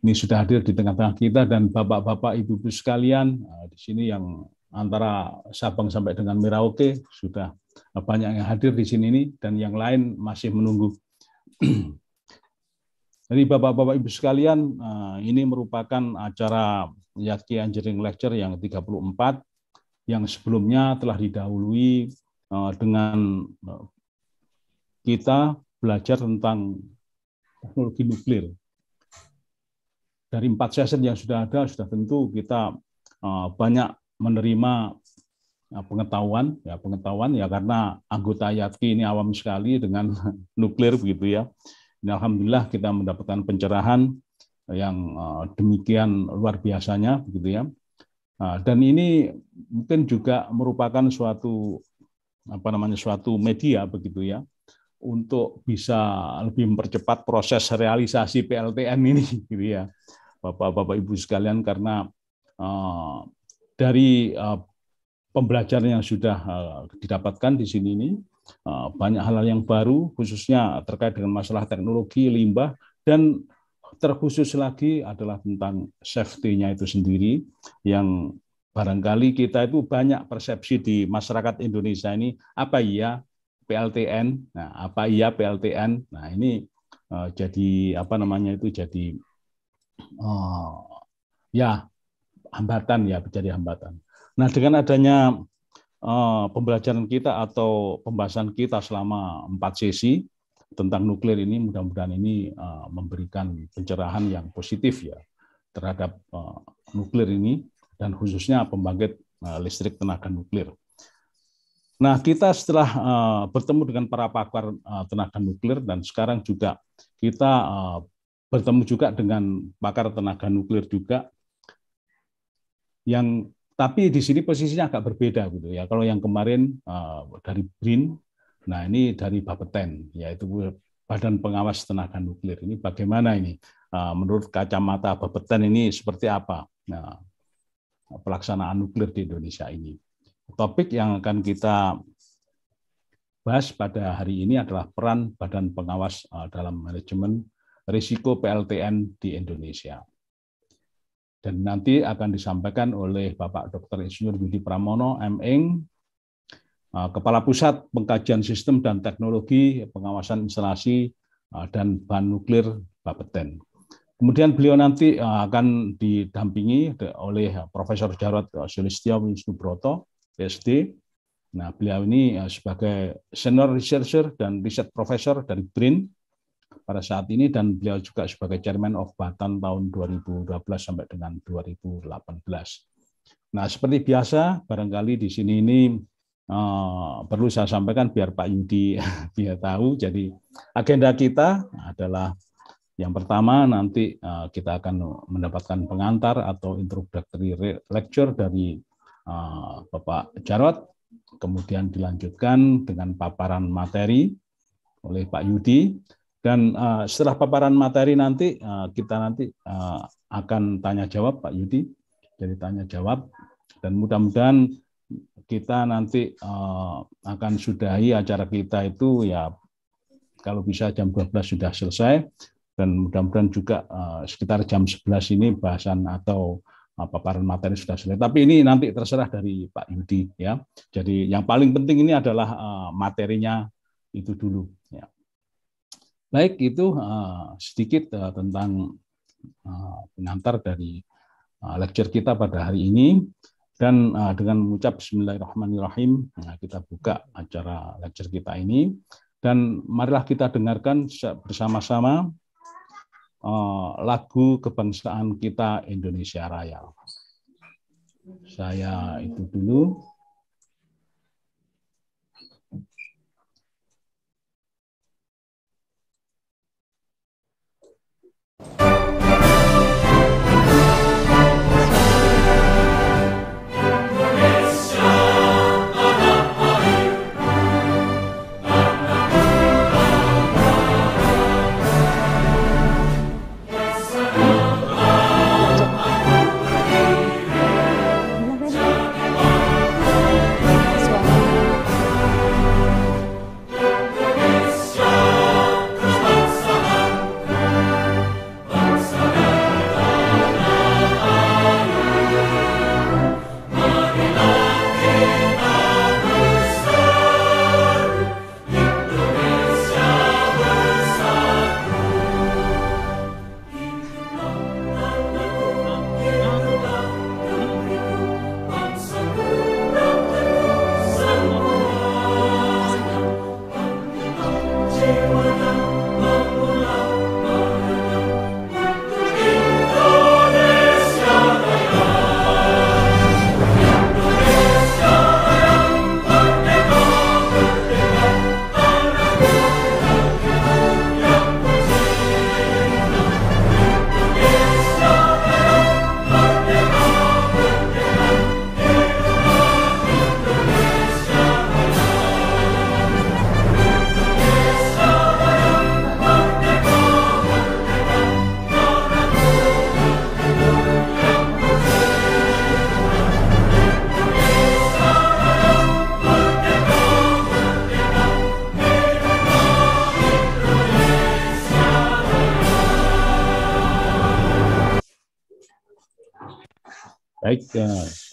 ini sudah hadir di tengah-tengah kita dan bapak-bapak ibu-ibu sekalian eh, di sini yang antara Sabang sampai dengan Merauke sudah banyak yang hadir di sini ini dan yang lain masih menunggu. Jadi bapak-bapak ibu sekalian eh, ini merupakan acara Yaki Anjering Lecture yang 34 yang sebelumnya telah didahului eh, dengan kita belajar tentang teknologi nuklir dari empat session yang sudah ada sudah tentu kita eh, banyak menerima eh, pengetahuan ya pengetahuan ya karena anggota Yatki ini awam sekali dengan nuklir begitu ya. alhamdulillah kita mendapatkan pencerahan yang eh, demikian luar biasanya begitu ya. dan ini mungkin juga merupakan suatu apa namanya suatu media begitu ya untuk bisa lebih mempercepat proses realisasi PLTN ini gitu ya. Bapak-bapak Ibu sekalian karena uh, dari uh, pembelajaran yang sudah uh, didapatkan di sini ini uh, banyak hal-hal yang baru khususnya terkait dengan masalah teknologi limbah dan terkhusus lagi adalah tentang safety-nya itu sendiri yang barangkali kita itu banyak persepsi di masyarakat Indonesia ini apa iya PLTN nah apa iya PLTN nah ini uh, jadi apa namanya itu jadi oh, ya hambatan ya menjadi hambatan. Nah dengan adanya uh, pembelajaran kita atau pembahasan kita selama empat sesi tentang nuklir ini mudah-mudahan ini uh, memberikan pencerahan yang positif ya terhadap uh, nuklir ini dan khususnya pembangkit uh, listrik tenaga nuklir. Nah, kita setelah uh, bertemu dengan para pakar uh, tenaga nuklir dan sekarang juga kita uh, bertemu juga dengan pakar tenaga nuklir juga yang tapi di sini posisinya agak berbeda gitu ya. Kalau yang kemarin uh, dari BRIN, nah ini dari Bapeten yaitu Badan Pengawas Tenaga Nuklir. Ini bagaimana ini? Uh, menurut kacamata Bapeten ini seperti apa? Nah, pelaksanaan nuklir di Indonesia ini. Topik yang akan kita bahas pada hari ini adalah peran Badan Pengawas uh, dalam manajemen risiko PLTN di Indonesia. Dan nanti akan disampaikan oleh Bapak Dr. Insinyur Budi Pramono, MEng, eh, Kepala Pusat Pengkajian Sistem dan Teknologi Pengawasan Instalasi eh, dan Bahan Nuklir Bapeten. Kemudian beliau nanti eh, akan didampingi oleh Profesor Jarod Sulistyo Wisnubroto, PhD. Nah, beliau ini sebagai senior researcher dan riset profesor dari BRIN pada saat ini dan beliau juga sebagai Chairman of Batan tahun 2012 sampai dengan 2018. Nah, seperti biasa, barangkali di sini ini uh, perlu saya sampaikan biar Pak Yudi biar tahu. Jadi agenda kita adalah yang pertama nanti uh, kita akan mendapatkan pengantar atau introductory lecture dari uh, Bapak Jarot, kemudian dilanjutkan dengan paparan materi oleh Pak Yudi, dan uh, setelah paparan materi nanti uh, kita nanti uh, akan tanya jawab Pak Yudi, jadi tanya jawab dan mudah-mudahan kita nanti uh, akan sudahi acara kita itu ya kalau bisa jam 12 sudah selesai dan mudah-mudahan juga uh, sekitar jam 11 ini bahasan atau uh, paparan materi sudah selesai. Tapi ini nanti terserah dari Pak Yudi ya. Jadi yang paling penting ini adalah uh, materinya itu dulu ya. Baik, itu uh, sedikit uh, tentang uh, pengantar dari uh, lecture kita pada hari ini. Dan uh, dengan mengucap Bismillahirrahmanirrahim, nah, kita buka acara lecture kita ini. Dan marilah kita dengarkan bersama-sama uh, lagu kebangsaan kita Indonesia Raya. Saya itu dulu. you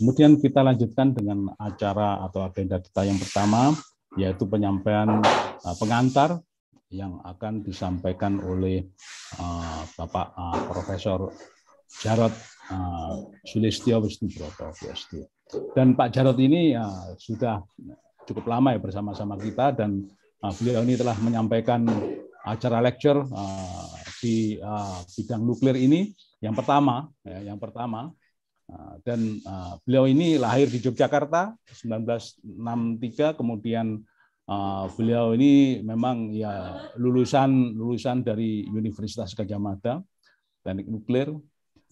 Kemudian kita lanjutkan dengan acara atau agenda kita yang pertama, yaitu penyampaian eh, pengantar yang akan disampaikan oleh eh, Bapak eh, Profesor Jarot Sulistio Sulistyo Wisnubroto Dan Pak Jarot ini sudah cukup lama ya bersama-sama kita dan beliau ini telah menyampaikan acara lecture di bidang nuklir ini yang pertama ya, yang pertama Ah, dan ah, beliau ini lahir di Yogyakarta 1963, kemudian ah, beliau ini memang ya lulusan lulusan dari Universitas Gajah Mada, teknik nuklir,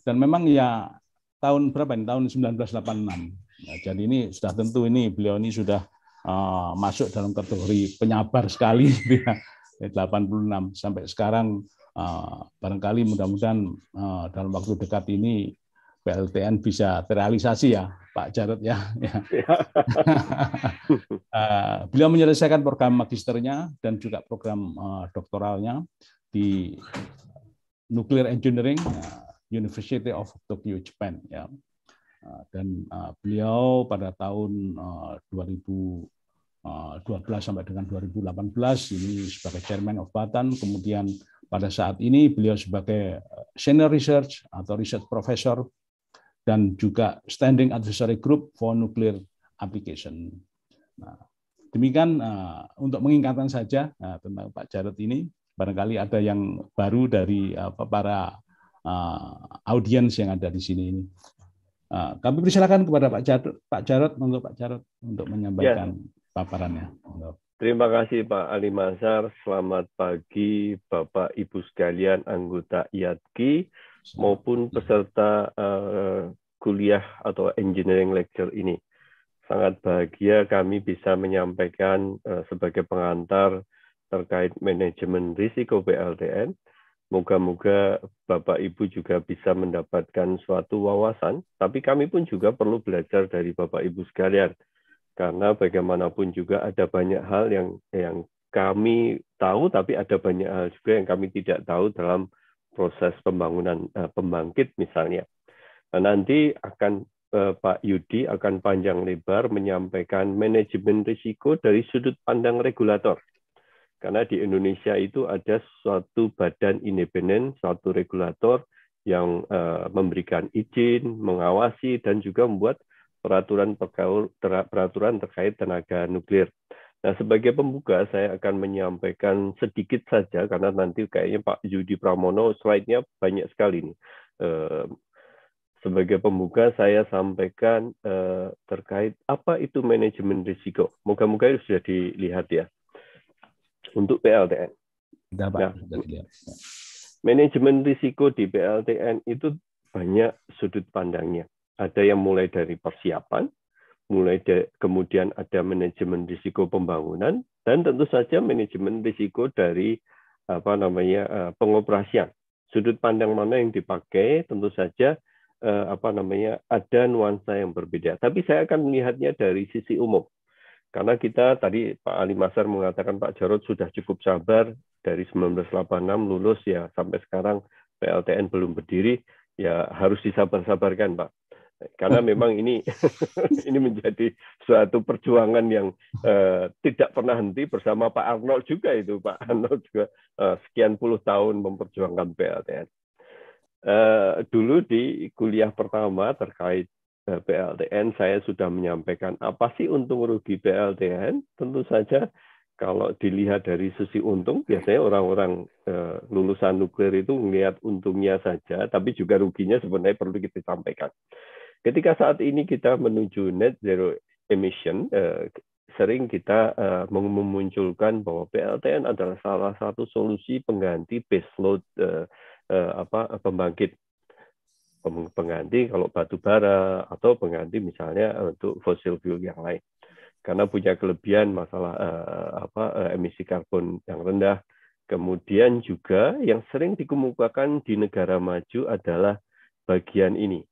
dan memang ya tahun berapa ini tahun 1986. Nah, ya, jadi ini sudah tentu ini beliau ini sudah uh, masuk dalam kategori penyabar sekali ya 86 sampai sekarang uh, barangkali mudah-mudahan uh, dalam waktu dekat ini PLTN bisa terrealisasi ya Pak Jarod ya. Iya. Eh, beliau menyelesaikan program magisternya dan juga program eh, doktoralnya di Nuclear Engineering eh, University of Tokyo Japan ya. Dan beliau pada tahun 2012 sampai dengan 2018 ini sebagai Chairman of Batan, kemudian pada saat ini beliau sebagai Senior Research atau Research Professor dan juga Standing Advisory Group for Nuclear Application. Nah, demikian uh, untuk mengingatkan saja uh, tentang Pak Jarod ini, barangkali ada yang baru dari uh, para uh, audiens yang ada di sini ini. Uh, kami persilakan kepada Pak Jarod, Pak Jarod untuk Pak Jarod untuk menyampaikan ya. paparannya. Terima kasih Pak Ali Mazhar. Selamat pagi Bapak Ibu sekalian anggota IATKI maupun peserta uh, kuliah atau engineering lecture ini. Sangat bahagia kami bisa menyampaikan uh, sebagai pengantar terkait manajemen risiko PLTN. Moga-moga Bapak Ibu juga bisa mendapatkan suatu wawasan, tapi kami pun juga perlu belajar dari Bapak Ibu sekalian. Karena bagaimanapun juga ada banyak hal yang yang kami tahu, tapi ada banyak hal juga yang kami tidak tahu dalam proses pembangunan uh, pembangkit misalnya. Nah, nanti akan uh, Pak Yudi akan panjang lebar menyampaikan manajemen risiko dari sudut pandang regulator. Karena di Indonesia itu ada suatu badan independen, suatu regulator yang uh, memberikan izin, mengawasi dan juga membuat peraturan peraturan terkait tenaga nuklir. Nah, sebagai pembuka saya akan menyampaikan sedikit saja karena nanti kayaknya Pak Yudi Pramono slide-nya banyak sekali nih. sebagai pembuka saya sampaikan terkait apa itu manajemen risiko. Moga-moga itu sudah dilihat ya untuk PLTN. Nah, sudah, Pak. Nah, manajemen risiko di PLTN itu banyak sudut pandangnya. Ada yang mulai dari persiapan, mulai de, kemudian ada manajemen risiko pembangunan dan tentu saja manajemen risiko dari apa namanya eh, pengoperasian sudut pandang mana yang dipakai tentu saja eh, apa namanya ada nuansa yang berbeda tapi saya akan melihatnya dari sisi umum karena kita tadi Pak Ali Masar mengatakan Pak Jarod sudah cukup sabar dari 1986 lulus ya sampai sekarang PLTN belum berdiri ya harus disabar-sabarkan Pak karena oh. memang ini ini menjadi suatu perjuangan yang uh, tidak pernah henti bersama Pak Arnold juga itu Pak Arnold juga uh, sekian puluh tahun memperjuangkan PLTN. Uh, eh, dulu di kuliah pertama terkait PLTN saya sudah menyampaikan apa sih untung rugi PLTN. Tentu saja kalau dilihat dari sisi untung biasanya orang-orang uh, lulusan nuklir itu melihat untungnya saja, tapi juga ruginya sebenarnya perlu kita sampaikan. Ketika saat ini kita menuju net zero emission, eh, sering kita eh, memunculkan bahwa PLTN adalah salah satu solusi pengganti baseload eh, eh, apa pembangkit pengganti kalau batu bara atau pengganti misalnya untuk fossil fuel yang lain karena punya kelebihan masalah eh, apa eh, emisi karbon yang rendah kemudian juga yang sering dikemukakan di negara maju adalah bagian ini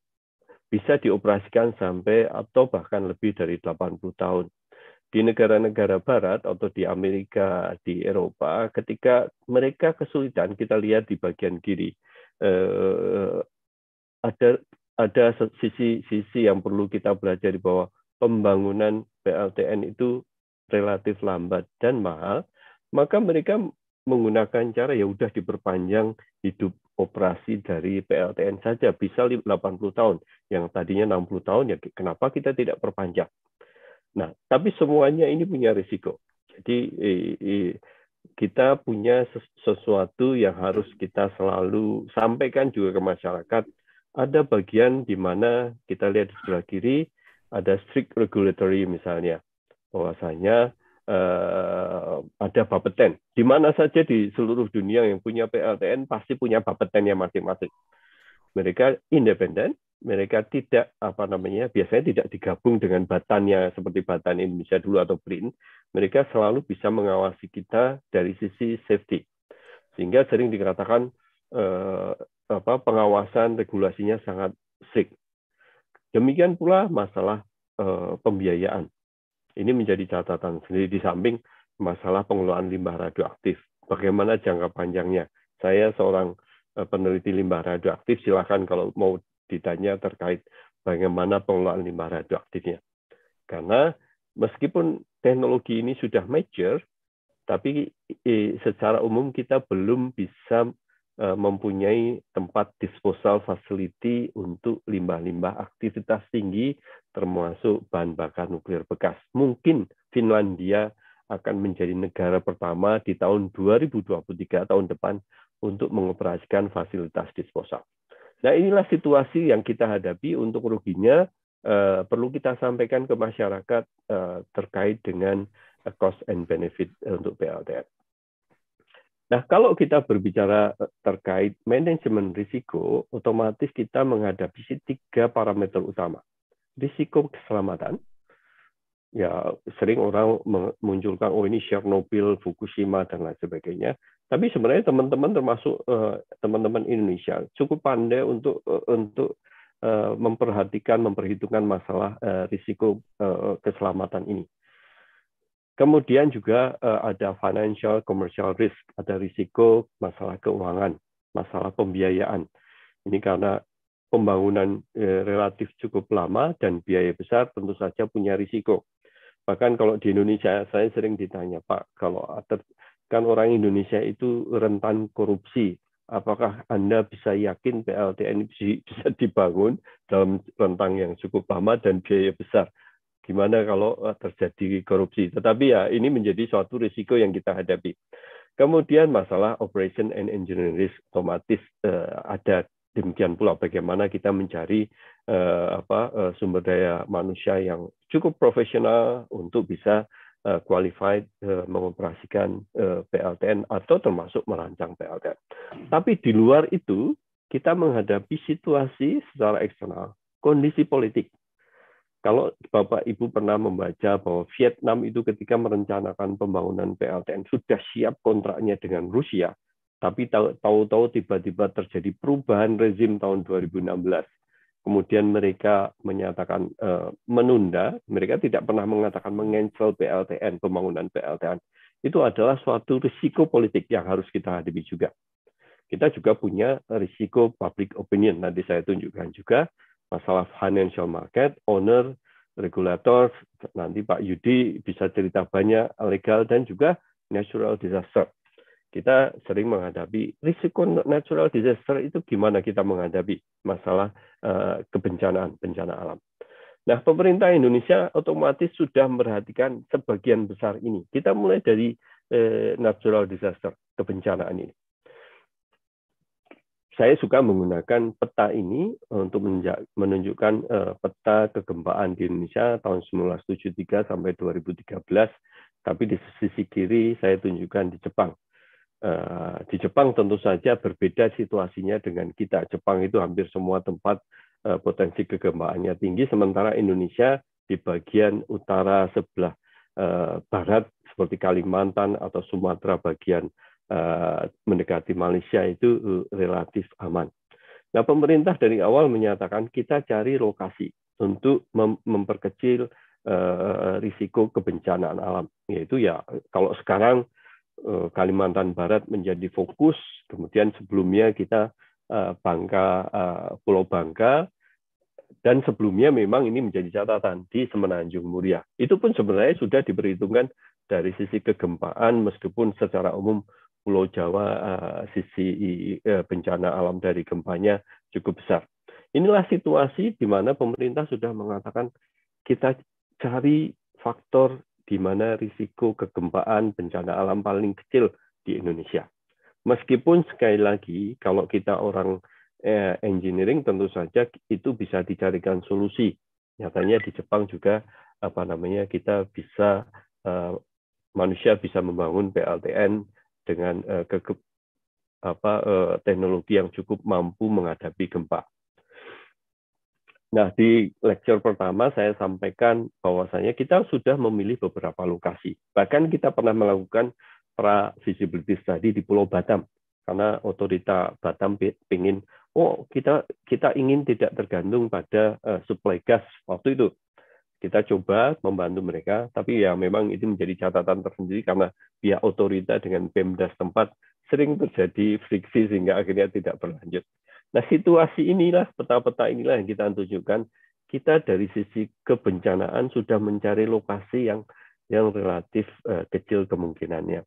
bisa dioperasikan sampai atau bahkan lebih dari 80 tahun. Di negara-negara barat atau di Amerika, di Eropa, ketika mereka kesulitan, kita lihat di bagian kiri eh, ada ada sisi-sisi yang perlu kita pelajari bahwa pembangunan PLTN itu relatif lambat dan mahal, maka mereka menggunakan cara ya udah diperpanjang hidup operasi dari PLTN saja bisa 80 tahun. Yang tadinya 60 tahun ya kenapa kita tidak perpanjang? Nah, tapi semuanya ini punya risiko. Jadi eh, eh, kita punya sesuatu yang harus kita selalu sampaikan juga ke masyarakat. Ada bagian di mana kita lihat di sebelah kiri ada strict regulatory misalnya. Bahwasanya eh, ada Bapeten. Di mana saja di seluruh dunia yang punya PLTN pasti punya bapeten yang masing-masing. Mereka independen, mereka tidak apa namanya biasanya tidak digabung dengan batannya seperti batan Indonesia dulu atau BRIN. Mereka selalu bisa mengawasi kita dari sisi safety. Sehingga sering dikatakan eh, apa pengawasan regulasinya sangat strict. Demikian pula masalah eh, pembiayaan ini menjadi catatan sendiri di samping masalah pengelolaan limbah radioaktif. Bagaimana jangka panjangnya? Saya seorang eh, peneliti limbah radioaktif, silakan kalau mau ditanya terkait bagaimana pengelolaan limbah radioaktifnya. Karena meskipun teknologi ini sudah mature, tapi secara umum kita belum bisa E, mempunyai tempat disposal facility untuk limbah-limbah aktivitas tinggi termasuk bahan bakar nuklir bekas. Mungkin Finlandia akan menjadi negara pertama di tahun 2023 tahun depan untuk mengoperasikan fasilitas disposal. Nah, inilah situasi yang kita hadapi untuk ruginya eh, perlu kita sampaikan ke masyarakat eh, terkait dengan e, cost and benefit e, untuk PLTN. Nah, kalau kita berbicara eh, terkait manajemen risiko, otomatis kita menghadapi tiga parameter utama. Risiko keselamatan, ya sering orang memunculkan, oh ini Chernobyl, Fukushima dan lain sebagainya. Tapi sebenarnya teman-teman termasuk eh, teman-teman Indonesia cukup pandai untuk eh, untuk memperhatikan, memperhitungkan masalah risiko keselamatan ini. Kemudian juga eh, ada financial commercial risk, ada risiko masalah keuangan, masalah pembiayaan. Ini karena pembangunan eh, relatif cukup lama dan biaya besar tentu saja punya risiko. Bahkan kalau di Indonesia saya sering ditanya, Pak, kalau kan orang Indonesia itu rentan korupsi, apakah Anda bisa yakin PLTN bisa dibangun dalam rentang yang cukup lama dan biaya besar? gimana kalau eh, terjadi korupsi. Tetapi ya ini menjadi suatu risiko yang kita hadapi. Kemudian masalah operation and engineering risk otomatis eh, ada demikian pula bagaimana kita mencari eh, apa eh, sumber daya manusia yang cukup profesional untuk bisa eh, qualified eh, mengoperasikan eh, PLTN atau termasuk merancang PLTN. Tapi di luar itu kita menghadapi situasi secara eksternal, kondisi politik kalau Bapak Ibu pernah membaca bahwa Vietnam itu ketika merencanakan pembangunan PLTN sudah siap kontraknya dengan Rusia, tapi tahu-tahu tiba-tiba terjadi perubahan rezim tahun 2016. Kemudian mereka menyatakan eh, menunda, mereka tidak pernah mengatakan mengancel PLTN, pembangunan PLTN. Itu adalah suatu risiko politik yang harus kita hadapi juga. Kita juga punya risiko public opinion, nanti saya tunjukkan juga masalah financial market, owner, regulator, nanti Pak Yudi bisa cerita banyak legal dan juga natural disaster. Kita sering menghadapi risiko natural disaster itu gimana kita menghadapi masalah eh, kebencanaan, bencana alam. Nah, pemerintah Indonesia otomatis sudah memperhatikan sebagian besar ini. Kita mulai dari eh, natural disaster, kebencanaan ini saya suka menggunakan peta ini untuk menunjukkan eh, peta kegempaan di Indonesia tahun 1973 sampai 2013. Tapi di sisi kiri saya tunjukkan di Jepang. Eh, di Jepang tentu saja berbeda situasinya dengan kita. Jepang itu hampir semua tempat eh, potensi kegempaannya tinggi, sementara Indonesia di bagian utara sebelah barat seperti Kalimantan atau Sumatera bagian Eh, mendekati Malaysia itu eh, relatif aman. Nah, pemerintah dari awal menyatakan kita cari lokasi untuk memperkecil eh, risiko kebencanaan alam, yaitu ya kalau sekarang Kalimantan Barat menjadi fokus, kemudian sebelumnya kita Bangka, Pulau Bangka, dan sebelumnya memang ini menjadi catatan di Semenanjung Muria. Itu pun sebenarnya sudah diperhitungkan dari sisi kegempaan, meskipun secara umum Pulau Jawa uh, sisi uh, bencana alam dari gempanya cukup besar. Inilah situasi di mana pemerintah sudah mengatakan kita cari faktor di mana risiko kegempaan bencana alam paling kecil di Indonesia. Meskipun sekali lagi kalau kita orang eh, engineering tentu saja itu bisa dicarikan solusi. Nyatanya di Jepang juga apa namanya kita bisa eh, manusia bisa membangun PLTN dengan eh, ke, apa, eh, teknologi yang cukup mampu menghadapi gempa. Nah, di lecture pertama saya sampaikan bahwasanya kita sudah memilih beberapa lokasi. Bahkan kita pernah melakukan pra visibility study di Pulau Batam karena otorita Batam ingin oh kita kita ingin tidak tergantung pada uh, suplai gas waktu itu kita coba membantu mereka, tapi ya memang itu menjadi catatan tersendiri karena pihak otorita dengan Pemda setempat sering terjadi friksi sehingga akhirnya tidak berlanjut. Nah situasi inilah, peta-peta inilah yang kita tunjukkan. Kita dari sisi kebencanaan sudah mencari lokasi yang yang relatif uh, kecil kemungkinannya.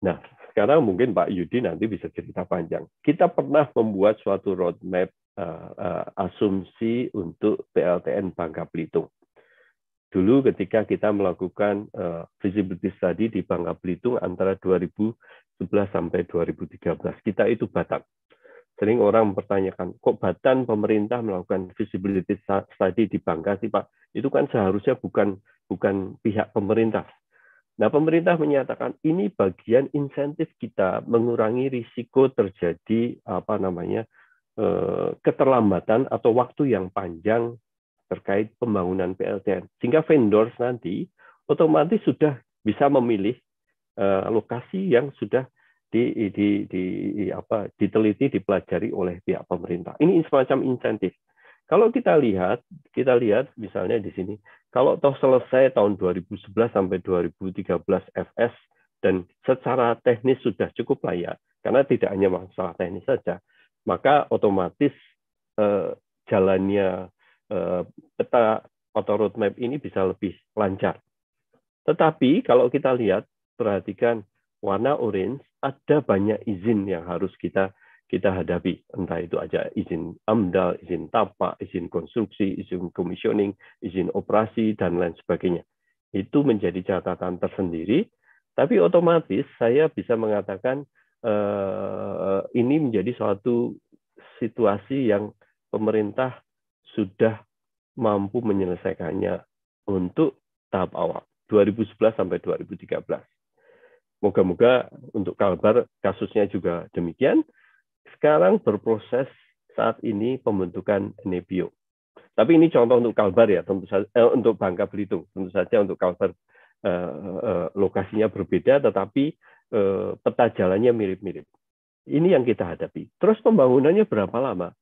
Nah, sekarang mungkin Pak Yudi nanti bisa cerita panjang. Kita pernah membuat suatu roadmap uh, uh, asumsi untuk PLTN Bangka Belitung. Dulu ketika kita melakukan uh, eh, visibility study di Bangka Belitung antara 2011 sampai 2013, kita itu batang Sering orang mempertanyakan, kok batan pemerintah melakukan visibility study di Bangka sih Pak? Itu kan seharusnya bukan bukan pihak pemerintah, Nah, pemerintah menyatakan ini bagian insentif kita mengurangi risiko terjadi apa namanya eh, keterlambatan atau waktu yang panjang terkait pembangunan PLTN. Sehingga vendors nanti otomatis sudah bisa memilih eh, lokasi yang sudah di, di, di apa diteliti dipelajari oleh pihak pemerintah. Ini semacam insentif. Kalau kita lihat, kita lihat misalnya di sini, kalau toh selesai tahun 2011 sampai 2013 FS dan secara teknis sudah cukup layak, karena tidak hanya masalah teknis saja, maka otomatis eh, jalannya eh, peta atau roadmap ini bisa lebih lancar. Tetapi kalau kita lihat, perhatikan warna orange, ada banyak izin yang harus kita kita hadapi. Entah itu aja izin AMDAL, izin tapak, izin konstruksi, izin commissioning, izin operasi, dan lain sebagainya. Itu menjadi catatan tersendiri, tapi otomatis saya bisa mengatakan eh, ini menjadi suatu situasi yang pemerintah sudah mampu menyelesaikannya untuk tahap awal 2011 sampai 2013. Moga-moga untuk Kalbar kasusnya juga demikian sekarang berproses saat ini pembentukan NEBIO. Tapi ini contoh untuk Kalbar ya, tentu saja eh, untuk Bangka Belitung, tentu saja untuk Kalbar eh, eh, lokasinya berbeda, tetapi eh, peta jalannya mirip-mirip. Ini yang kita hadapi. Terus pembangunannya berapa lama?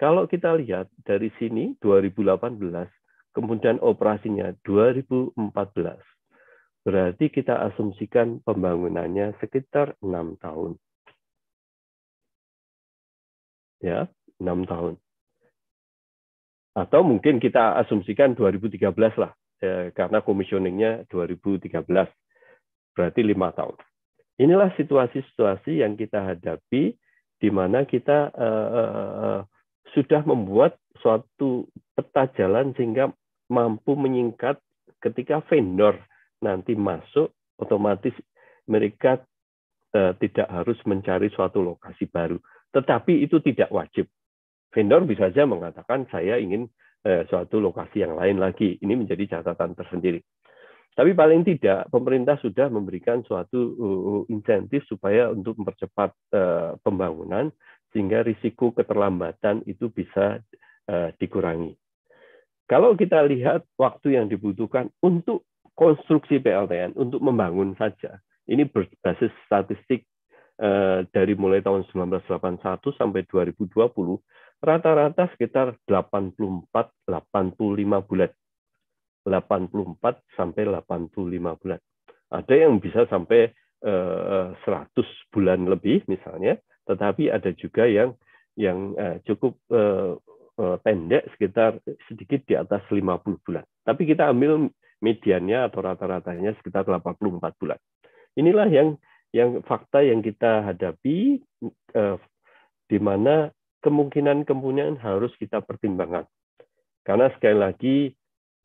Kalau kita lihat dari sini 2018, kemudian operasinya 2014, berarti kita asumsikan pembangunannya sekitar enam tahun ya enam tahun atau mungkin kita asumsikan 2013 lah eh, karena komisioningnya 2013 berarti lima tahun inilah situasi-situasi yang kita hadapi di mana kita eh, eh, eh, sudah membuat suatu peta jalan sehingga mampu menyingkat ketika vendor nanti masuk otomatis mereka eh, tidak harus mencari suatu lokasi baru tetapi itu tidak wajib. Vendor bisa saja mengatakan saya ingin eh, suatu lokasi yang lain lagi. Ini menjadi catatan tersendiri. Tapi paling tidak pemerintah sudah memberikan suatu uh, uh, insentif supaya untuk mempercepat uh, pembangunan sehingga risiko keterlambatan itu bisa uh, dikurangi. Kalau kita lihat waktu yang dibutuhkan untuk konstruksi PLTN untuk membangun saja, ini berbasis statistik Eh, dari mulai tahun 1981 sampai 2020 rata-rata sekitar 84 85 bulan. 84 sampai 85 bulan. Ada yang bisa sampai 100 eh, bulan lebih misalnya, tetapi ada juga yang yang eh, cukup pendek sekitar sedikit di atas 50 bulan. Tapi kita ambil medianya atau rata-ratanya sekitar 84 bulan. Inilah yang yang fakta yang kita hadapi eh, di mana kemungkinan-kemungkinan harus kita pertimbangkan. Karena sekali lagi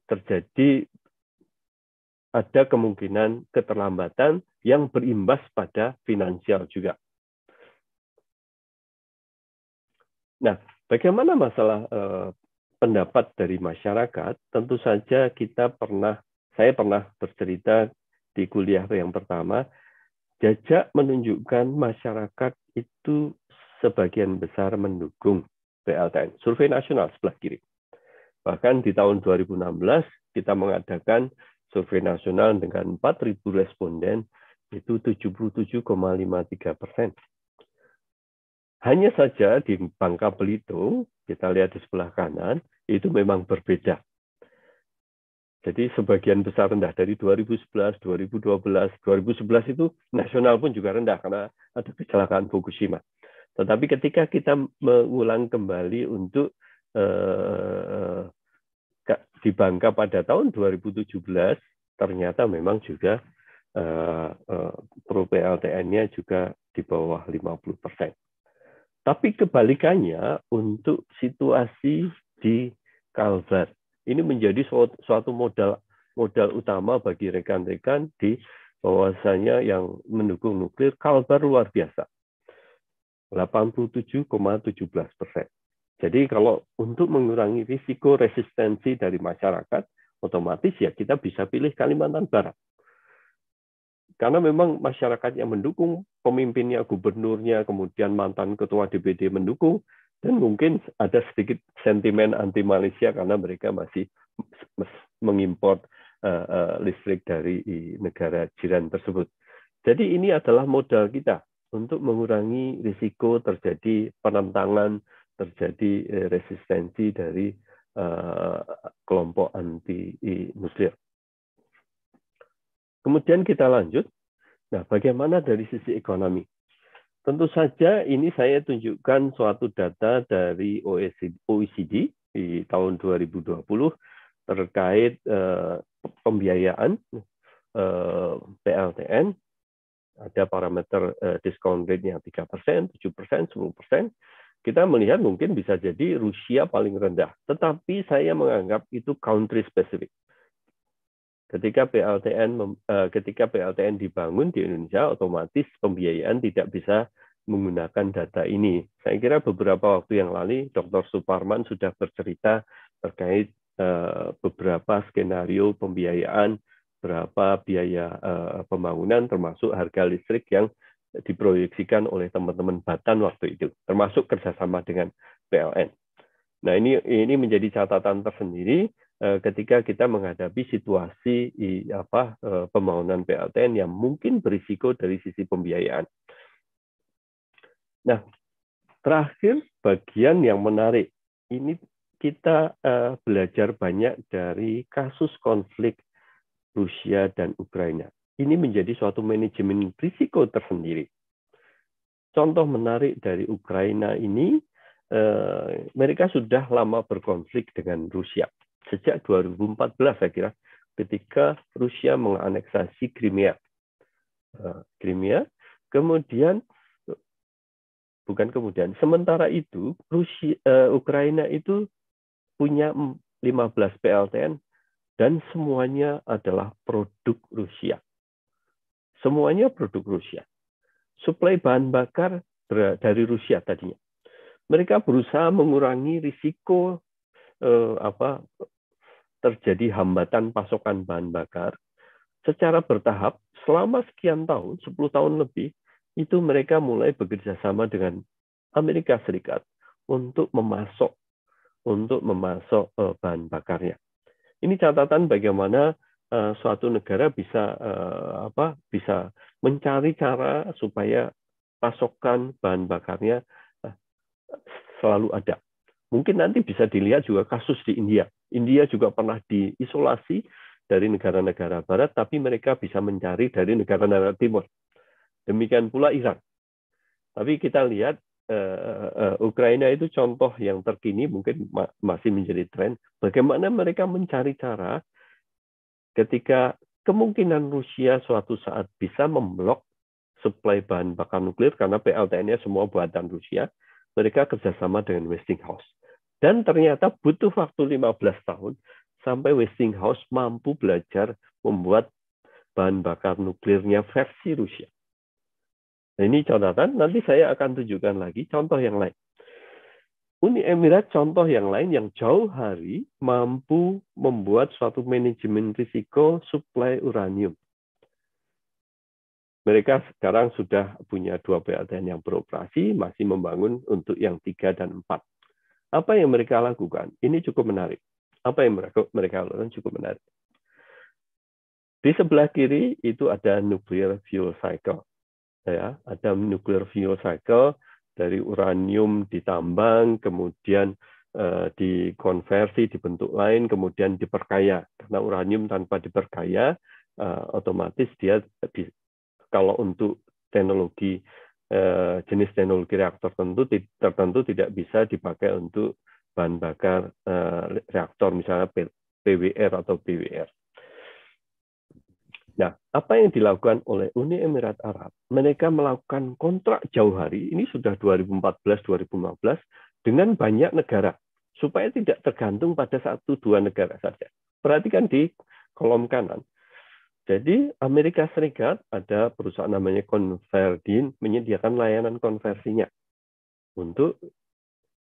terjadi ada kemungkinan keterlambatan yang berimbas pada finansial juga. Nah, bagaimana masalah eh, pendapat dari masyarakat? Tentu saja kita pernah saya pernah bercerita di kuliah yang pertama jajak menunjukkan masyarakat itu sebagian besar mendukung PLTN. Survei nasional sebelah kiri. Bahkan di tahun 2016 kita mengadakan survei nasional dengan 4.000 responden itu 77,53 persen. Hanya saja di Bangka Belitung, kita lihat di sebelah kanan, itu memang berbeda jadi sebagian besar rendah dari 2011, 2012, 2011 itu nasional pun juga rendah karena ada kecelakaan Fukushima. Tetapi ketika kita mengulang kembali untuk eh, eh di Bangka pada tahun 2017, ternyata memang juga eh, eh, pro PLTN-nya juga di bawah 50 persen. Tapi kebalikannya untuk situasi di Kalbar. Ini menjadi suatu modal modal utama bagi rekan-rekan di bahwasanya yang mendukung nuklir Kalbar luar biasa. 87,17 persen. Jadi kalau untuk mengurangi risiko resistensi dari masyarakat, otomatis ya kita bisa pilih Kalimantan Barat. Karena memang masyarakat yang mendukung, pemimpinnya, gubernurnya, kemudian mantan ketua DPD mendukung, dan mungkin ada sedikit sentimen anti Malaysia karena mereka masih mengimpor eh, eh, listrik dari negara jiran tersebut. Jadi ini adalah modal kita untuk mengurangi risiko terjadi penentangan, terjadi eh, resistensi dari kelompok anti nuklir. Kemudian kita lanjut. Nah, bagaimana dari sisi ekonomi? Tentu saja ini saya tunjukkan suatu data dari OECD e di tahun 2020 terkait eh, pembiayaan eh, PLTN. Ada parameter eh, discount rate-nya 3 7 10 Kita melihat mungkin bisa jadi Rusia paling rendah. Tetapi saya menganggap itu country specific. Ketika PLTN eh, ketika PLTN dibangun di Indonesia, otomatis pembiayaan tidak bisa menggunakan data ini. Saya kira beberapa waktu yang lalu Dr. Suparman sudah bercerita terkait eh, beberapa skenario pembiayaan berapa biaya eh, pembangunan termasuk harga listrik yang diproyeksikan oleh teman-teman Batan waktu itu, termasuk kerjasama dengan PLN. Nah ini ini menjadi catatan tersendiri Eh, ketika kita menghadapi situasi apa eh, pembangunan PLTN yang mungkin berisiko dari sisi pembiayaan. Nah, terakhir bagian yang menarik ini kita eh, belajar banyak dari kasus konflik Rusia dan Ukraina. Ini menjadi suatu manajemen risiko tersendiri. Contoh menarik dari Ukraina ini, mereka sudah lama berkonflik dengan Rusia sejak 2014 saya kira ketika Rusia menganeksasi Crimea. Eh, Crimea, kemudian bukan kemudian. Sementara itu Rusia eh, Ukraina itu punya 15 PLTN dan semuanya adalah produk Rusia. Semuanya produk Rusia. Suplai bahan bakar dari Rusia tadinya. Mereka berusaha mengurangi risiko eh, apa terjadi hambatan pasokan bahan bakar, secara bertahap selama sekian tahun, 10 tahun lebih, itu mereka mulai bekerja sama dengan Amerika Serikat untuk memasok untuk memasok eh, bahan bakarnya. Ini catatan bagaimana eh, suatu negara bisa eh, apa bisa mencari cara supaya pasokan bahan bakarnya selalu ada Mungkin nanti bisa dilihat juga kasus di India. India juga pernah diisolasi dari negara-negara barat, tapi mereka bisa mencari dari negara-negara timur. Demikian pula Iran. Tapi kita lihat uh, uh, Ukraina itu contoh yang terkini mungkin masih menjadi tren bagaimana mereka mencari cara ketika kemungkinan Rusia suatu saat bisa memblok supply bahan bakar nuklir karena PLTN-nya semua buatan Rusia, mereka kerjasama dengan Westinghouse. Dan ternyata butuh waktu 15 tahun sampai Westinghouse mampu belajar membuat bahan bakar nuklirnya versi Rusia. Nah, ini catatan, nanti saya akan tunjukkan lagi contoh yang lain. Uni Emirat contoh yang lain yang jauh hari mampu membuat suatu manajemen risiko suplai uranium. Mereka sekarang sudah punya dua PLTN yang beroperasi, masih membangun untuk yang tiga dan empat. Apa yang mereka lakukan? Ini cukup menarik. Apa yang mereka, mereka lakukan cukup menarik. Di sebelah kiri itu ada nuclear fuel cycle. Ya, ada nuclear fuel cycle dari uranium ditambang, kemudian uh, dikonversi dibentuk lain, kemudian diperkaya. Karena uranium tanpa diperkaya, uh, otomatis dia kalau untuk teknologi Eh, jenis teknologi reaktor tentu tertentu tidak bisa dipakai untuk bahan bakar eh, reaktor misalnya PWR atau BWR. Nah, apa yang dilakukan oleh Uni Emirat Arab? Mereka melakukan kontrak jauh hari, ini sudah 2014-2015, dengan banyak negara, supaya tidak tergantung pada satu dua negara saja. Perhatikan di kolom kanan, jadi Amerika Serikat ada perusahaan namanya Converdin menyediakan layanan konversinya untuk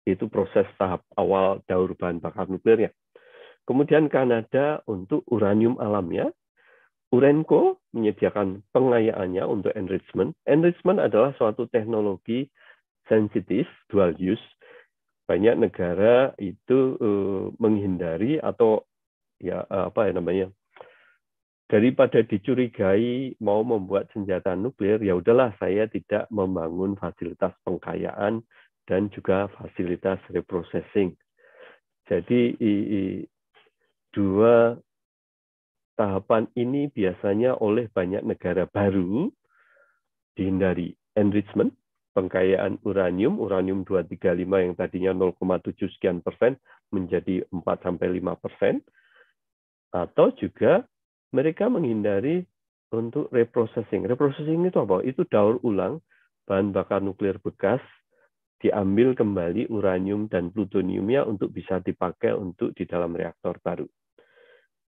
itu proses tahap awal daur bahan bakar nuklirnya. Kemudian Kanada untuk uranium alamnya, Urenco menyediakan pengayaannya untuk enrichment. Enrichment adalah suatu teknologi sensitif dual use. Banyak negara itu eh, menghindari atau ya eh, apa ya namanya daripada dicurigai mau membuat senjata nuklir, ya udahlah saya tidak membangun fasilitas pengkayaan dan juga fasilitas reprocessing. Jadi dua tahapan ini biasanya oleh banyak negara baru dihindari enrichment pengkayaan uranium uranium 235 yang tadinya 0,7 sekian persen menjadi 4 sampai 5 persen atau juga mereka menghindari untuk reprocessing. Reprocessing itu apa? Itu daur ulang bahan bakar nuklir bekas diambil kembali uranium dan plutoniumnya untuk bisa dipakai untuk di dalam reaktor baru.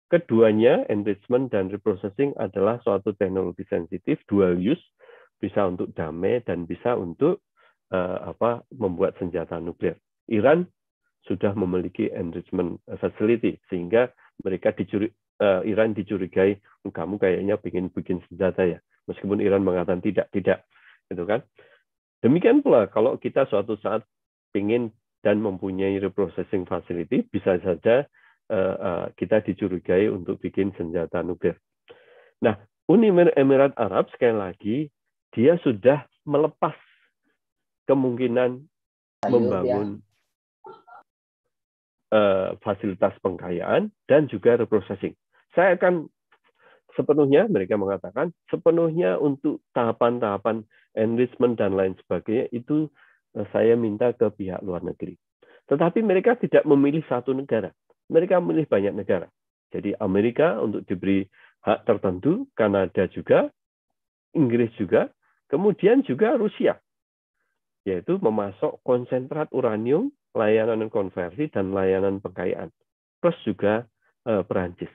Keduanya, enrichment dan reprocessing adalah suatu teknologi sensitif, dual use, bisa untuk damai dan bisa untuk uh, apa membuat senjata nuklir. Iran sudah memiliki enrichment facility sehingga mereka dicuri, uh, Iran dicurigai hmm, kamu kayaknya ingin bikin senjata ya meskipun Iran mengatakan tidak tidak gitu kan demikian pula kalau kita suatu saat ingin dan mempunyai reprocessing facility bisa saja uh, uh, kita dicurigai untuk bikin senjata nuklir. Nah, Uni Emirat Arab sekali lagi dia sudah melepas kemungkinan Ayo, membangun ya. uh, fasilitas pengkayaan dan juga reprocessing. Saya akan sepenuhnya mereka mengatakan sepenuhnya untuk tahapan-tahapan enrichment dan lain sebagainya itu eh, saya minta ke pihak luar negeri. Tetapi mereka tidak memilih satu negara. Mereka memilih banyak negara. Jadi Amerika untuk diberi hak tertentu, Kanada juga, Inggris juga, kemudian juga Rusia. Yaitu memasok konsentrat uranium, layanan konversi dan layanan pengkayaan. Plus juga eh, Perancis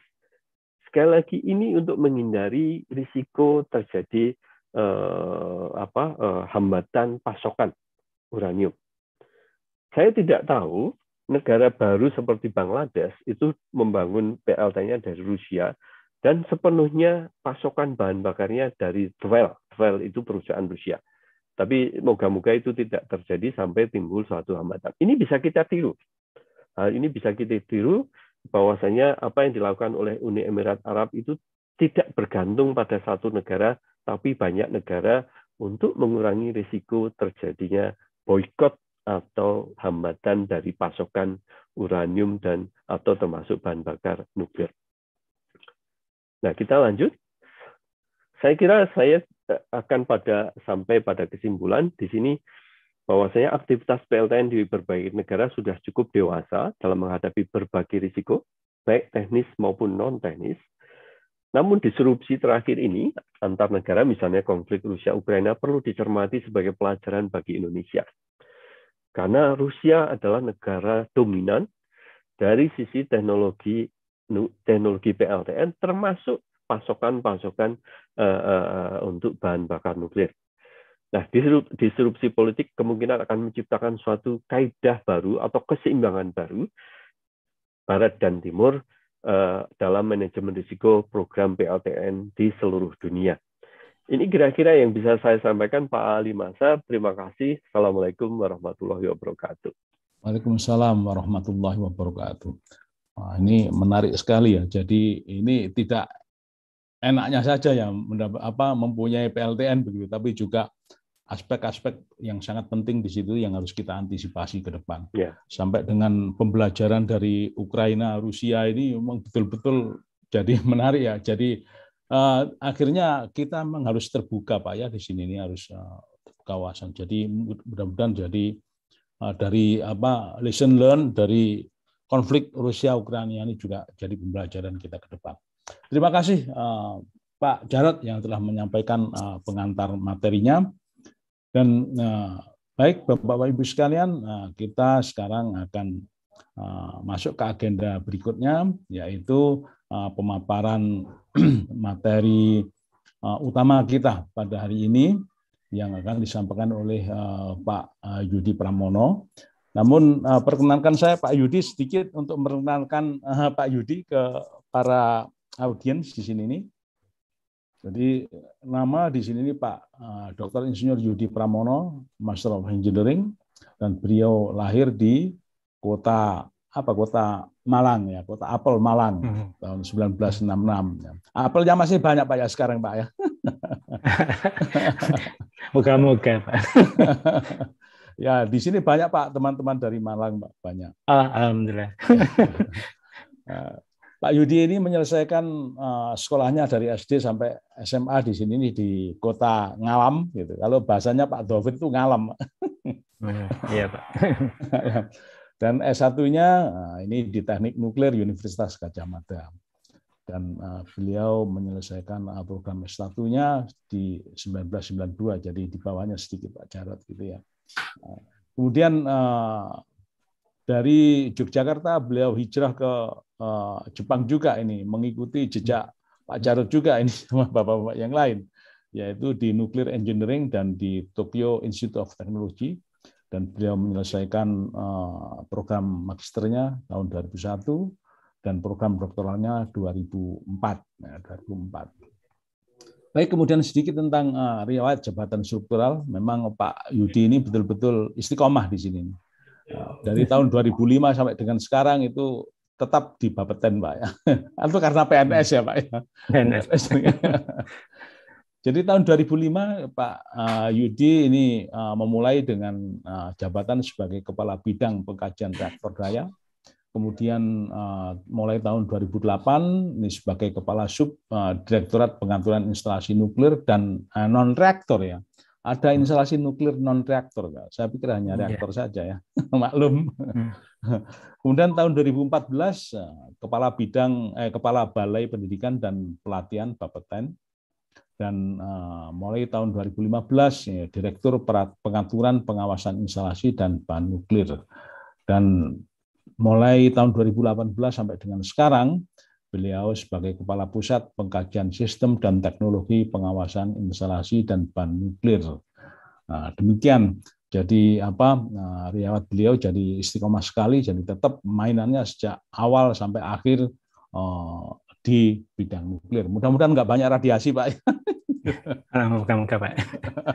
sekali lagi ini untuk menghindari risiko terjadi eh, apa eh, hambatan pasokan uranium. Saya tidak tahu negara baru seperti Bangladesh itu membangun PLT-nya dari Rusia dan sepenuhnya pasokan bahan bakarnya dari Tvel. Tvel itu perusahaan Rusia. Tapi moga-moga itu tidak terjadi sampai timbul suatu hambatan. Ini bisa kita tiru. ini bisa kita tiru bahwasanya apa yang dilakukan oleh Uni Emirat Arab itu tidak bergantung pada satu negara, tapi banyak negara untuk mengurangi risiko terjadinya boykot atau hambatan dari pasokan uranium dan atau termasuk bahan bakar nuklir. Nah, kita lanjut. Saya kira saya eh, akan pada sampai pada kesimpulan di sini bahwasanya aktivitas PLTN di berbagai negara sudah cukup dewasa dalam menghadapi berbagai risiko, baik teknis maupun non-teknis. Namun disrupsi terakhir ini antar negara misalnya konflik Rusia-Ukraina perlu dicermati sebagai pelajaran bagi Indonesia. Karena Rusia adalah negara dominan dari sisi teknologi teknologi PLTN termasuk pasokan-pasokan uh, uh, untuk bahan bakar nuklir. Nah, disrupsi politik kemungkinan akan menciptakan suatu kaidah baru atau keseimbangan baru barat dan timur eh, dalam manajemen risiko program PLTN di seluruh dunia. Ini kira-kira yang bisa saya sampaikan Pak Ali Masa. Terima kasih. Assalamualaikum warahmatullahi wabarakatuh. Waalaikumsalam warahmatullahi wabarakatuh. Wah, ini menarik sekali ya. Jadi ini tidak enaknya saja ya mendapat apa mempunyai PLTN begitu, tapi juga aspek-aspek yang sangat penting di situ yang harus kita antisipasi ke depan. Ya. Sampai dengan pembelajaran dari Ukraina, Rusia ini memang betul-betul jadi menarik ya. Jadi uh, akhirnya kita memang harus terbuka Pak ya di sini ini harus uh, kawasan. Jadi mudah-mudahan jadi uh, dari apa lesson learn dari konflik Rusia Ukraina ini juga jadi pembelajaran kita ke depan. Terima kasih uh, Pak Jarot yang telah menyampaikan uh, pengantar materinya. Dan eh, baik Bapak bapak Ibu sekalian, eh, kita sekarang akan eh, masuk ke agenda berikutnya yaitu pemaparan materi utama kita pada hari ini yang akan disampaikan oleh Pak Yudi Pramono. Namun perkenankan saya Pak Yudi sedikit untuk memperkenalkan Pak Yudi ke para audiens di sini ini. Jadi nama di sini ini Pak eh, Dokter Dr. Insinyur Yudi Pramono, Master of Engineering, dan beliau lahir di kota apa kota Malang ya, kota Apel Malang hmm. tahun 1966. Ya. Apelnya masih banyak Pak ya sekarang Pak ya. Moga-moga Pak. ya di sini banyak Pak teman-teman dari Malang Pak banyak. Alhamdulillah. Ya. Eh, Pak Yudi ini menyelesaikan eh, sekolahnya dari SD sampai SMA di sini nih di kota Ngalam gitu. Kalau bahasanya Pak david itu Ngalam. Iya Pak. Dan S1-nya eh, ini di Teknik Nuklir Universitas Gajah Mada. Dan eh, beliau menyelesaikan program S1-nya di 1992, jadi di bawahnya sedikit Pak Jarot gitu ya. kemudian dari Yogyakarta beliau hijrah ke Eh, Jepang juga ini mengikuti jejak hmm. Pak Jarod juga ini sama bapak-bapak yang lain yaitu di Nuclear Engineering dan di Tokyo Institute of Technology dan beliau menyelesaikan eh, program magisternya tahun 2001 dan program doktoralnya 2004 nah, 2004 baik kemudian sedikit tentang eh, riwayat jabatan struktural memang Pak Yudi ini betul-betul istiqomah di sini dari tahun 2005 sampai dengan sekarang itu tetap di Bapeten, Pak ya. karena PNS ya, Pak ya. PNS. Ya. Jadi tahun 2005 Pak eh, Yudi ini eh, memulai dengan eh, jabatan sebagai Kepala Bidang Pengkajian Reaktor Daya. Kemudian mulai tahun 2008 ini sebagai Kepala Sub Direktorat Pengaturan Instalasi Nuklir dan Non-Reaktor ya ada instalasi nuklir non reaktor enggak? Saya pikir hanya iya. reaktor yeah. saja ya, maklum. Hmm. Kemudian tahun 2014 eh, kepala bidang eh, kepala Balai Pendidikan dan Pelatihan Bapeten dan uh, mulai tahun 2015 ya, Direktur Pengaturan Pengawasan Instalasi dan Bahan Nuklir dan mulai tahun 2018 sampai dengan sekarang beliau sebagai Kepala Pusat Pengkajian Sistem dan Teknologi Pengawasan Instalasi dan Bahan Nuklir. Nah, demikian. Jadi apa nah, riwayat beliau jadi istiqomah sekali, jadi tetap mainannya sejak awal sampai akhir eh, di bidang nuklir. Mudah-mudahan nggak banyak radiasi, Pak. Alhamdulillah Pak.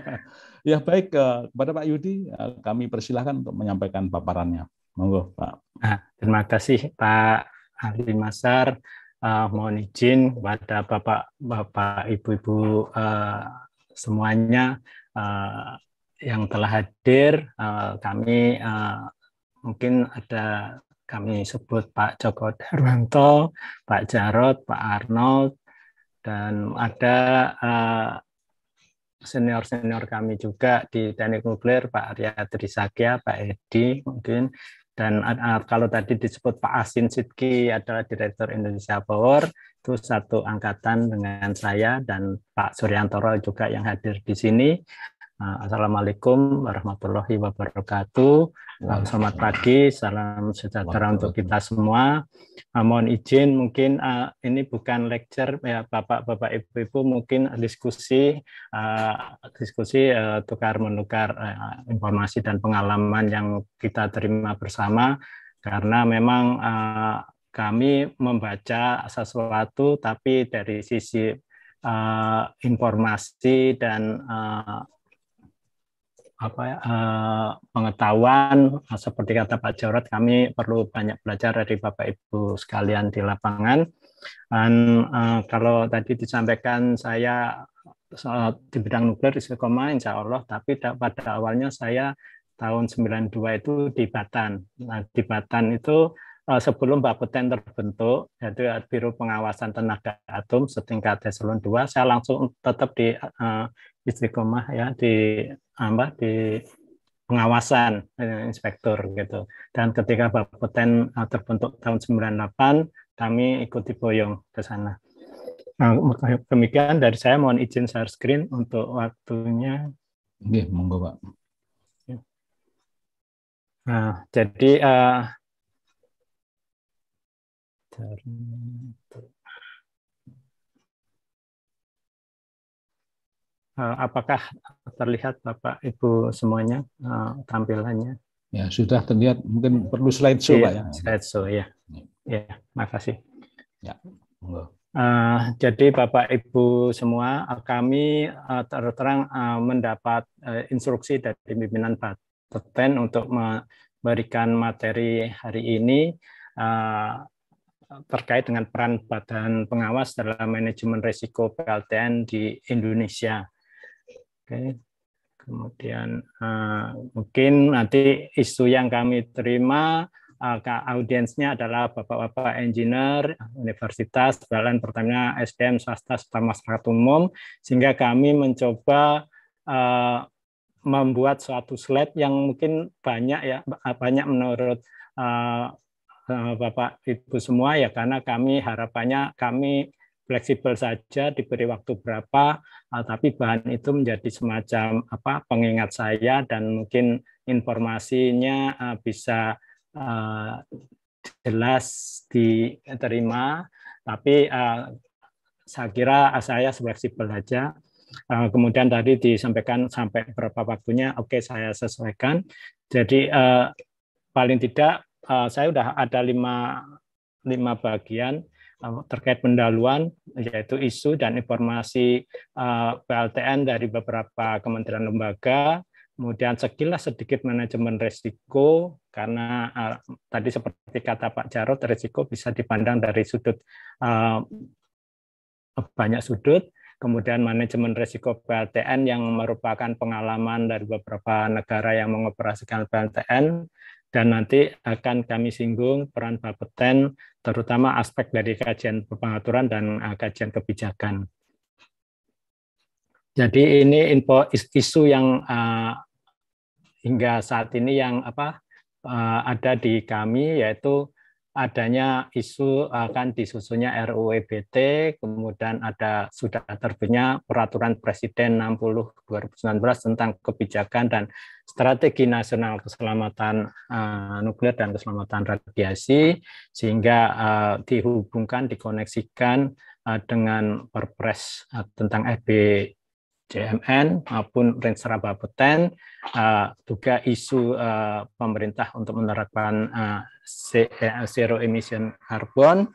ya baik eh, kepada Pak Yudi, eh, kami persilahkan untuk menyampaikan paparannya. Monggo, Pak. Nah, terima kasih Pak Ahli Masar uh, mohon izin kepada Bapak-bapak, Ibu-ibu uh, semuanya uh, yang telah hadir. Uh, kami uh, mungkin ada kami sebut Pak Joko Darwanto, Pak Jarot, Pak Arnold, dan ada senior senior-senior kami juga di teknik nuklir, Pak Arya Trisakya, Pak Edi mungkin dan uh, kalau tadi disebut Pak Asin Sidki adalah Direktur Indonesia Power, itu satu angkatan dengan saya dan Pak Suryantoro juga yang hadir di sini. Ah, assalamualaikum warahmatullahi wabarakatuh. Ah, selamat pagi, salam sejahtera untuk kita semua. Ah, mohon izin, mungkin ini bukan lecture, ya Bapak-Bapak Ibu-Ibu mungkin diskusi, diskusi eh, tukar menukar eh, informasi dan pengalaman yang kita terima bersama, karena memang kami membaca sesuatu, tapi dari sisi informasi dan apa uh, pengetahuan eh, seperti kata Pak Jarot kami perlu banyak belajar dari Bapak Ibu sekalian di lapangan dan uh, kalau tadi disampaikan saya di bidang nuklir Sekoma, insya Allah tapi pada awalnya saya tahun 92 itu di Batan nah di Batan itu uh, sebelum Bapeten terbentuk yaitu Biro Pengawasan Tenaga Atom setingkat eselon 2 saya langsung tetap di istiqomah ya di apa di pengawasan eh, inspektur gitu. Dan ketika Bapeten eh, terbentuk tahun 98 kami ikuti boyong ke sana. Nah, demikian dari saya mohon izin share screen untuk waktunya. Oke, monggo Pak. Ya. Nah, jadi uh, Eh, apakah terlihat Bapak Ibu semuanya eh, tampilannya? Ya, sudah terlihat. Mungkin perlu slide iya, Pak ya. Slide show iya. ya. Ya, makasih. Ya. Uh, jadi Bapak Ibu semua, kami uh, terus terang uh, mendapat uh, instruksi dari pimpinan Baten untuk memberikan materi hari ini uh, terkait dengan peran badan pengawas dalam manajemen risiko PLTN di Indonesia. Oke. Kemudian uh, mungkin nanti isu yang kami terima uh, audiensnya adalah bapak-bapak engineer universitas, dalam pertamanya SDM swasta serta masyarakat umum sehingga kami mencoba uh, membuat suatu slide yang mungkin banyak ya banyak menurut uh, Bapak Ibu semua ya karena kami harapannya kami fleksibel saja diberi waktu berapa uh, tapi bahan itu menjadi semacam apa pengingat saya dan mungkin informasinya uh, bisa uh, jelas diterima tapi uh, saya kira saya fleksibel saja Uh, kemudian tadi disampaikan sampai berapa waktunya, oke okay, saya sesuaikan. Jadi uh, paling tidak uh, saya sudah ada lima, lima bagian Uh, terkait pendaluan yaitu isu dan informasi uh, PLTN dari beberapa kementerian lembaga kemudian sekilas sedikit manajemen risiko karena uh, tadi seperti kata Pak Jarot risiko bisa dipandang dari sudut banyak sudut kemudian manajemen risiko PLTN yang merupakan pengalaman dari beberapa negara yang mengoperasikan PLTN dan nanti akan kami singgung peran Bapeten, terutama aspek dari kajian pengaturan dan eh, kajian kebijakan. Jadi ini info isu yang uh, hingga saat ini yang apa uh, ada di kami yaitu adanya isu akan disusunnya RUU EBT, kemudian ada sudah terbitnya peraturan Presiden 60 2019 tentang kebijakan dan strategi nasional keselamatan uh, nuklir dan keselamatan radiasi sehingga uh, dihubungkan dikoneksikan uh, dengan Perpres uh, tentang FB JMN maupun Range Rabapetan uh, eh, juga isu uh, pemerintah untuk menerapkan uh, zero emission carbon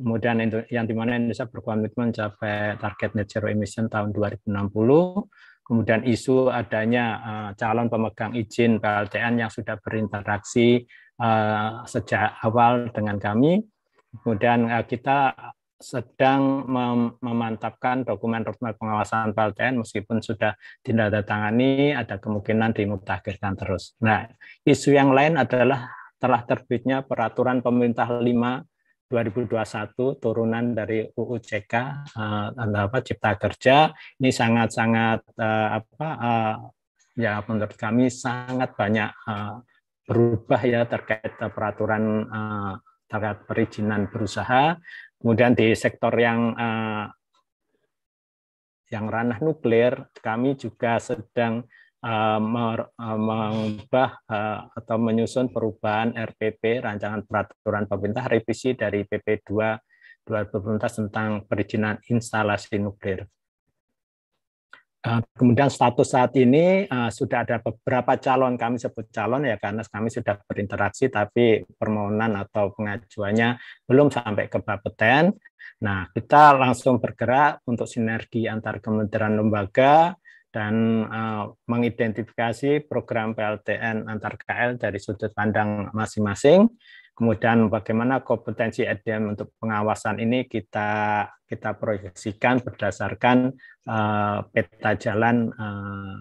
kemudian yang dimana Indonesia berkomitmen mencapai target net zero emission tahun 2060 kemudian isu adanya uh, calon pemegang izin PLTN yang sudah berinteraksi uh, sejak awal dengan kami kemudian uh, kita sedang mem memantapkan dokumen roadmap pengawasan PLTN meskipun sudah ditandatangani ada kemungkinan dimutakhirkan terus. Nah, isu yang lain adalah telah terbitnya peraturan pemerintah 5 2021 turunan dari UU CK uh, eh, apa Cipta Kerja ini sangat-sangat uh, apa uh, ya menurut kami sangat banyak uh, berubah ya terkait peraturan uh, terkait perizinan berusaha Kemudian di sektor yang eh, yang ranah nuklir, kami juga sedang eh, eh, mengubah atau menyusun perubahan RPP rancangan peraturan pemerintah revisi dari PP 2 2019 tentang perizinan instalasi nuklir. Eh, kemudian status saat ini eh, sudah ada beberapa calon, kami sebut calon ya karena kami sudah berinteraksi tapi permohonan atau pengajuannya belum sampai ke Bapeten. Nah, kita langsung bergerak untuk sinergi antar kementerian lembaga dan eh, mengidentifikasi program PLTN antar KL dari sudut pandang masing-masing Kemudian bagaimana kompetensi SDM untuk pengawasan ini kita kita proyeksikan berdasarkan uh, peta jalan uh,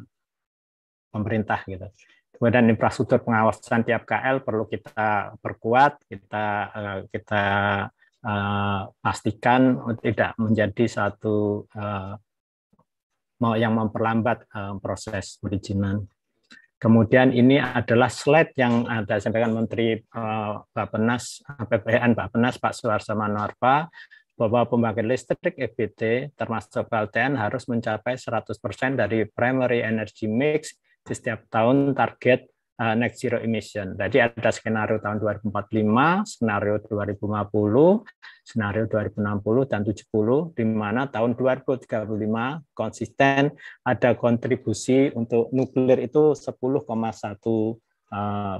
pemerintah gitu. Kemudian infrastruktur pengawasan tiap KL perlu kita perkuat, kita uh, kita uh, pastikan tidak menjadi satu uh, yang memperlambat uh, proses perizinan. Kemudian ini adalah slide yang ada sampaikan Menteri uh, Bapenas, PPN Bapenas Pak Suharto Manorpa bahwa pembangkit listrik EBT termasuk PLTN harus mencapai 100% dari primary energy mix di setiap tahun target uh, net zero emission. Jadi ada skenario tahun 2045, skenario 2050, skenario 2060 dan 70 di mana tahun 2035 konsisten ada kontribusi untuk nuklir itu 10,1 uh,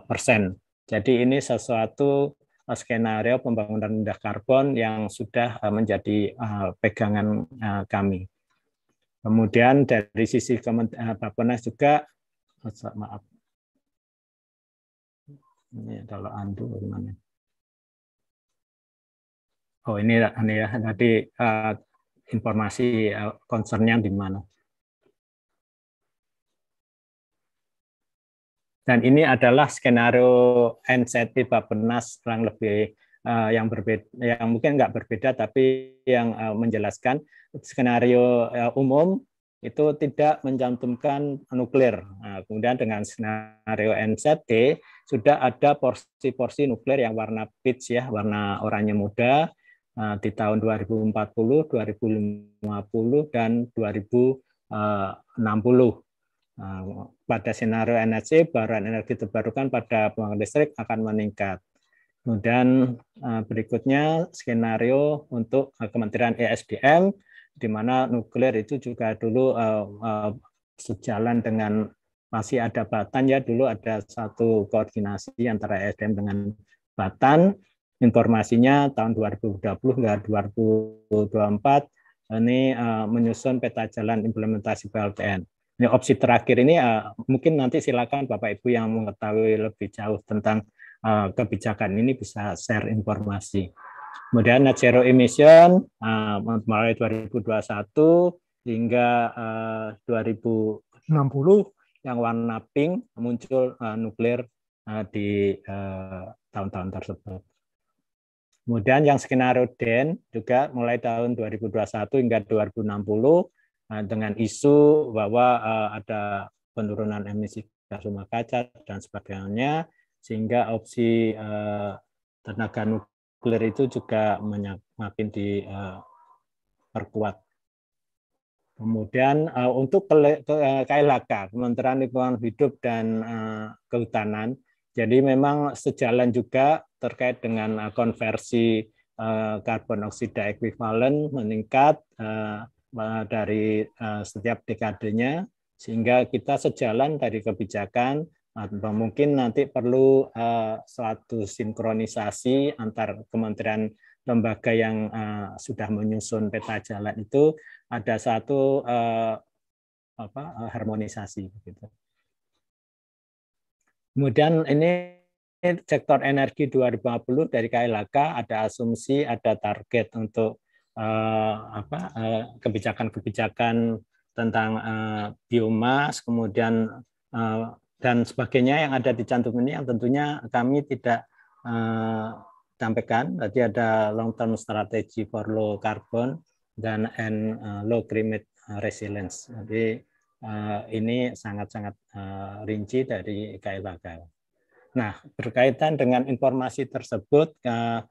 persen. Jadi ini sesuatu uh, skenario pembangunan rendah karbon yang sudah uh, menjadi pegangan kami. Kemudian dari sisi Bapak Bapenas juga, oh, maaf, ini iya, kalau andu bagaimana? Oh ini ini ya tadi uh, informasi uh, concernnya di mana. Dan ini adalah skenario NCT Bapenas kurang lebih uh, yang berbeda, yang mungkin nggak berbeda tapi yang uh, menjelaskan skenario uh, umum itu tidak mencantumkan nuklir. Nah, kemudian dengan skenario NZT sudah ada porsi-porsi nuklir yang warna peach ya, warna oranye muda nah, di tahun 2040, 2050 dan 2060. Eh, nah, pada skenario NHC, baru energi terbarukan pada pembangkit listrik akan meningkat. Kemudian eh, berikutnya skenario untuk Kementerian ESDM di mana nuklir itu juga dulu uh, uh, sejalan dengan masih ada Batan ya dulu ada satu koordinasi antara SDM dengan Batan informasinya tahun 2020 hingga 2024 ini uh, menyusun peta jalan implementasi PLTN. Ini opsi terakhir ini uh, mungkin nanti silakan Bapak Ibu yang mengetahui lebih jauh tentang uh, kebijakan ini bisa share informasi. Kemudian net zero emission uh, mulai 2021 hingga eh, uh, 2060 yang warna pink muncul uh, nuklir uh, di tahun tahun-tahun tersebut. Kemudian yang skenario DEN juga mulai tahun 2021 hingga 2060 uh, dengan isu bahwa uh, ada penurunan emisi gas rumah kaca dan sebagainya sehingga opsi uh, tenaga nuklir Blur itu juga makin diperkuat. Eh, Kemudian eh, untuk KLHK, eh, Kementerian Lingkungan Hidup dan Kehutanan, jadi memang sejalan juga terkait dengan konversi karbon oksida ekuivalen meningkat dari setiap dekadenya, sehingga kita sejalan dari kebijakan atau mungkin nanti perlu uh, suatu sinkronisasi antar kementerian lembaga yang uh, sudah menyusun peta jalan itu ada satu uh, apa uh, harmonisasi gitu. Kemudian ini sektor energi 2020 dari KLHK ada asumsi, ada target untuk uh, apa kebijakan-kebijakan uh, tentang uh, biomas, kemudian uh, dan sebagainya yang ada di Cantum ini yang tentunya kami tidak uh, sampaikan. Tadi ada long term strategy for low carbon dan and eh, low climate eh, resilience. Jadi uh, ini sangat-sangat uh, rinci dari KLHK. Nah, berkaitan dengan informasi tersebut, uh,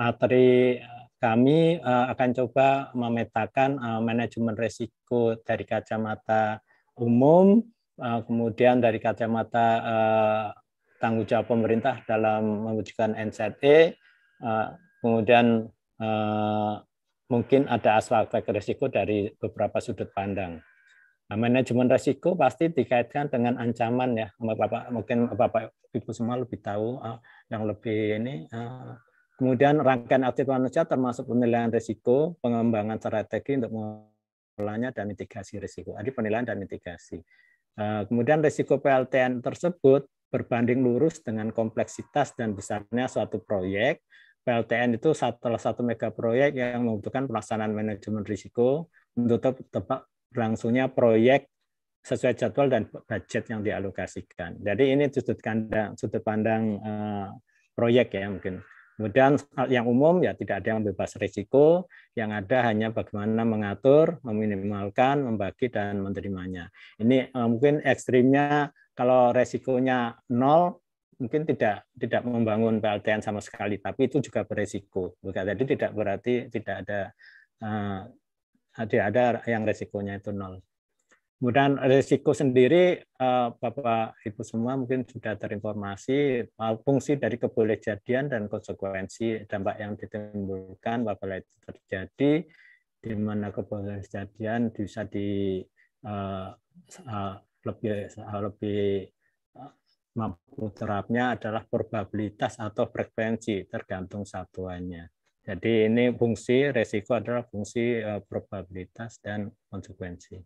materi kami akan coba memetakan manajemen risiko dari kacamata umum Eh, kemudian dari kacamata eh, tanggung jawab pemerintah dalam mewujudkan NZE, eh, kemudian mungkin ada aspek risiko dari beberapa sudut pandang. Nah, manajemen risiko pasti dikaitkan dengan ancaman ya, bapak mungkin bapak ibu semua lebih tahu yang lebih ini. Kemudian rangkaian aktif manusia termasuk penilaian risiko, pengembangan strategi untuk mengelolanya dan mitigasi risiko. Jadi penilaian dan mitigasi. Eh, kemudian risiko PLTN tersebut berbanding lurus dengan kompleksitas dan besarnya suatu proyek. PLTN itu salah satu mega proyek yang membutuhkan pelaksanaan manajemen risiko untuk tepat berlangsungnya proyek sesuai jadwal dan budget yang dialokasikan. Jadi ini sudut pandang, sudut pandang eh, proyek ya mungkin. Kemudian yang umum ya tidak ada yang bebas risiko, yang ada hanya bagaimana mengatur, meminimalkan, membagi dan menerimanya. Ini eh, mungkin ekstrimnya kalau resikonya nol mungkin tidak tidak membangun PLTN sama sekali, tapi itu juga beresiko. Bukan tadi tidak berarti tidak ada eh, ada yang resikonya itu nol. Kemudian risiko sendiri, eh, Bapak Ibu semua mungkin sudah terinformasi eh, fungsi dari kebolehjadian dan konsekuensi dampak yang ditimbulkan apabila itu terjadi, di mana kebolehjadian bisa di eh, lebih lebih mampu terapnya adalah probabilitas atau frekuensi tergantung satuannya. Jadi ini fungsi risiko adalah fungsi probabilitas dan konsekuensi.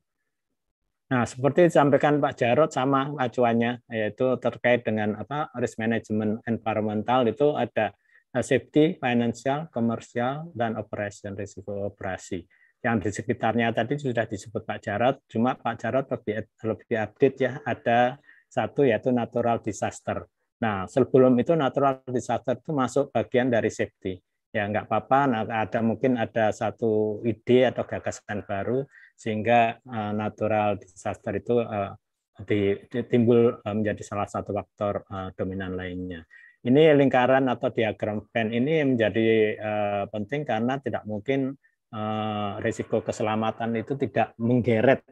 Nah, seperti disampaikan Pak Jarot sama acuannya yaitu terkait dengan apa risk management environmental itu ada eh, safety, financial, komersial dan operation risiko operasi. Yang di sekitarnya tadi sudah disebut Pak Jarot, cuma Pak Jarot lebih lebih update ya ada satu yaitu natural disaster. Nah, sebelum itu natural disaster itu masuk bagian dari safety. Ya enggak apa-apa, nah, ada mungkin ada satu ide atau gagasan baru, sehingga uh, natural disaster itu uh, di, timbul uh, menjadi salah satu faktor uh, dominan lainnya. Ini lingkaran atau diagram Venn ini menjadi uh, penting karena tidak mungkin uh, risiko keselamatan itu tidak menggeret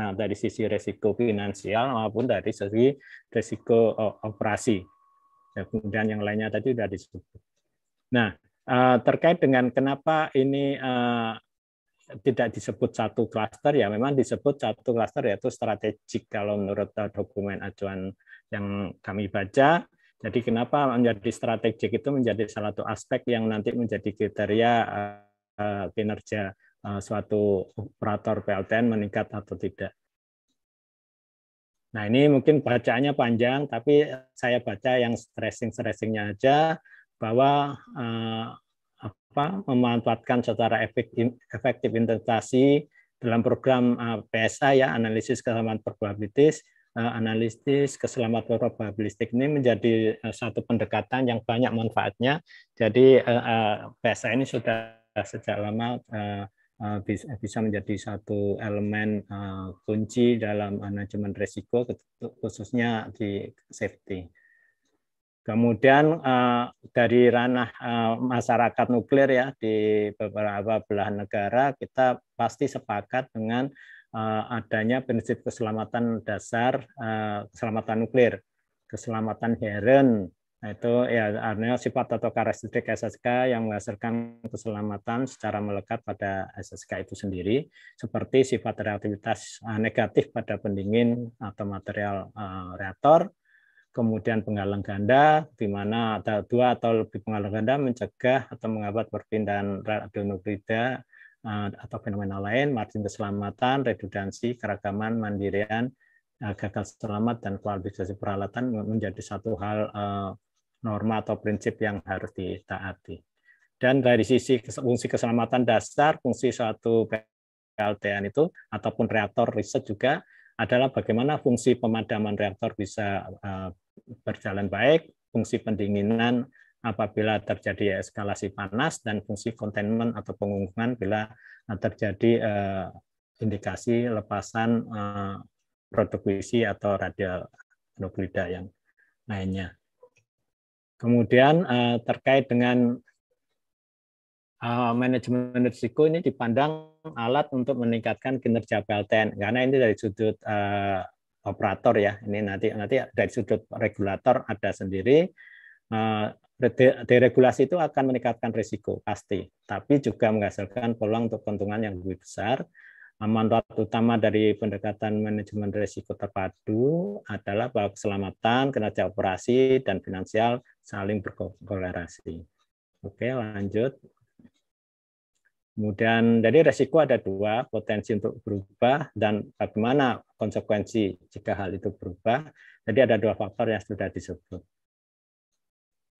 nah, dari sisi risiko finansial maupun dari sisi risiko operasi. Dan kemudian yang lainnya tadi sudah disebut. Nah, terkait dengan kenapa ini tidak disebut satu klaster ya memang disebut satu klaster yaitu strategik kalau menurut eh, dokumen acuan yang kami baca jadi kenapa menjadi strategik itu menjadi salah satu aspek yang nanti menjadi kriteria eh, eh, kinerja suatu operator PLTN meningkat atau tidak Nah ini mungkin bacaannya panjang, tapi saya baca yang stressing-stressingnya aja bahwa apa, memanfaatkan secara efektif, efektif investasi dalam program eh, PSA ya analisis keselamatan probabilitis eh, analisis keselamatan probabilistik ini menjadi eh, satu pendekatan yang banyak manfaatnya. Jadi PSA ini sudah sejak lama bisa menjadi satu elemen kunci dalam manajemen risiko khususnya di safety. Kemudian eh, dari ranah eh, masyarakat nuklir ya di beberapa belahan negara kita pasti sepakat dengan eh, adanya prinsip keselamatan dasar keselamatan nuklir, keselamatan heren nah, itu ya artinya sifat atau karakteristik SSK yang menghasilkan keselamatan secara melekat pada SSK itu sendiri seperti sifat reaktivitas negatif pada pendingin atau material reaktor kemudian penggalang ganda, di mana ada dua atau lebih penggalang ganda mencegah atau menghambat perpindahan radionuklida eh, atau fenomena lain, margin keselamatan, redundansi, keragaman, mandirian, eh, gagal selamat, dan kualifikasi peralatan menjadi satu hal eh, norma atau prinsip yang harus ditaati. Dan dari sisi fungsi keselamatan dasar, fungsi suatu PLTN itu, ataupun reaktor riset juga, adalah bagaimana fungsi pemadaman reaktor bisa berjalan baik, fungsi pendinginan apabila terjadi eskalasi panas, dan fungsi containment atau pengungkungan bila eh, terjadi eh, indikasi lepasan eh, produk atau radial nuklida yang lainnya. Kemudian eh, terkait dengan manajemen risiko ini dipandang alat untuk meningkatkan kinerja PLTN karena ini dari sudut uh, operator ya. Ini nanti nanti dari sudut regulator ada sendiri. Eh, deregulasi itu akan meningkatkan risiko pasti, tapi juga menghasilkan peluang untuk keuntungan yang lebih besar. Eh, manfaat utama dari pendekatan manajemen risiko terpadu adalah bahwa keselamatan, kinerja operasi, dan finansial saling berkolerasi. Oke, lanjut. Kemudian dari resiko ada dua, potensi untuk berubah dan bagaimana konsekuensi jika hal itu berubah. Jadi ada dua faktor yang sudah disebut.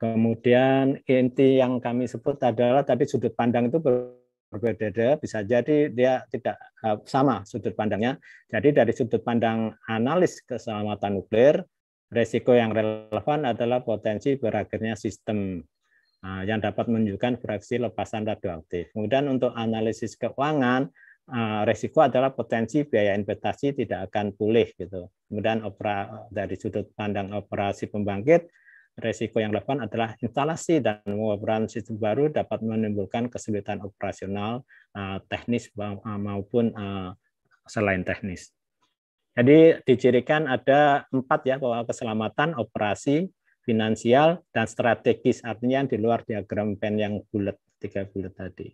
Kemudian inti yang kami sebut adalah tadi sudut pandang itu berbeda, beda bisa jadi dia tidak eh, sama sudut pandangnya. Jadi dari sudut pandang analis keselamatan nuklir, resiko yang relevan adalah potensi berakhirnya sistem Ah, yang dapat menunjukkan fraksi lepasan radioaktif. Kemudian untuk analisis keuangan, ah, resiko adalah potensi biaya investasi tidak akan pulih gitu. Kemudian opera, dari sudut pandang operasi pembangkit, resiko yang relevan adalah instalasi dan pengoperasian sistem baru dapat menimbulkan kesulitan operasional, ah, teknis maupun selain teknis. Jadi dicirikan ada empat ya bahwa keselamatan operasi, finansial, dan strategis. Artinya di luar diagram pen yang bulat, tiga bulat tadi.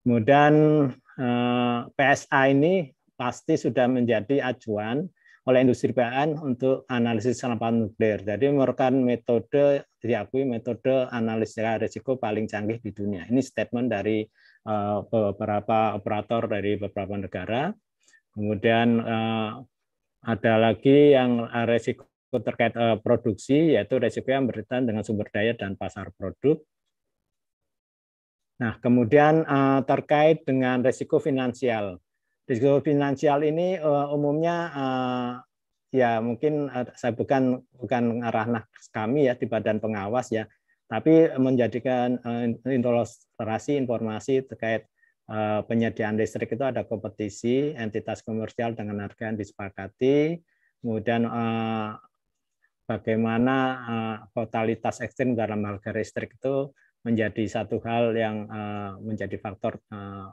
Kemudian eh, PSA ini pasti sudah menjadi acuan oleh industri PAN untuk analisis senapan nuklir. Jadi merupakan metode diakui metode analisis ya, risiko paling canggih di dunia. Ini statement dari eh, beberapa operator dari beberapa negara. Kemudian eh, ada lagi yang risiko terkait uh, produksi, yaitu risiko yang berkaitan dengan sumber daya dan pasar produk. Nah, kemudian uh, terkait dengan risiko finansial. Risiko finansial ini uh, umumnya uh, ya mungkin uh, saya bukan bukan ranah kami ya di badan pengawas ya, tapi menjadikan uh, informasi terkait penyediaan listrik itu ada kompetisi entitas komersial dengan harga yang disepakati, kemudian bagaimana uh, totalitas ekstrim dalam harga listrik itu menjadi satu hal yang uh, menjadi faktor uh,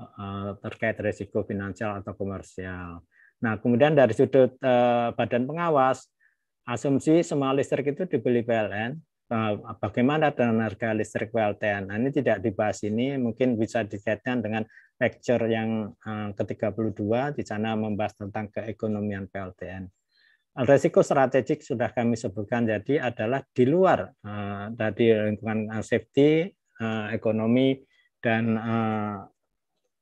uh, terkait risiko finansial atau komersial. Nah, kemudian dari sudut uh, badan pengawas, asumsi semua listrik itu dibeli PLN, uh, bagaimana dengan harga listrik PLTN? Nah, ini tidak dibahas ini, mungkin bisa dikaitkan dengan lecture yang uh, ke-32, di sana membahas tentang keekonomian PLTN. Nah, resiko strategik sudah kami sebutkan jadi adalah di luar uh, eh, dari lingkungan eh, safety, uh, ekonomi dan uh,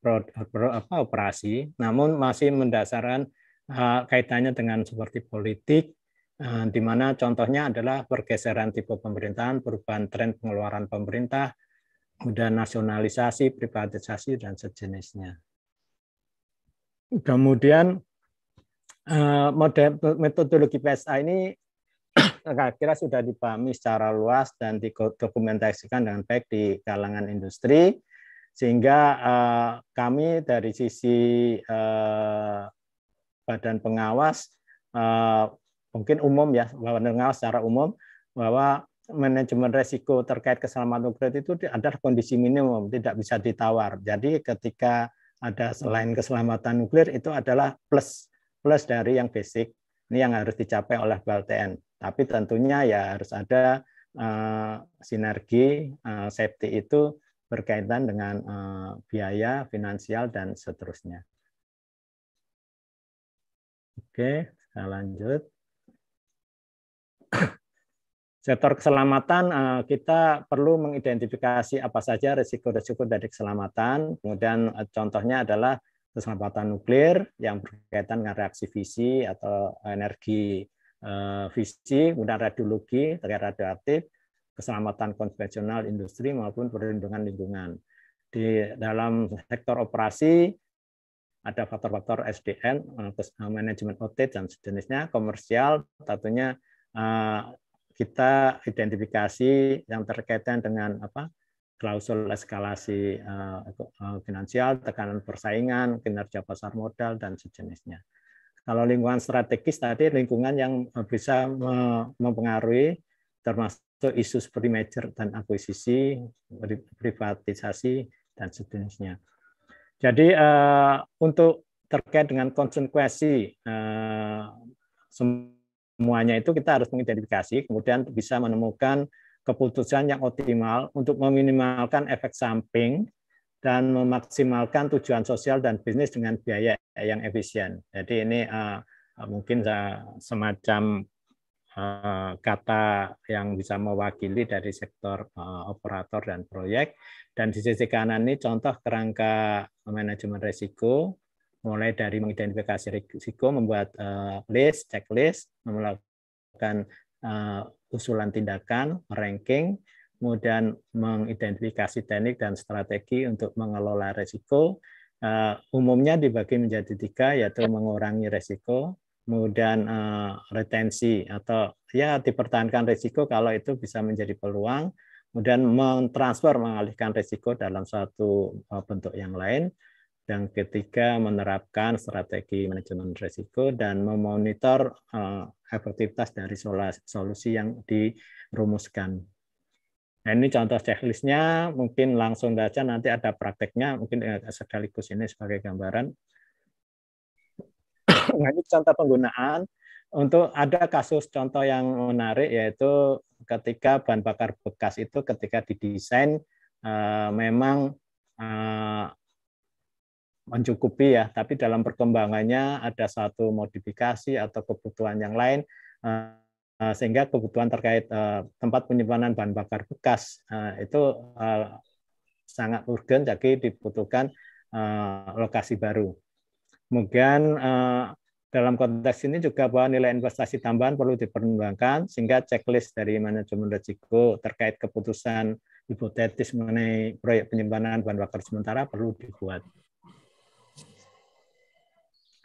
pro, pro, apa, operasi, namun masih mendasarkan uh, kaitannya dengan seperti politik, uh, di mana contohnya adalah pergeseran tipe pemerintahan, perubahan tren pengeluaran pemerintah, kemudian nasionalisasi, privatisasi dan sejenisnya. Kemudian Eh, model metodologi PSA ini kira kira sudah dipahami secara luas dan didokumentasikan dengan baik di kalangan industri sehingga eh, kami dari sisi eh, badan pengawas mungkin umum ya badan pengawas secara umum bahwa manajemen resiko terkait keselamatan kredit itu adalah kondisi minimum tidak bisa ditawar jadi ketika ada selain keselamatan nuklir itu adalah plus plus dari yang basic. Ini yang harus dicapai oleh BLTN. Tapi tentunya ya harus ada uh, sinergi uh, safety itu berkaitan dengan uh, biaya finansial dan seterusnya. Oke, saya lanjut. Sektor keselamatan kita perlu mengidentifikasi apa saja risiko-risiko dari keselamatan. Kemudian contohnya adalah keselamatan nuklir yang berkaitan dengan reaksi visi atau energi visi, eh, kemudian radiologi terkait radioaktif, keselamatan konvensional industri maupun perlindungan lingkungan. Di dalam sektor operasi ada faktor-faktor SDN, eh, eh, manajemen OT dan sejenisnya, komersial tentunya kita identifikasi yang terkaitan dengan apa klausul eskalasi eh, eh, finansial, tekanan persaingan, kinerja pasar modal, dan sejenisnya. Kalau lingkungan strategis tadi lingkungan yang eh, bisa mempengaruhi termasuk isu seperti merger dan akuisisi, privatisasi, dan sejenisnya. Jadi untuk terkait dengan konsekuensi semuanya itu kita harus mengidentifikasi, kemudian bisa menemukan keputusan yang optimal untuk meminimalkan efek samping dan memaksimalkan tujuan sosial dan bisnis dengan biaya yang efisien. Jadi ini uh, mungkin semacam uh, kata yang bisa mewakili dari sektor uh, operator dan proyek. Dan di sisi kanan ini contoh kerangka manajemen risiko, mulai dari mengidentifikasi risiko, membuat uh, list, checklist, melakukan Eh, usulan tindakan, ranking, kemudian mengidentifikasi teknik dan strategi untuk mengelola resiko. Uh, umumnya dibagi menjadi tiga, yaitu ya. mengurangi resiko, kemudian uh, retensi atau ya dipertahankan resiko kalau itu bisa menjadi peluang, kemudian mentransfer mengalihkan resiko dalam satu uh, bentuk yang lain, dan ketiga menerapkan strategi manajemen resiko dan memonitor uh, efektivitas dari solusi yang dirumuskan. Nah, ini contoh checklistnya, mungkin langsung saja nanti ada prakteknya, mungkin eh, sekaligus ini sebagai gambaran. Nah, ini contoh penggunaan untuk ada kasus contoh yang menarik yaitu ketika bahan bakar bekas itu ketika didesain eh, memang eh, mencukupi ya, tapi dalam perkembangannya ada satu modifikasi atau kebutuhan yang lain eh, eh, sehingga kebutuhan terkait eh, tempat penyimpanan bahan bakar bekas itu sangat urgent, jadi dibutuhkan lokasi baru. Kemudian dalam konteks ini juga bahwa nilai investasi tambahan perlu dipertimbangkan sehingga checklist dari manajemen risiko terkait keputusan hipotetis mengenai proyek penyimpanan bahan bakar sementara perlu dibuat.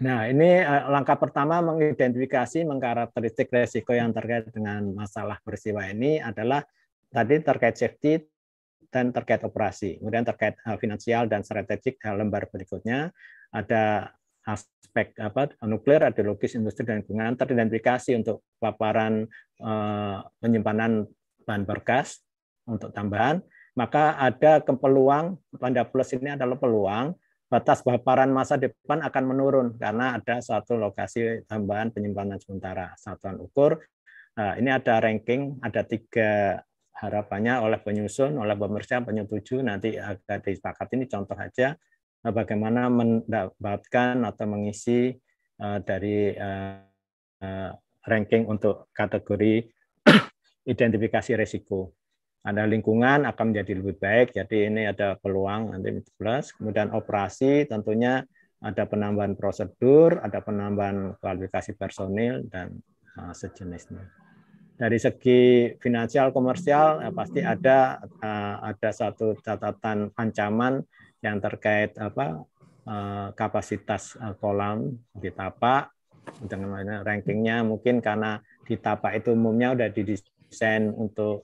Nah, ini eh, langkah pertama mengidentifikasi mengkarakteristik resiko yang terkait dengan masalah peristiwa ini adalah tadi terkait safety dan terkait operasi. Kemudian terkait eh, finansial dan strategik lembar berikutnya ada aspek apa nuklir, radiologis, industri dan lingkungan teridentifikasi untuk paparan eh, penyimpanan bahan berkas untuk tambahan, maka ada kepeluang pada Plus ini adalah peluang batas paparan masa depan akan menurun karena ada satu lokasi tambahan penyimpanan sementara satuan ukur. Nah, ini ada ranking, ada tiga harapannya oleh penyusun, oleh pemerintah penyetuju nanti akan disepakati ini contoh aja eh, bagaimana mendapatkan atau mengisi eh, dari eh, ranking untuk kategori identifikasi risiko ada lingkungan akan menjadi lebih baik. Jadi ini ada peluang nanti plus. Kemudian operasi tentunya ada penambahan prosedur, ada penambahan kualifikasi personil dan uh, sejenisnya. Dari segi finansial komersial ya pasti ada uh, ada satu catatan ancaman yang terkait apa kapasitas kolam di tapak dengan rankingnya mungkin karena di tapak itu umumnya sudah didesain untuk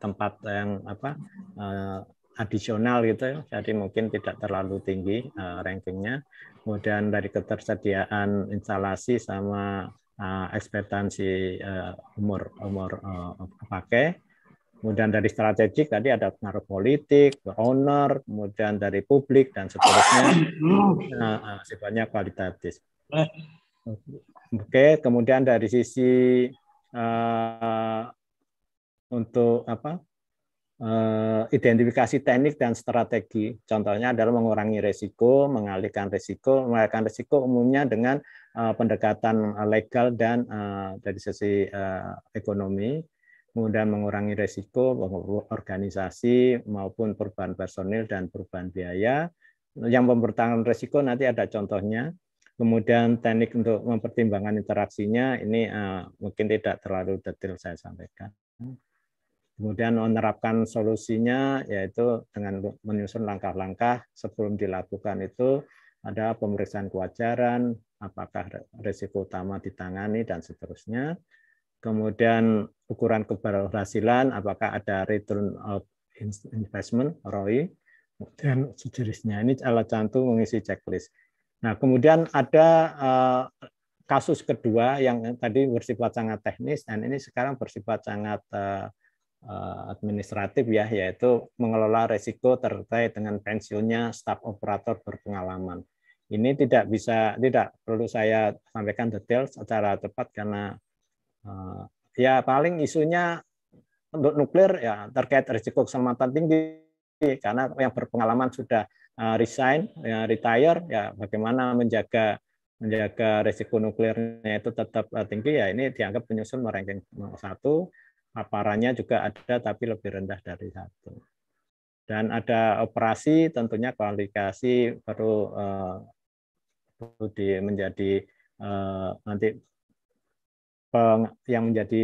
tempat yang apa uh, eh, adisional gitu ya. jadi mungkin tidak terlalu tinggi uh, rankingnya kemudian dari ketersediaan instalasi sama uh, eh, ekspektasi uh, umur umur uh, pakai kemudian dari strategik tadi ada pengaruh politik, owner, kemudian dari publik dan seterusnya nah, sifatnya kualitatif. Oke, kemudian dari sisi untuk apa eh, identifikasi teknik dan strategi. Contohnya adalah mengurangi resiko, mengalihkan resiko, mengalihkan resiko umumnya dengan eh, pendekatan legal dan eh, dari sisi ekonomi, kemudian mengurangi resiko organisasi maupun perubahan personil dan perubahan biaya. Yang mempertahankan resiko nanti ada contohnya. Kemudian teknik untuk mempertimbangkan interaksinya ini mungkin tidak terlalu detail saya sampaikan. Kemudian menerapkan solusinya yaitu dengan menyusun langkah-langkah sebelum dilakukan itu ada pemeriksaan kewajaran, apakah risiko utama ditangani dan seterusnya. Kemudian ukuran keberhasilan, apakah ada return of investment ROI. dan sejenisnya ini alat cantum mengisi checklist. Nah, kemudian ada eh, kasus kedua yang tadi bersifat sangat teknis dan ini sekarang bersifat sangat eh, Eh, administratif ya, yaitu mengelola resiko terkait dengan pensiunnya staf operator berpengalaman. Ini tidak bisa, tidak perlu saya sampaikan detail secara cepat karena eh, ya paling isunya untuk nuklir ya terkait risiko keselamatan tinggi karena yang berpengalaman sudah eh, resign, ya, retire, ya bagaimana menjaga menjaga risiko nuklirnya itu tetap tinggi ya ini dianggap penyusun ranking satu paparannya juga ada tapi lebih rendah dari satu. Dan ada operasi tentunya kualifikasi perlu perlu eh, di menjadi uh, nanti peng, yang menjadi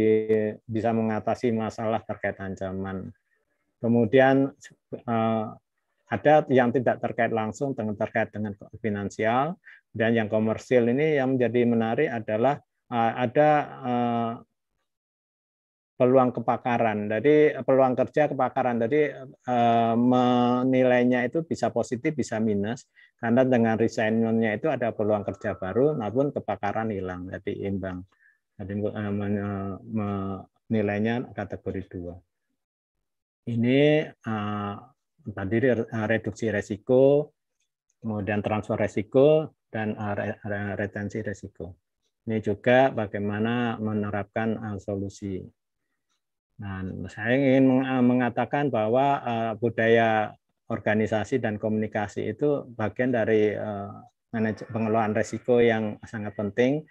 bisa mengatasi masalah terkait ancaman. Kemudian uh, ada yang tidak terkait langsung dengan terkait dengan finansial dan yang komersil ini yang menjadi menarik adalah ada peluang kepakaran. Jadi peluang kerja kepakaran. Jadi eh, menilainya itu bisa positif, bisa minus. Karena dengan resignmentnya itu ada peluang kerja baru, namun kepakaran hilang. Jadi imbang. Jadi eh, eh, menilainya kategori dua. Ini eh, tadi eh, reduksi resiko, kemudian transfer resiko, dan eh, retensi resiko. Ini juga bagaimana menerapkan solusi Nah, saya ingin eh, mengatakan bahwa eh, budaya organisasi dan komunikasi itu bagian dari eh, pengelolaan risiko yang sangat penting,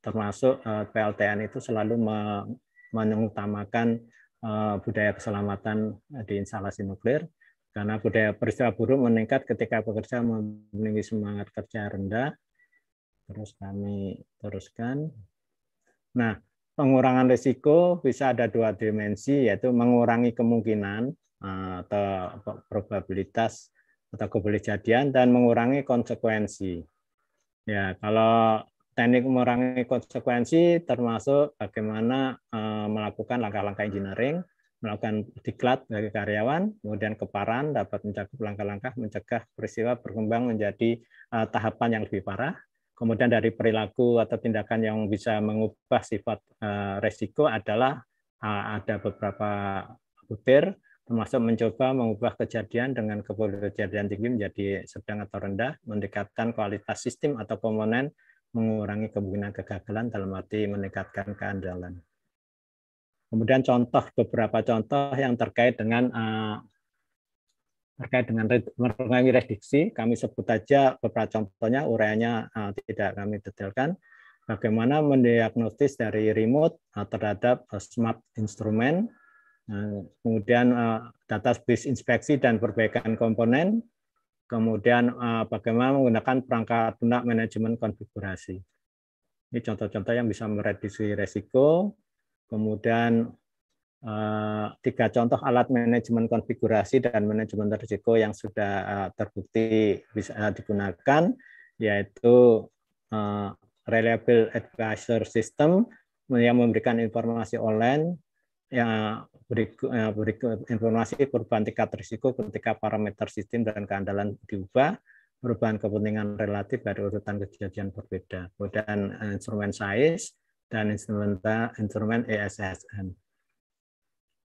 termasuk PLTN itu selalu me mengutamakan budaya keselamatan di instalasi nuklir, karena budaya peristiwa buruk meningkat ketika pekerja memiliki semangat kerja rendah. Terus kami teruskan. Nah, pengurangan risiko bisa ada dua dimensi, yaitu mengurangi kemungkinan eh, atau probabilitas atau kebolehjadian dan mengurangi konsekuensi. Ya, kalau teknik mengurangi konsekuensi termasuk bagaimana eh, melakukan langkah-langkah engineering, melakukan diklat bagi karyawan, kemudian keparan dapat mencakup langkah-langkah mencegah peristiwa berkembang menjadi eh, tahapan yang lebih parah, Kemudian dari perilaku atau tindakan yang bisa mengubah sifat eh, resiko adalah eh, ada beberapa butir, termasuk mencoba mengubah kejadian dengan kejadian tinggi menjadi sedang atau rendah, mendekatkan kualitas sistem atau komponen, mengurangi kemungkinan kegagalan dalam arti meningkatkan keandalan. Kemudian contoh beberapa contoh yang terkait dengan eh, terkait dengan mengurangi reduksi, kami sebut saja beberapa contohnya, uraiannya eh, tidak kami detailkan. Bagaimana mendiagnosis dari remote eh, terhadap eh, smart instrumen, kemudian data space inspeksi dan perbaikan komponen, kemudian bagaimana menggunakan perangkat lunak manajemen konfigurasi. Ini contoh-contoh yang bisa mereduksi resiko, kemudian Eh, tiga contoh alat manajemen konfigurasi dan manajemen risiko yang sudah eh, terbukti bisa eh, digunakan yaitu reliable advisor system yang memberikan informasi online yang berikut, berikut informasi perubahan tingkat risiko ketika parameter sistem dan keandalan diubah perubahan kepentingan relatif dari urutan kejadian berbeda kemudian instrumen size dan instrumen instrumen e ESSN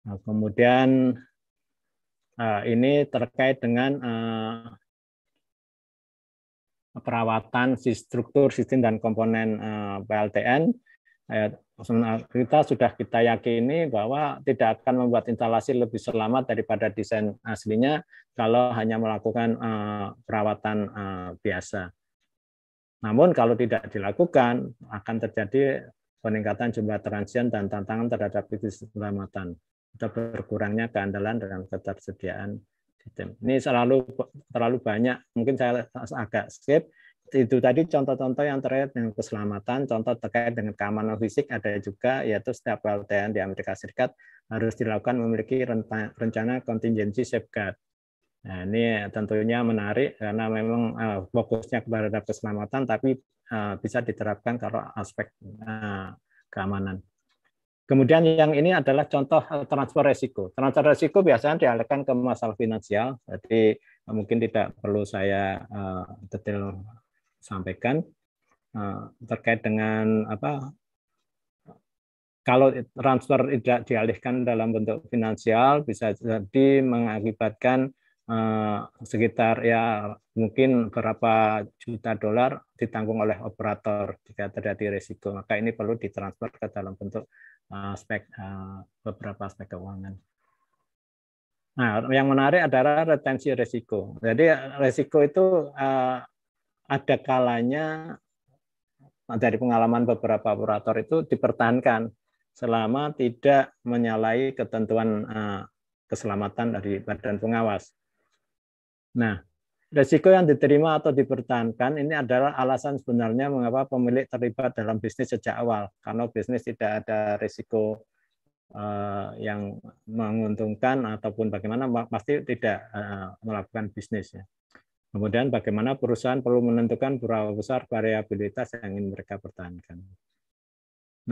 Nah, kemudian uh, ini terkait dengan uh, perawatan si struktur sistem dan komponen uh, eh, PLTN. kita sudah kita yakini bahwa tidak akan membuat instalasi lebih selamat daripada desain aslinya kalau hanya melakukan perawatan biasa. Namun kalau tidak dilakukan akan terjadi peningkatan jumlah transien dan tantangan terhadap keselamatan atau berkurangnya keandalan dalam ketersediaan sistem. Ini selalu terlalu banyak. Mungkin saya agak skip. Itu tadi contoh-contoh yang terkait dengan keselamatan, contoh terkait dengan keamanan fisik ada juga, yaitu setiap PLTN di Amerika Serikat harus dilakukan memiliki rencana kontingensi safeguard. Nah, ini tentunya menarik karena memang eh, fokusnya kepada keselamatan, tapi eh, bisa diterapkan kalau aspek eh, keamanan. Kemudian yang ini adalah contoh transfer resiko. Transfer resiko biasanya dialihkan ke masalah finansial, jadi eh, mungkin tidak perlu saya eh, detail sampaikan eh, terkait dengan apa kalau transfer tidak dialihkan dalam bentuk finansial bisa jadi mengakibatkan sekitar ya mungkin berapa juta dolar ditanggung oleh operator jika terjadi resiko. maka ini perlu ditransfer ke dalam bentuk aspek eh, eh, beberapa aspek keuangan. Nah, yang menarik adalah retensi resiko. Jadi resiko itu eh, ada kalanya dari pengalaman beberapa operator itu dipertahankan selama tidak menyalahi ketentuan keselamatan dari badan pengawas. Nah, Resiko yang diterima atau dipertahankan ini adalah alasan sebenarnya mengapa pemilik terlibat dalam bisnis sejak awal. Karena bisnis tidak ada resiko eh, yang menguntungkan ataupun bagaimana pasti tidak eh, melakukan bisnisnya. Kemudian bagaimana perusahaan perlu menentukan berapa besar variabilitas yang ingin mereka pertahankan.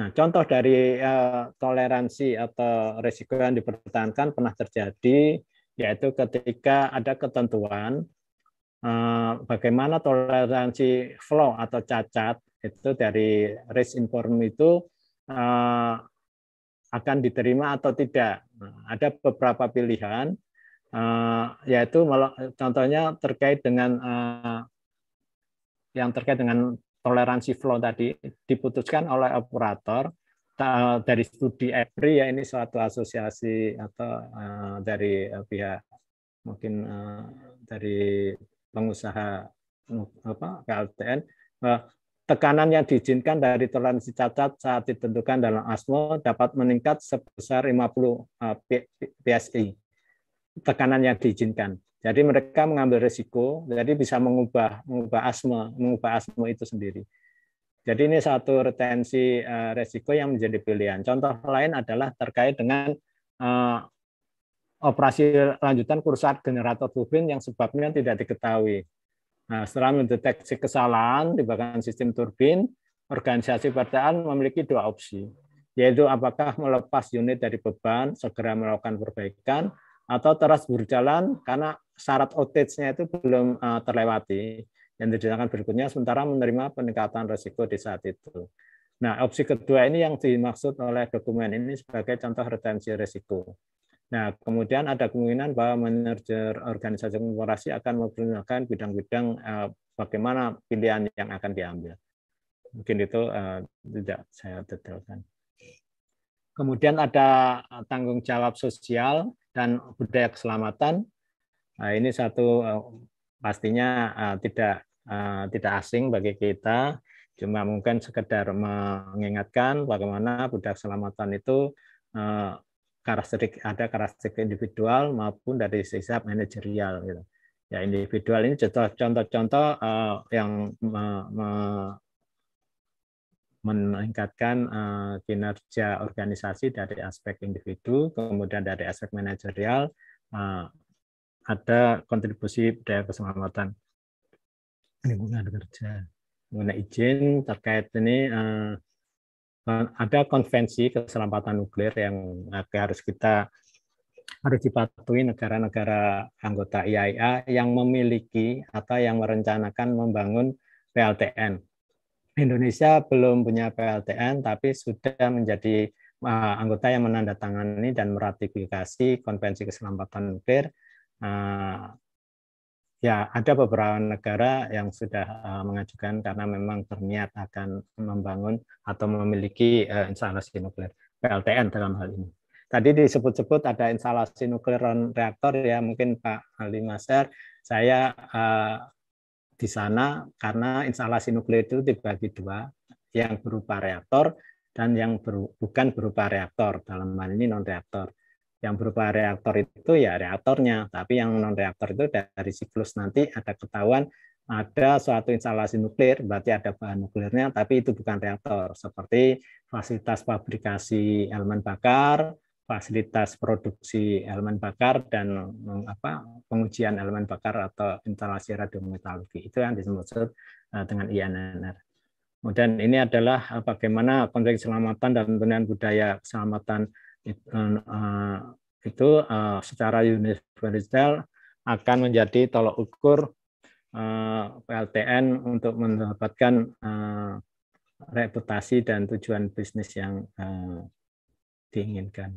Nah, contoh dari eh, toleransi atau resiko yang dipertahankan pernah terjadi yaitu ketika ada ketentuan Eh, bagaimana toleransi flow atau cacat itu dari risk inform itu eh, akan diterima atau tidak. Nah, ada beberapa pilihan, eh, yaitu contohnya terkait dengan yang terkait dengan toleransi flow tadi diputuskan oleh operator dari studi EPRI ya ini suatu asosiasi atau dari pihak mungkin dari pengusaha apa PLTN eh, tekanan yang diizinkan dari toleransi cacat saat ditentukan dalam ASMO dapat meningkat sebesar 50 PSI eh, tekanan yang diizinkan. Jadi mereka mengambil risiko, jadi bisa mengubah mengubah asmo mengubah asmo itu sendiri. Jadi ini satu retensi eh, risiko yang menjadi pilihan. Contoh lain adalah terkait dengan operasi lanjutan kursat generator turbin yang sebabnya tidak diketahui. Nah, setelah mendeteksi kesalahan di bagian sistem turbin, organisasi pertahanan memiliki dua opsi, yaitu apakah melepas unit dari beban, segera melakukan perbaikan, atau terus berjalan karena syarat outage-nya itu belum eh, terlewati. Yang dijelaskan berikutnya, sementara menerima peningkatan resiko di saat itu. Nah, opsi kedua ini yang dimaksud oleh dokumen ini sebagai contoh retensi resiko. Nah, kemudian ada kemungkinan bahwa manajer organisasi korporasi akan mempergunakan bidang-bidang eh, bagaimana pilihan yang akan diambil. Mungkin itu eh, tidak saya detailkan. Kemudian ada eh, tanggung jawab sosial dan budaya keselamatan. Nah, ini satu pastinya tidak tidak asing bagi kita. Cuma mungkin sekedar mengingatkan bagaimana budaya keselamatan itu karakteristik ada karakteristik individual maupun dari sisi manajerial gitu. Ya individual ini contoh-contoh uh, yang me, me, meningkatkan uh, kinerja organisasi dari aspek individu, kemudian dari aspek manajerial uh, ada kontribusi budaya keselamatan lingkungan kerja mengenai izin terkait ini uh, Nah, ada konvensi keselamatan nuklir yang harus kita harus dipatuhi negara-negara anggota IAEA yang memiliki atau yang merencanakan membangun PLTN. Indonesia belum punya PLTN tapi sudah menjadi eh, anggota yang menandatangani dan meratifikasi konvensi keselamatan nuklir eh, Ya, ada beberapa negara yang sudah uh, mengajukan karena memang berniat akan membangun atau memiliki uh, instalasi nuklir PLTN dalam hal ini. Tadi disebut-sebut ada instalasi nuklir reaktor ya, mungkin Pak Ali Maser, saya uh, di sana karena instalasi nuklir itu dibagi dua, yang berupa reaktor dan yang ber, bukan berupa reaktor dalam hal ini non reaktor yang berupa reaktor itu ya reaktornya, tapi yang non reaktor itu dari siklus nanti ada ketahuan ada suatu instalasi nuklir, berarti ada bahan nuklirnya, tapi itu bukan reaktor, seperti fasilitas fabrikasi elemen bakar, fasilitas produksi elemen bakar dan apa pengujian elemen bakar atau instalasi radiometalurgi itu yang disebut eh, dengan INNR. Kemudian ini adalah eh, bagaimana konteks keselamatan dan pembinaan budaya keselamatan itu eh, eh, secara universal akan menjadi tolok ukur eh, PLTN untuk mendapatkan reputasi dan tujuan bisnis yang diinginkan.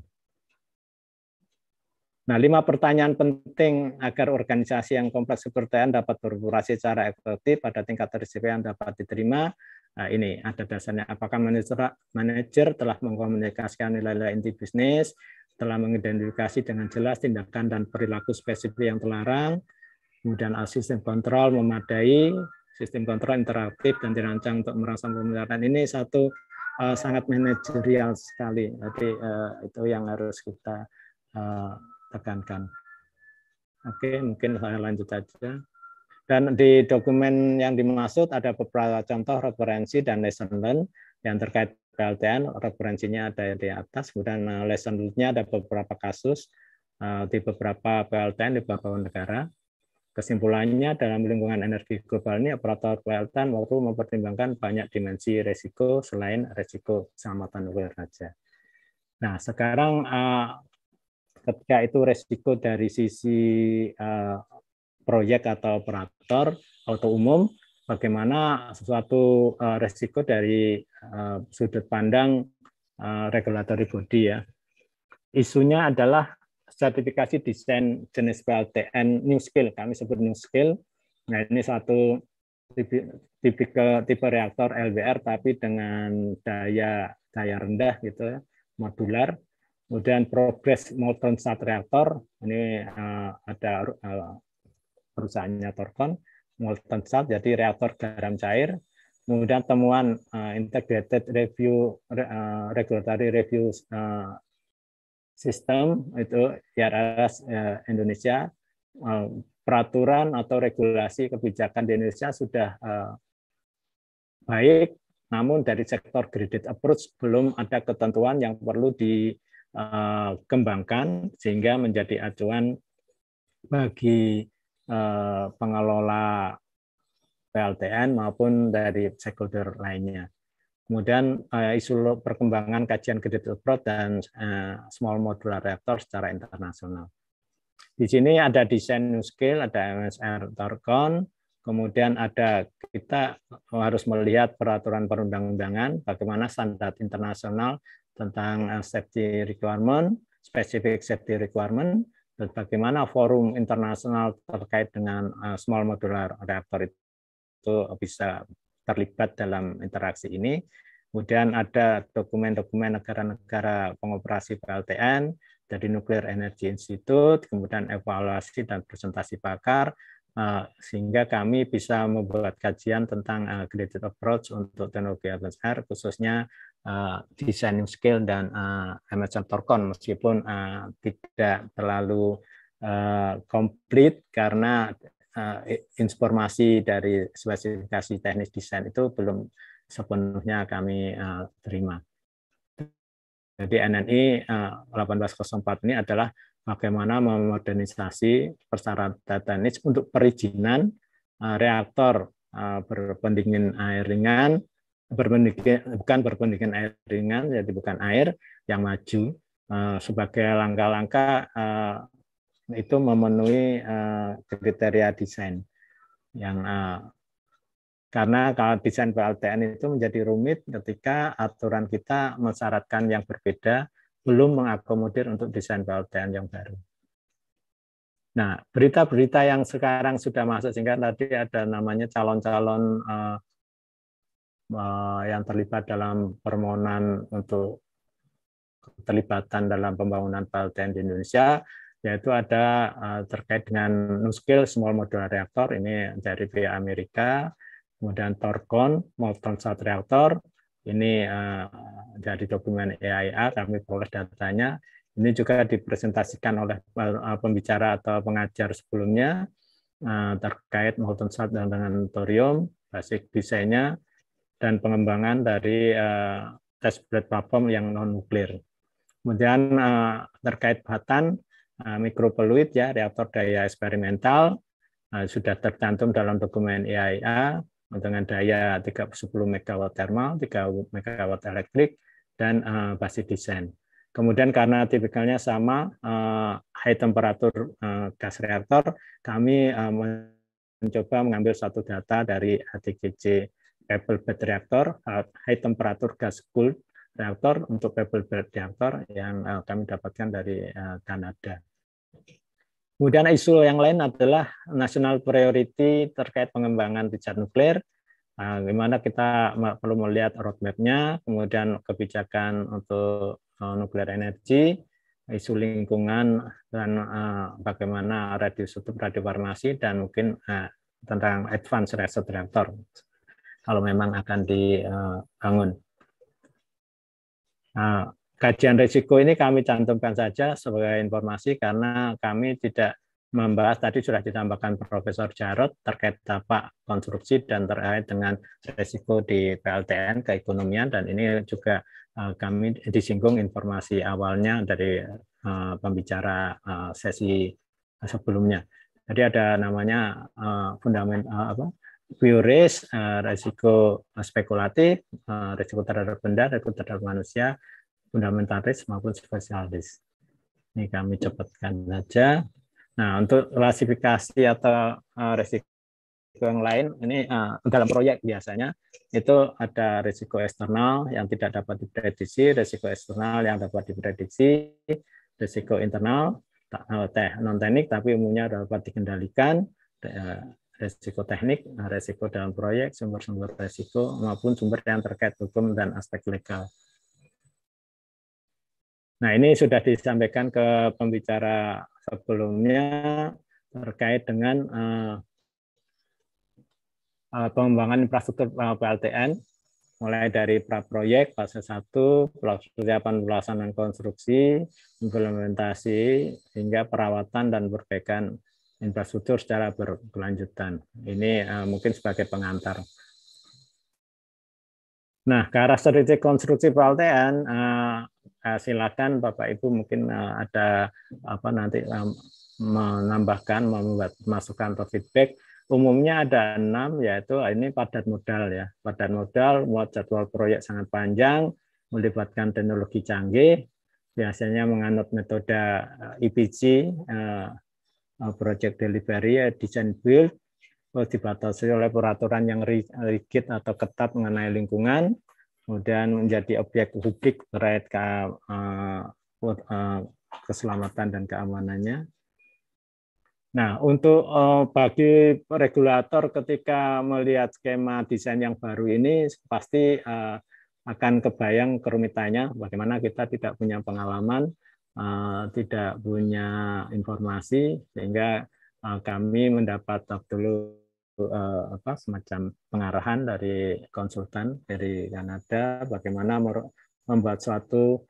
Nah, lima pertanyaan penting agar organisasi yang kompleks seperti dapat berkurasi secara efektif pada tingkat risiko yang dapat diterima Eh, ini ada dasarnya apakah manajer manajer telah mengkomunikasikan nilai-nilai inti bisnis, telah mengidentifikasi dengan jelas tindakan dan perilaku spesifik yang terlarang, kemudian sistem kontrol memadai, sistem kontrol interaktif dan dirancang untuk merangsang pemeliharaan ini satu uh, sangat manajerial sekali. Jadi uh, itu yang harus kita uh, tekankan. Oke, mungkin saya lanjut saja dan di dokumen yang dimaksud ada beberapa contoh referensi dan lesson learn yang terkait PLTN. Referensinya ada di atas, kemudian eh, lesson learn-nya ada beberapa kasus eh, di beberapa PLTN di beberapa negara. Kesimpulannya, dalam lingkungan energi global ini, operator PLTN waktu mempertimbangkan banyak dimensi risiko selain risiko keselamatan nuklir saja. Nah, sekarang eh, ketika itu risiko dari sisi proyek atau operator atau umum bagaimana sesuatu uh, resiko dari uh, sudut pandang uh, regulatory body ya. Isunya adalah sertifikasi desain jenis PLTN new skill kami sebut new skill. Nah ini satu tipikal tipe reaktor LBR tapi dengan daya daya rendah gitu ya, modular. Kemudian progress molten sat reaktor ini uh, ada uh, perusahaannya Torcon, Molten Salt, jadi reaktor garam cair. Kemudian temuan uh, integrated review uh, regulatory review uh, system itu IRS uh, Indonesia uh, peraturan atau regulasi kebijakan di Indonesia sudah uh, baik, namun dari sektor kredit approach belum ada ketentuan yang perlu dikembangkan sehingga menjadi acuan bagi Eh, pengelola PLTN maupun dari stakeholder lainnya. Kemudian eh, isu perkembangan kajian kredit abroad dan eh, small modular reactor secara internasional. Di sini ada desain new scale, ada MSR Torcon, kemudian ada kita harus melihat peraturan perundang-undangan, bagaimana standar internasional tentang safety requirement, specific safety requirement, bagaimana forum internasional terkait dengan eh, small modular reactor itu bisa terlibat dalam interaksi ini. Kemudian ada dokumen-dokumen negara-negara pengoperasi PLTN dari Nuclear Energy Institute, kemudian evaluasi dan presentasi pakar, eh, sehingga kami bisa membuat kajian tentang eh, graded approach untuk teknologi atmosfer, khususnya uh, eh, designing skill dan uh, Amazon Torcon meskipun uh, tidak terlalu uh, komplit karena uh, informasi dari spesifikasi teknis desain itu belum sepenuhnya kami uh, terima. Jadi NNI uh, 1804 ini adalah bagaimana memodernisasi persyaratan teknis untuk perizinan uh, reaktor uh, berpendingin air ringan berpendidikan bukan berpendidikan air ringan jadi bukan air yang maju eh, sebagai langkah-langkah eh, itu memenuhi eh, kriteria desain yang karena kalau desain PLTN itu menjadi rumit ketika aturan kita mensyaratkan yang berbeda belum mengakomodir untuk desain PLTN yang baru. Nah, berita-berita yang sekarang sudah masuk sehingga tadi ada namanya calon-calon uh, Eh, yang terlibat dalam permohonan untuk keterlibatan dalam pembangunan PLTN di Indonesia yaitu ada eh, terkait dengan NuScale Small Modular Reactor ini dari pihak Amerika, kemudian Torcon Molten Salt Reactor ini eh, dari dokumen EIA kami peroleh datanya. Ini juga dipresentasikan oleh pembicara atau pengajar sebelumnya terkait molten salt dan dengan thorium, basic desainnya, dan pengembangan dari uh, test bed platform yang non nuklir. Kemudian uh, terkait batan uh, eh, mikropeluit ya reaktor daya eksperimental uh, sudah tercantum dalam dokumen EIA dengan daya 310 MW thermal, 3 MW elektrik, dan uh, basis desain. Kemudian karena tipikalnya sama uh, high temperature uh, gas reaktor, kami uh, mencoba mengambil satu data dari HTGC Pebble bed reactor, uh, high temperature gas cooled reactor untuk Pebble bed reactor yang uh, kami dapatkan dari uh, Kanada. Kemudian isu yang lain adalah national priority terkait pengembangan riset nuklir, di mana kita perlu melihat roadmap-nya, kemudian kebijakan untuk nuklir energi, isu lingkungan, dan bagaimana radius tutup farmasi, dan mungkin tentang advance research reactor kalau memang akan dibangun. Eh, nah, kajian risiko ini kami cantumkan saja sebagai informasi karena kami tidak membahas tadi sudah ditambahkan Profesor Jarot terkait tapak konstruksi dan terkait dengan risiko di PLTN keekonomian dan ini juga eh, kami disinggung informasi awalnya dari eh, pembicara sesi sebelumnya. Jadi ada namanya fundament apa view risk, uh, spekulatif, eh, risiko terhadap benda, risiko terhadap manusia, fundamental risk maupun spesial risk. Ini kami cepatkan saja. Nah, untuk klasifikasi atau eh, risiko yang lain, ini dalam proyek biasanya itu ada risiko eksternal yang tidak dapat diprediksi, risiko eksternal yang dapat diprediksi, risiko internal non teknik tapi umumnya dapat dikendalikan resiko teknik, nah, resiko dalam proyek, sumber-sumber resiko, maupun sumber yang terkait hukum dan aspek legal. Nah, ini sudah disampaikan ke pembicara sebelumnya terkait dengan uh, uh, pengembangan infrastruktur eh, PLTN, mulai dari praproyek fase 1, persiapan pelaksanaan konstruksi, implementasi, hingga perawatan dan perbaikan infrastruktur secara berkelanjutan. Ini eh, mungkin sebagai pengantar. Nah, ke arah strategi konstruksi PLTN, eh, eh, silakan Bapak Ibu mungkin ada apa nanti menambahkan, membuat masukan atau feedback. Umumnya ada enam, yaitu ini padat modal ya, padat modal, muat jadwal proyek sangat panjang, melibatkan teknologi canggih, biasanya menganut metode IPC, e Eh, project delivery ya design build terus dibatasi oleh peraturan yang rigid atau ketat mengenai lingkungan kemudian menjadi objek publik terkait ke, uh, uh, keselamatan dan keamanannya. Nah, untuk bagi regulator ketika melihat skema desain yang baru ini pasti akan kebayang kerumitannya bagaimana kita tidak punya pengalaman Eh, tidak punya informasi sehingga eh, kami mendapat dulu eh, apa semacam pengarahan dari konsultan dari Kanada bagaimana membuat suatu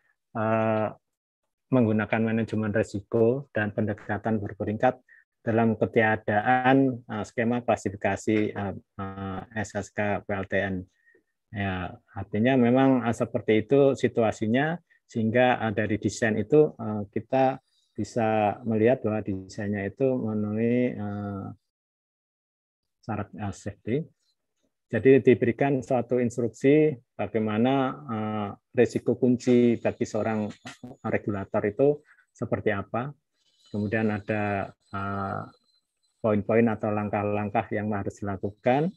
menggunakan manajemen risiko dan pendekatan berperingkat dalam ketiadaan skema klasifikasi SSK PLTN. Ya, artinya memang seperti itu situasinya sehingga eh, dari desain itu eh, kita bisa melihat bahwa desainnya itu memenuhi eh, syarat safety. Jadi diberikan suatu instruksi bagaimana risiko kunci bagi seorang regulator itu seperti apa. Kemudian ada poin-poin atau langkah-langkah yang harus dilakukan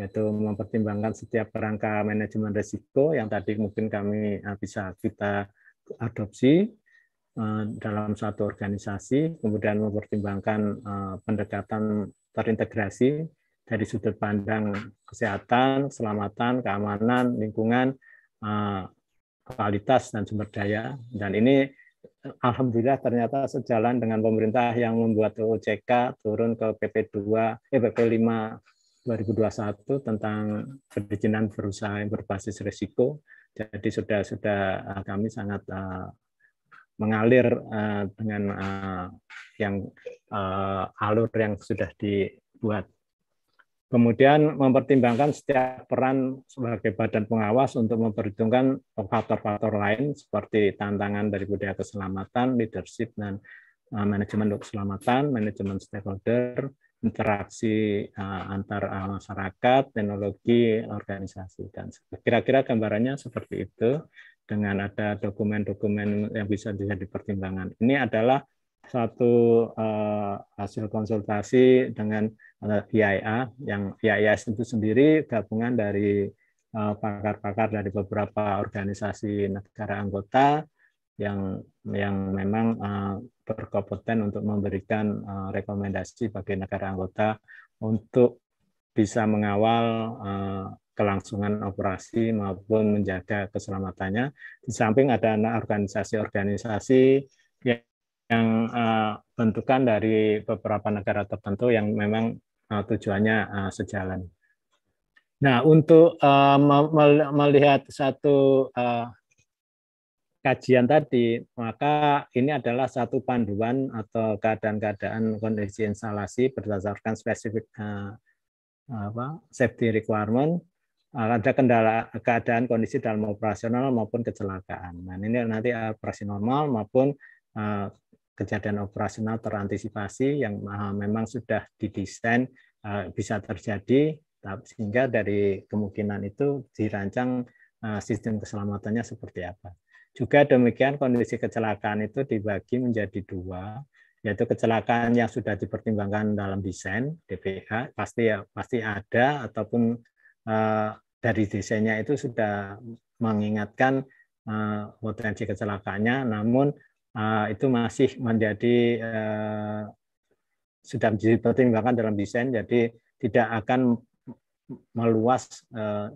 yaitu mempertimbangkan setiap kerangka manajemen risiko yang tadi mungkin kami eh, bisa kita adopsi eh, dalam satu organisasi, kemudian mempertimbangkan eh, pendekatan terintegrasi dari sudut pandang kesehatan, keselamatan, keamanan, lingkungan, kualitas, dan sumber daya. Dan ini Alhamdulillah ternyata sejalan dengan pemerintah yang membuat OJK turun ke PP2, eh PP5 2021 tentang perizinan berusaha yang berbasis risiko. Jadi sudah sudah eh, kami sangat eh, mengalir eh, dengan yang alur yang sudah dibuat. Kemudian mempertimbangkan setiap peran sebagai badan pengawas untuk memperhitungkan faktor-faktor lain seperti tantangan dari budaya keselamatan, leadership dan manajemen keselamatan, manajemen stakeholder, interaksi uh, antar uh, masyarakat, teknologi, organisasi dan kira-kira gambarannya seperti itu dengan ada dokumen-dokumen yang bisa jadi pertimbangan. Ini adalah satu uh, hasil konsultasi dengan uh, yang IAIA itu sendiri gabungan dari pakar-pakar uh, dari beberapa organisasi negara anggota yang yang memang uh, berkompeten untuk memberikan eh, rekomendasi bagi negara anggota untuk bisa mengawal eh, kelangsungan operasi maupun menjaga keselamatannya. Di samping ada organisasi-organisasi yang, yang eh, bentukan dari beberapa negara tertentu yang memang tujuannya sejalan. Nah, untuk melihat satu kajian tadi, maka ini adalah satu panduan atau keadaan-keadaan kondisi instalasi berdasarkan spesifik eh, eh, apa, safety requirement, eh, ada kendala keadaan kondisi dalam operasional maupun kecelakaan. Nah, ini nanti operasi normal maupun uh, kejadian operasional terantisipasi yang uh, memang sudah didesain uh, bisa terjadi, sehingga dari kemungkinan itu dirancang uh, sistem keselamatannya seperti apa. Juga demikian kondisi kecelakaan itu dibagi menjadi dua, yaitu kecelakaan yang sudah dipertimbangkan dalam desain DPH pasti ya pasti ada ataupun uh, dari desainnya itu sudah mengingatkan uh, potensi kecelakaannya, namun uh, itu masih menjadi uh, sudah dipertimbangkan dalam desain, jadi tidak akan meluas uh,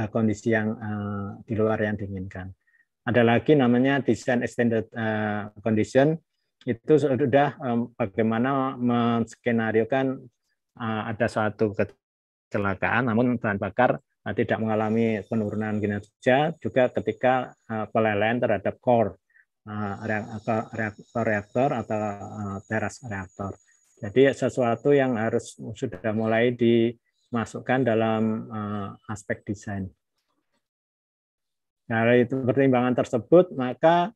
Eh, kondisi yang uh, di luar yang diinginkan. Ada lagi namanya design extended uh, condition itu sudah um, bagaimana menskenariokan uh, ada suatu kecelakaan namun bahan bakar uh, tidak mengalami penurunan kinerja juga ketika uh, pelelehan terhadap core atau reaktor reaktor atau teras reaktor. Jadi sesuatu yang harus sudah mulai di masukkan dalam uh, aspek desain. Dari nah, pertimbangan tersebut, maka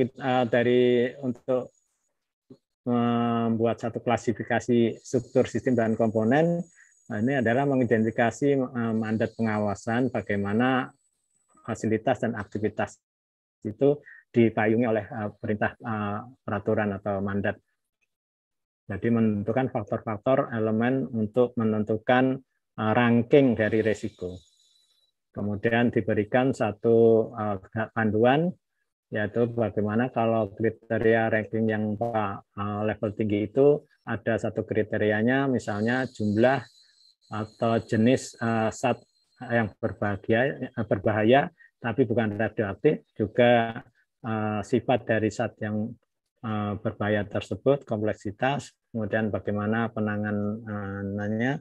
eh, dari untuk membuat satu klasifikasi struktur sistem dan komponen, nah, ini adalah mengidentifikasi eh, mandat pengawasan bagaimana fasilitas dan aktivitas itu dipayungi oleh perintah peraturan atau mandat jadi menentukan faktor-faktor elemen untuk menentukan eh, ranking dari risiko. Kemudian diberikan satu eh, panduan yaitu bagaimana kalau kriteria ranking yang eh, level tinggi itu ada satu kriterianya misalnya jumlah atau jenis sat yang berbahaya, berbahaya tapi bukan radioaktif juga sifat dari sat yang Eh, berbahaya tersebut, kompleksitas, kemudian bagaimana penanganannya,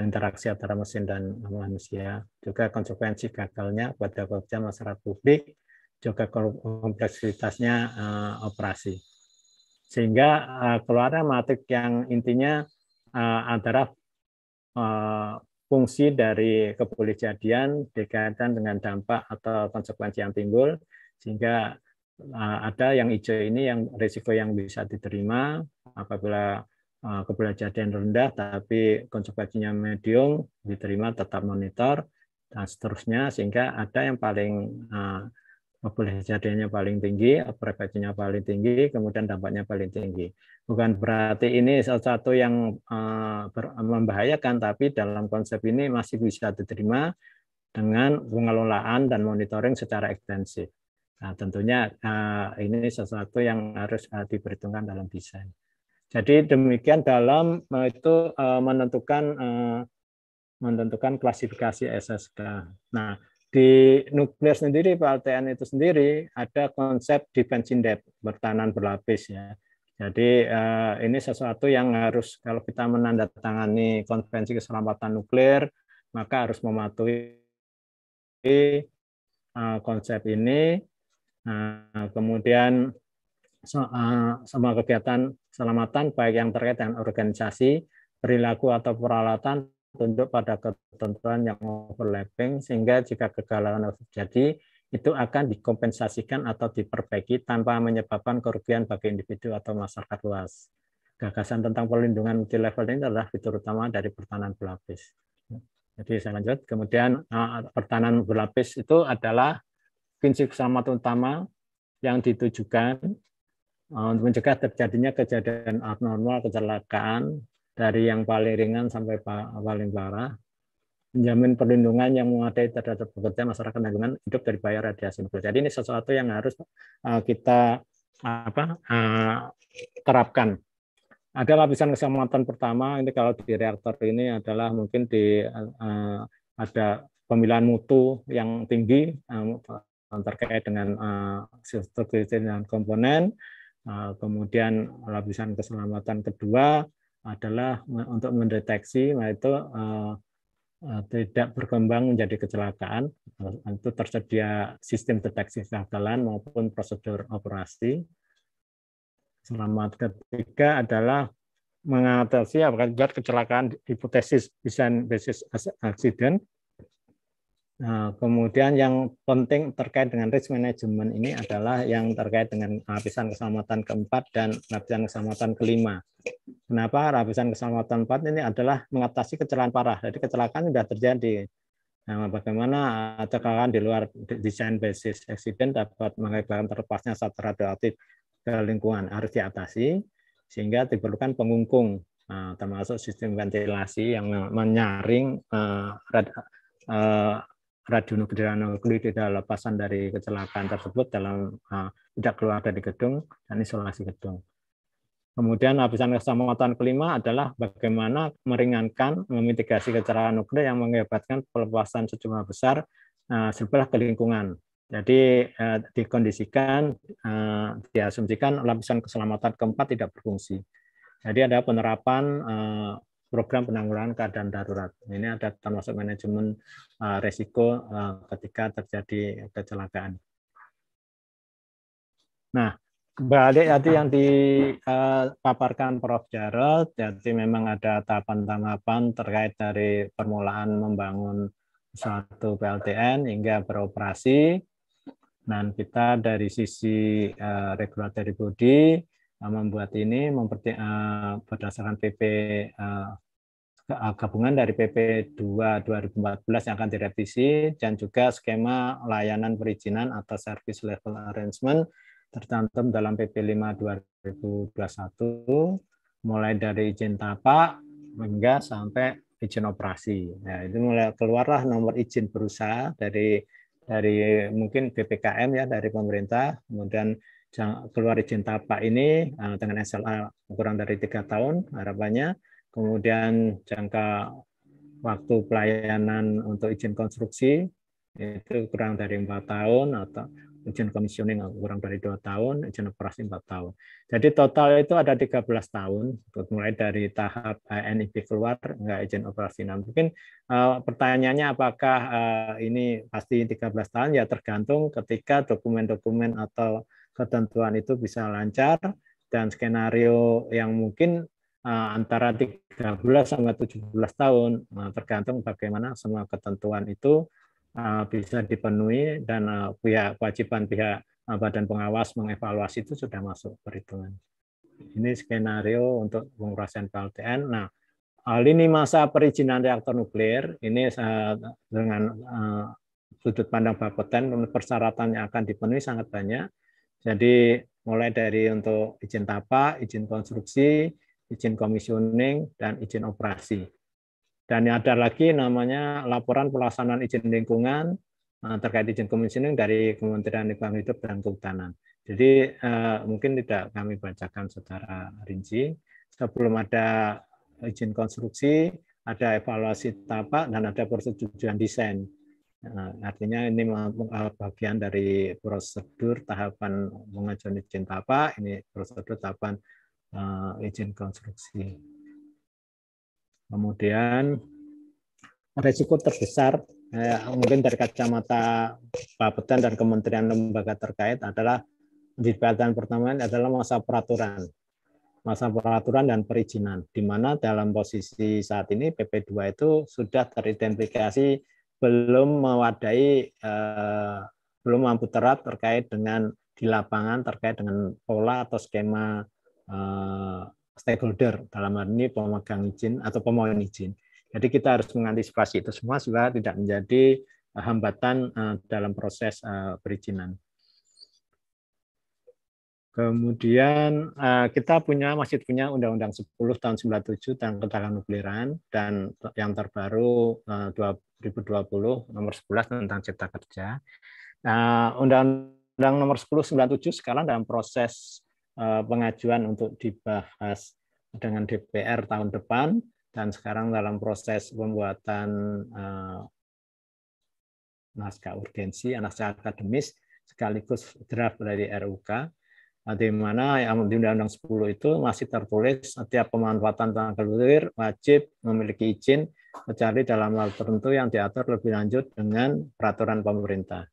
interaksi antara mesin dan manusia, juga konsekuensi gagalnya pada kerja masyarakat publik, juga kompleksitasnya eh, operasi. Sehingga eh, keluarnya matrik yang intinya antara fungsi dari jadian dikaitkan dengan dampak atau konsekuensi yang timbul, sehingga Eh, ada yang hijau ini yang risiko yang bisa diterima apabila eh, keberadaan rendah tapi konsekuensinya medium diterima tetap monitor dan seterusnya sehingga ada yang paling eh, keberadaannya paling tinggi, frekuensinya paling tinggi, kemudian dampaknya paling tinggi. Bukan berarti ini salah satu yang membahayakan, tapi dalam konsep ini masih bisa diterima dengan pengelolaan dan monitoring secara ekstensif. Nah, tentunya uh, ini sesuatu yang harus uh, diperhitungkan dalam desain. Jadi demikian dalam uh, itu uh, menentukan uh, menentukan klasifikasi SSK. Nah, di nuklir sendiri PLTN itu sendiri ada konsep defense in depth, bertahan berlapis ya. Jadi uh, ini sesuatu yang harus kalau kita menandatangani konvensi keselamatan nuklir maka harus mematuhi uh, konsep ini Nah, kemudian so, uh, semua kegiatan keselamatan baik yang terkait dengan organisasi, perilaku atau peralatan tunduk pada ketentuan yang overlapping sehingga jika kegagalan terjadi itu akan dikompensasikan atau diperbaiki tanpa menyebabkan kerugian bagi individu atau masyarakat luas. Gagasan tentang perlindungan multi level ini adalah fitur utama dari pertahanan berlapis. Jadi saya lanjut. Kemudian eh, pertahanan berlapis itu adalah prinsip keselamatan utama yang ditujukan eh, untuk mencegah terjadinya kejadian abnormal kecelakaan dari yang paling ringan sampai paling parah, menjamin perlindungan yang memadai terhadap pekerja masyarakat lingkungan hidup dari bahaya radiasi nuklir. Jadi ini sesuatu yang harus eh, kita apa eh, terapkan. Ada lapisan keselamatan pertama ini kalau di reaktor ini adalah mungkin di ada pemilihan mutu yang tinggi Eh, terkait dengan uh, eh, struktur dan komponen. Uh, kemudian lapisan keselamatan kedua adalah untuk mendeteksi yaitu uh, tidak berkembang menjadi kecelakaan. Itu tersedia sistem deteksi kegagalan maupun prosedur operasi. Selamat ketiga adalah mengatasi akibat kecelakaan hipotesis design basis accident Nah, kemudian yang penting terkait dengan risk management ini adalah yang terkait dengan lapisan keselamatan keempat dan lapisan keselamatan kelima. Kenapa lapisan keselamatan keempat ini adalah mengatasi kecelakaan parah. Jadi kecelakaan sudah terjadi. Nah, bagaimana eh, kecelakaan di luar desain basis eksiden dapat mengakibatkan terlepasnya satu radioaktif ke lingkungan harus diatasi sehingga diperlukan pengungkung eh, termasuk sistem ventilasi yang menyaring eh, radionuklir tidak lepasan dari kecelakaan tersebut dalam uh, tidak keluar dari gedung dan isolasi gedung. Kemudian lapisan keselamatan kelima adalah bagaimana meringankan memitigasi kecelakaan nuklir yang mengakibatkan pelepasan sejumlah besar uh, eh, sebelah ke lingkungan. Jadi uh, dikondisikan, uh, diasumsikan lapisan keselamatan keempat tidak berfungsi. Jadi ada penerapan uh, program penanggulangan keadaan darurat. Ini ada termasuk manajemen eh, resiko eh, ketika terjadi kecelakaan. Nah, balik tadi yang dipaparkan eh, Prof. Jarod, jadi memang ada tahapan-tahapan terkait dari permulaan membangun suatu PLTN hingga beroperasi. Dan kita dari sisi regulatory body Eh, membuat ini memperti, uh, berdasarkan PP uh, eh, gabungan dari PP 2 2014 yang akan direvisi dan juga skema layanan perizinan atau service level arrangement tercantum dalam PP 5 2021 mulai dari izin tapak hingga sampai izin operasi. Nah, itu mulai keluarlah nomor izin berusaha dari dari mungkin BPKM ya dari pemerintah, kemudian keluar izin tapak ini eh, dengan SLA kurang dari tiga tahun harapannya. Kemudian jangka waktu pelayanan untuk izin konstruksi itu kurang dari empat tahun atau izin komisioning kurang dari dua tahun, izin operasi empat tahun. Jadi total itu ada 13 tahun, mulai dari tahap eh, NIP keluar, enggak izin operasi. Nah, mungkin uh, pertanyaannya apakah uh, ini pasti 13 tahun? Ya tergantung ketika dokumen-dokumen atau ketentuan itu bisa lancar dan skenario yang mungkin uh, antara 13 sampai 17 tahun uh, tergantung bagaimana semua ketentuan itu uh, bisa dipenuhi dan uh, pihak kewajiban pihak uh, badan pengawas mengevaluasi itu sudah masuk perhitungan. Ini skenario untuk pengurasan PLTN. Nah, lini masa perizinan reaktor nuklir ini dengan sudut pandang bapeten persyaratan yang akan dipenuhi sangat banyak jadi mulai dari untuk izin tapak, izin konstruksi, izin komisioning, dan izin operasi. Dan ada lagi namanya laporan pelaksanaan izin lingkungan eh, terkait izin komisioning dari Kementerian Lingkungan Hidup dan Kehutanan. Jadi eh, mungkin tidak kami bacakan secara rinci. Sebelum ada izin konstruksi, ada evaluasi tapak, dan ada persetujuan desain. Eh, artinya ini eh, bagian dari prosedur tahapan mengajukan izin apa ini prosedur tahapan eh, izin konstruksi. Kemudian resiko terbesar mungkin dari kacamata Bapeten dan Kementerian Lembaga terkait adalah di pertama pertama adalah masa peraturan masa peraturan dan perizinan, di mana dalam posisi saat ini PP2 itu sudah teridentifikasi belum mewadai eh, belum mampu terat terkait dengan di lapangan terkait dengan pola atau skema eh, stakeholder dalam hal ini pemegang izin atau pemohon izin. Jadi kita harus mengantisipasi itu semua supaya tidak menjadi eh, hambatan eh, dalam proses eh, perizinan. Kemudian eh, kita punya masih punya Undang-Undang 10 tahun 97 tentang ketahanan nukliran dan yang terbaru eh, 2020 nomor 11 tentang cipta kerja. Nah, Undang-Undang nomor 1097 sekarang dalam proses eh, pengajuan untuk dibahas dengan DPR tahun depan dan sekarang dalam proses pembuatan eh, naskah urgensi, naskah akademis sekaligus draft dari RUK nah, di mana yang di Undang-Undang 10 itu masih tertulis setiap pemanfaatan tanah keluar wajib memiliki izin kecuali dalam hal tertentu yang diatur lebih lanjut dengan peraturan pemerintah.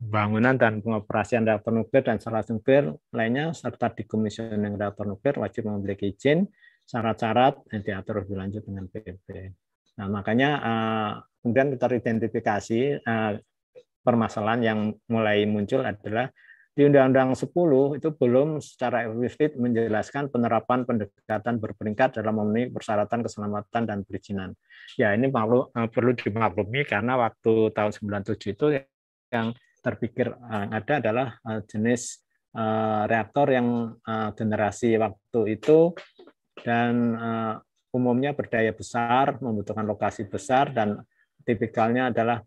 Bangunan dan pengoperasian reaktor nuklir dan salah nuklir lainnya serta decommissioning reaktor nuklir wajib memiliki izin, syarat-syarat yang diatur lebih lanjut dengan PP. Nah, makanya eh, kemudian teridentifikasi identifikasi eh, permasalahan yang mulai muncul adalah di Undang-Undang 10 itu belum secara eksplisit menjelaskan penerapan pendekatan berperingkat dalam memenuhi persyaratan keselamatan dan perizinan. Ya, ini perlu eh, perlu dimaklumi karena waktu tahun 97 itu yang terpikir eh, ada adalah eh, jenis reaktor yang generasi waktu itu dan umumnya berdaya besar, membutuhkan lokasi besar dan tipikalnya adalah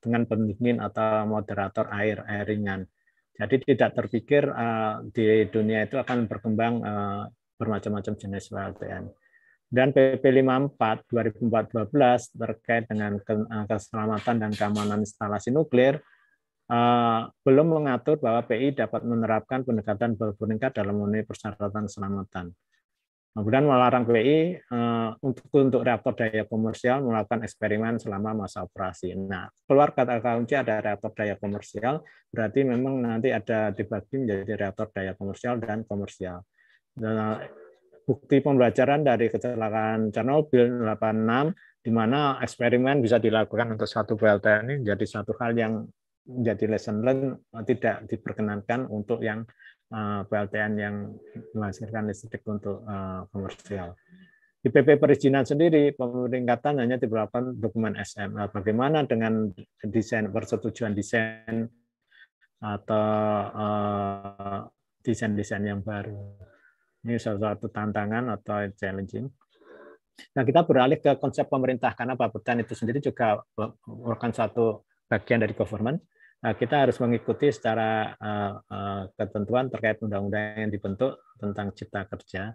dengan pendingin atau moderator air air ringan. Jadi tidak terpikir eh, di dunia itu akan berkembang eh, bermacam-macam jenis PLTN. Dan PP 54 2014 terkait dengan eh, keselamatan dan keamanan instalasi nuklir belum mengatur bahwa PI dapat menerapkan pendekatan berperingkat dalam memenuhi persyaratan keselamatan. Kemudian melarang PI eh, untuk untuk reaktor daya komersial melakukan eksperimen selama masa operasi. Nah, keluar kata kunci ada reaktor daya komersial, berarti memang nanti ada dibagi menjadi reaktor daya komersial dan komersial. Nah, bukti pembelajaran dari kecelakaan Chernobyl 86 di mana eksperimen bisa dilakukan untuk satu PLTN ini menjadi satu hal yang menjadi lesson learn eh, tidak diperkenankan untuk yang Eh, PLTN yang menghasilkan listrik untuk eh, komersial. Di PP perizinan sendiri, pemeringkatan hanya diberlakukan dokumen SML. Nah, bagaimana dengan desain persetujuan desain atau eh, desain-desain yang baru? Ini salah satu tantangan atau challenging. Nah, kita beralih ke konsep pemerintah karena Bapetan itu sendiri juga merupakan satu bagian dari government Nah, kita harus mengikuti secara eh, eh, ketentuan terkait undang-undang yang dibentuk tentang cipta kerja.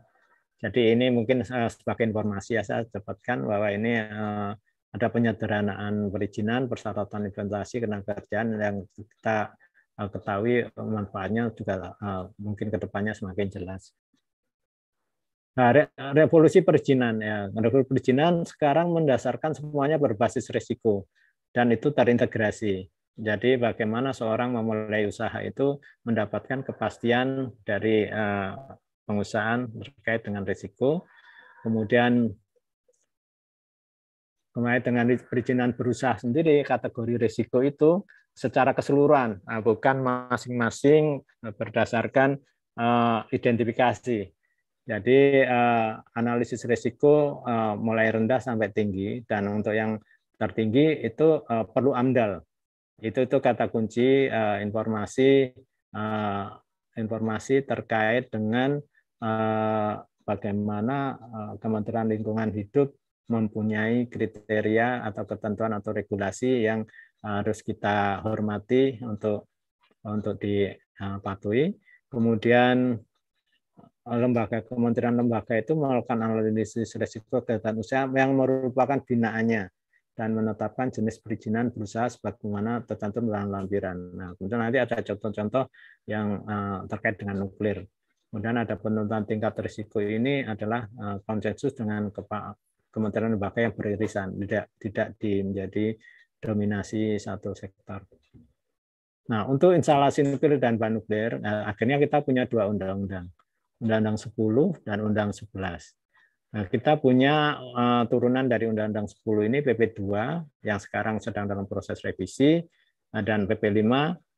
Jadi ini mungkin eh, sebagai informasi ya saya dapatkan bahwa ini ada penyederhanaan perizinan, persyaratan implementasi kerjaan yang kita ketahui manfaatnya juga mungkin kedepannya semakin jelas. Nah, revolusi perizinan ya, revolusi perizinan sekarang mendasarkan semuanya berbasis risiko dan itu terintegrasi. Jadi bagaimana seorang memulai usaha itu mendapatkan kepastian dari eh, pengusahaan terkait dengan risiko, kemudian kemudian dengan perizinan berusaha sendiri kategori risiko itu secara keseluruhan, eh, bukan masing-masing berdasarkan eh, identifikasi. Jadi analisis risiko mulai rendah sampai tinggi dan untuk yang tertinggi itu perlu AMDAL. Itu itu kata kunci uh, informasi uh, informasi terkait dengan uh, bagaimana uh, Kementerian Lingkungan Hidup mempunyai kriteria atau ketentuan atau regulasi yang harus kita hormati untuk untuk dipatuhi. Kemudian lembaga kementerian lembaga itu melakukan analisis risiko kegiatan usaha yang merupakan binaannya dan menetapkan jenis perizinan berusaha sebagaimana tercantum dalam lampiran. Nah, kemudian nanti ada contoh-contoh yang eh, terkait dengan nuklir. Kemudian ada penentuan tingkat risiko ini adalah eh, konsensus dengan kementerian lembaga yang beririsan, tidak tidak di, menjadi dominasi satu sektor. Nah, untuk instalasi nuklir dan bahan nuklir, eh, akhirnya kita punya dua undang-undang. Undang-undang 10 dan undang 11. Nah, kita punya uh, turunan dari Undang-Undang 10 ini PP2 yang sekarang sedang dalam proses revisi eh, dan PP5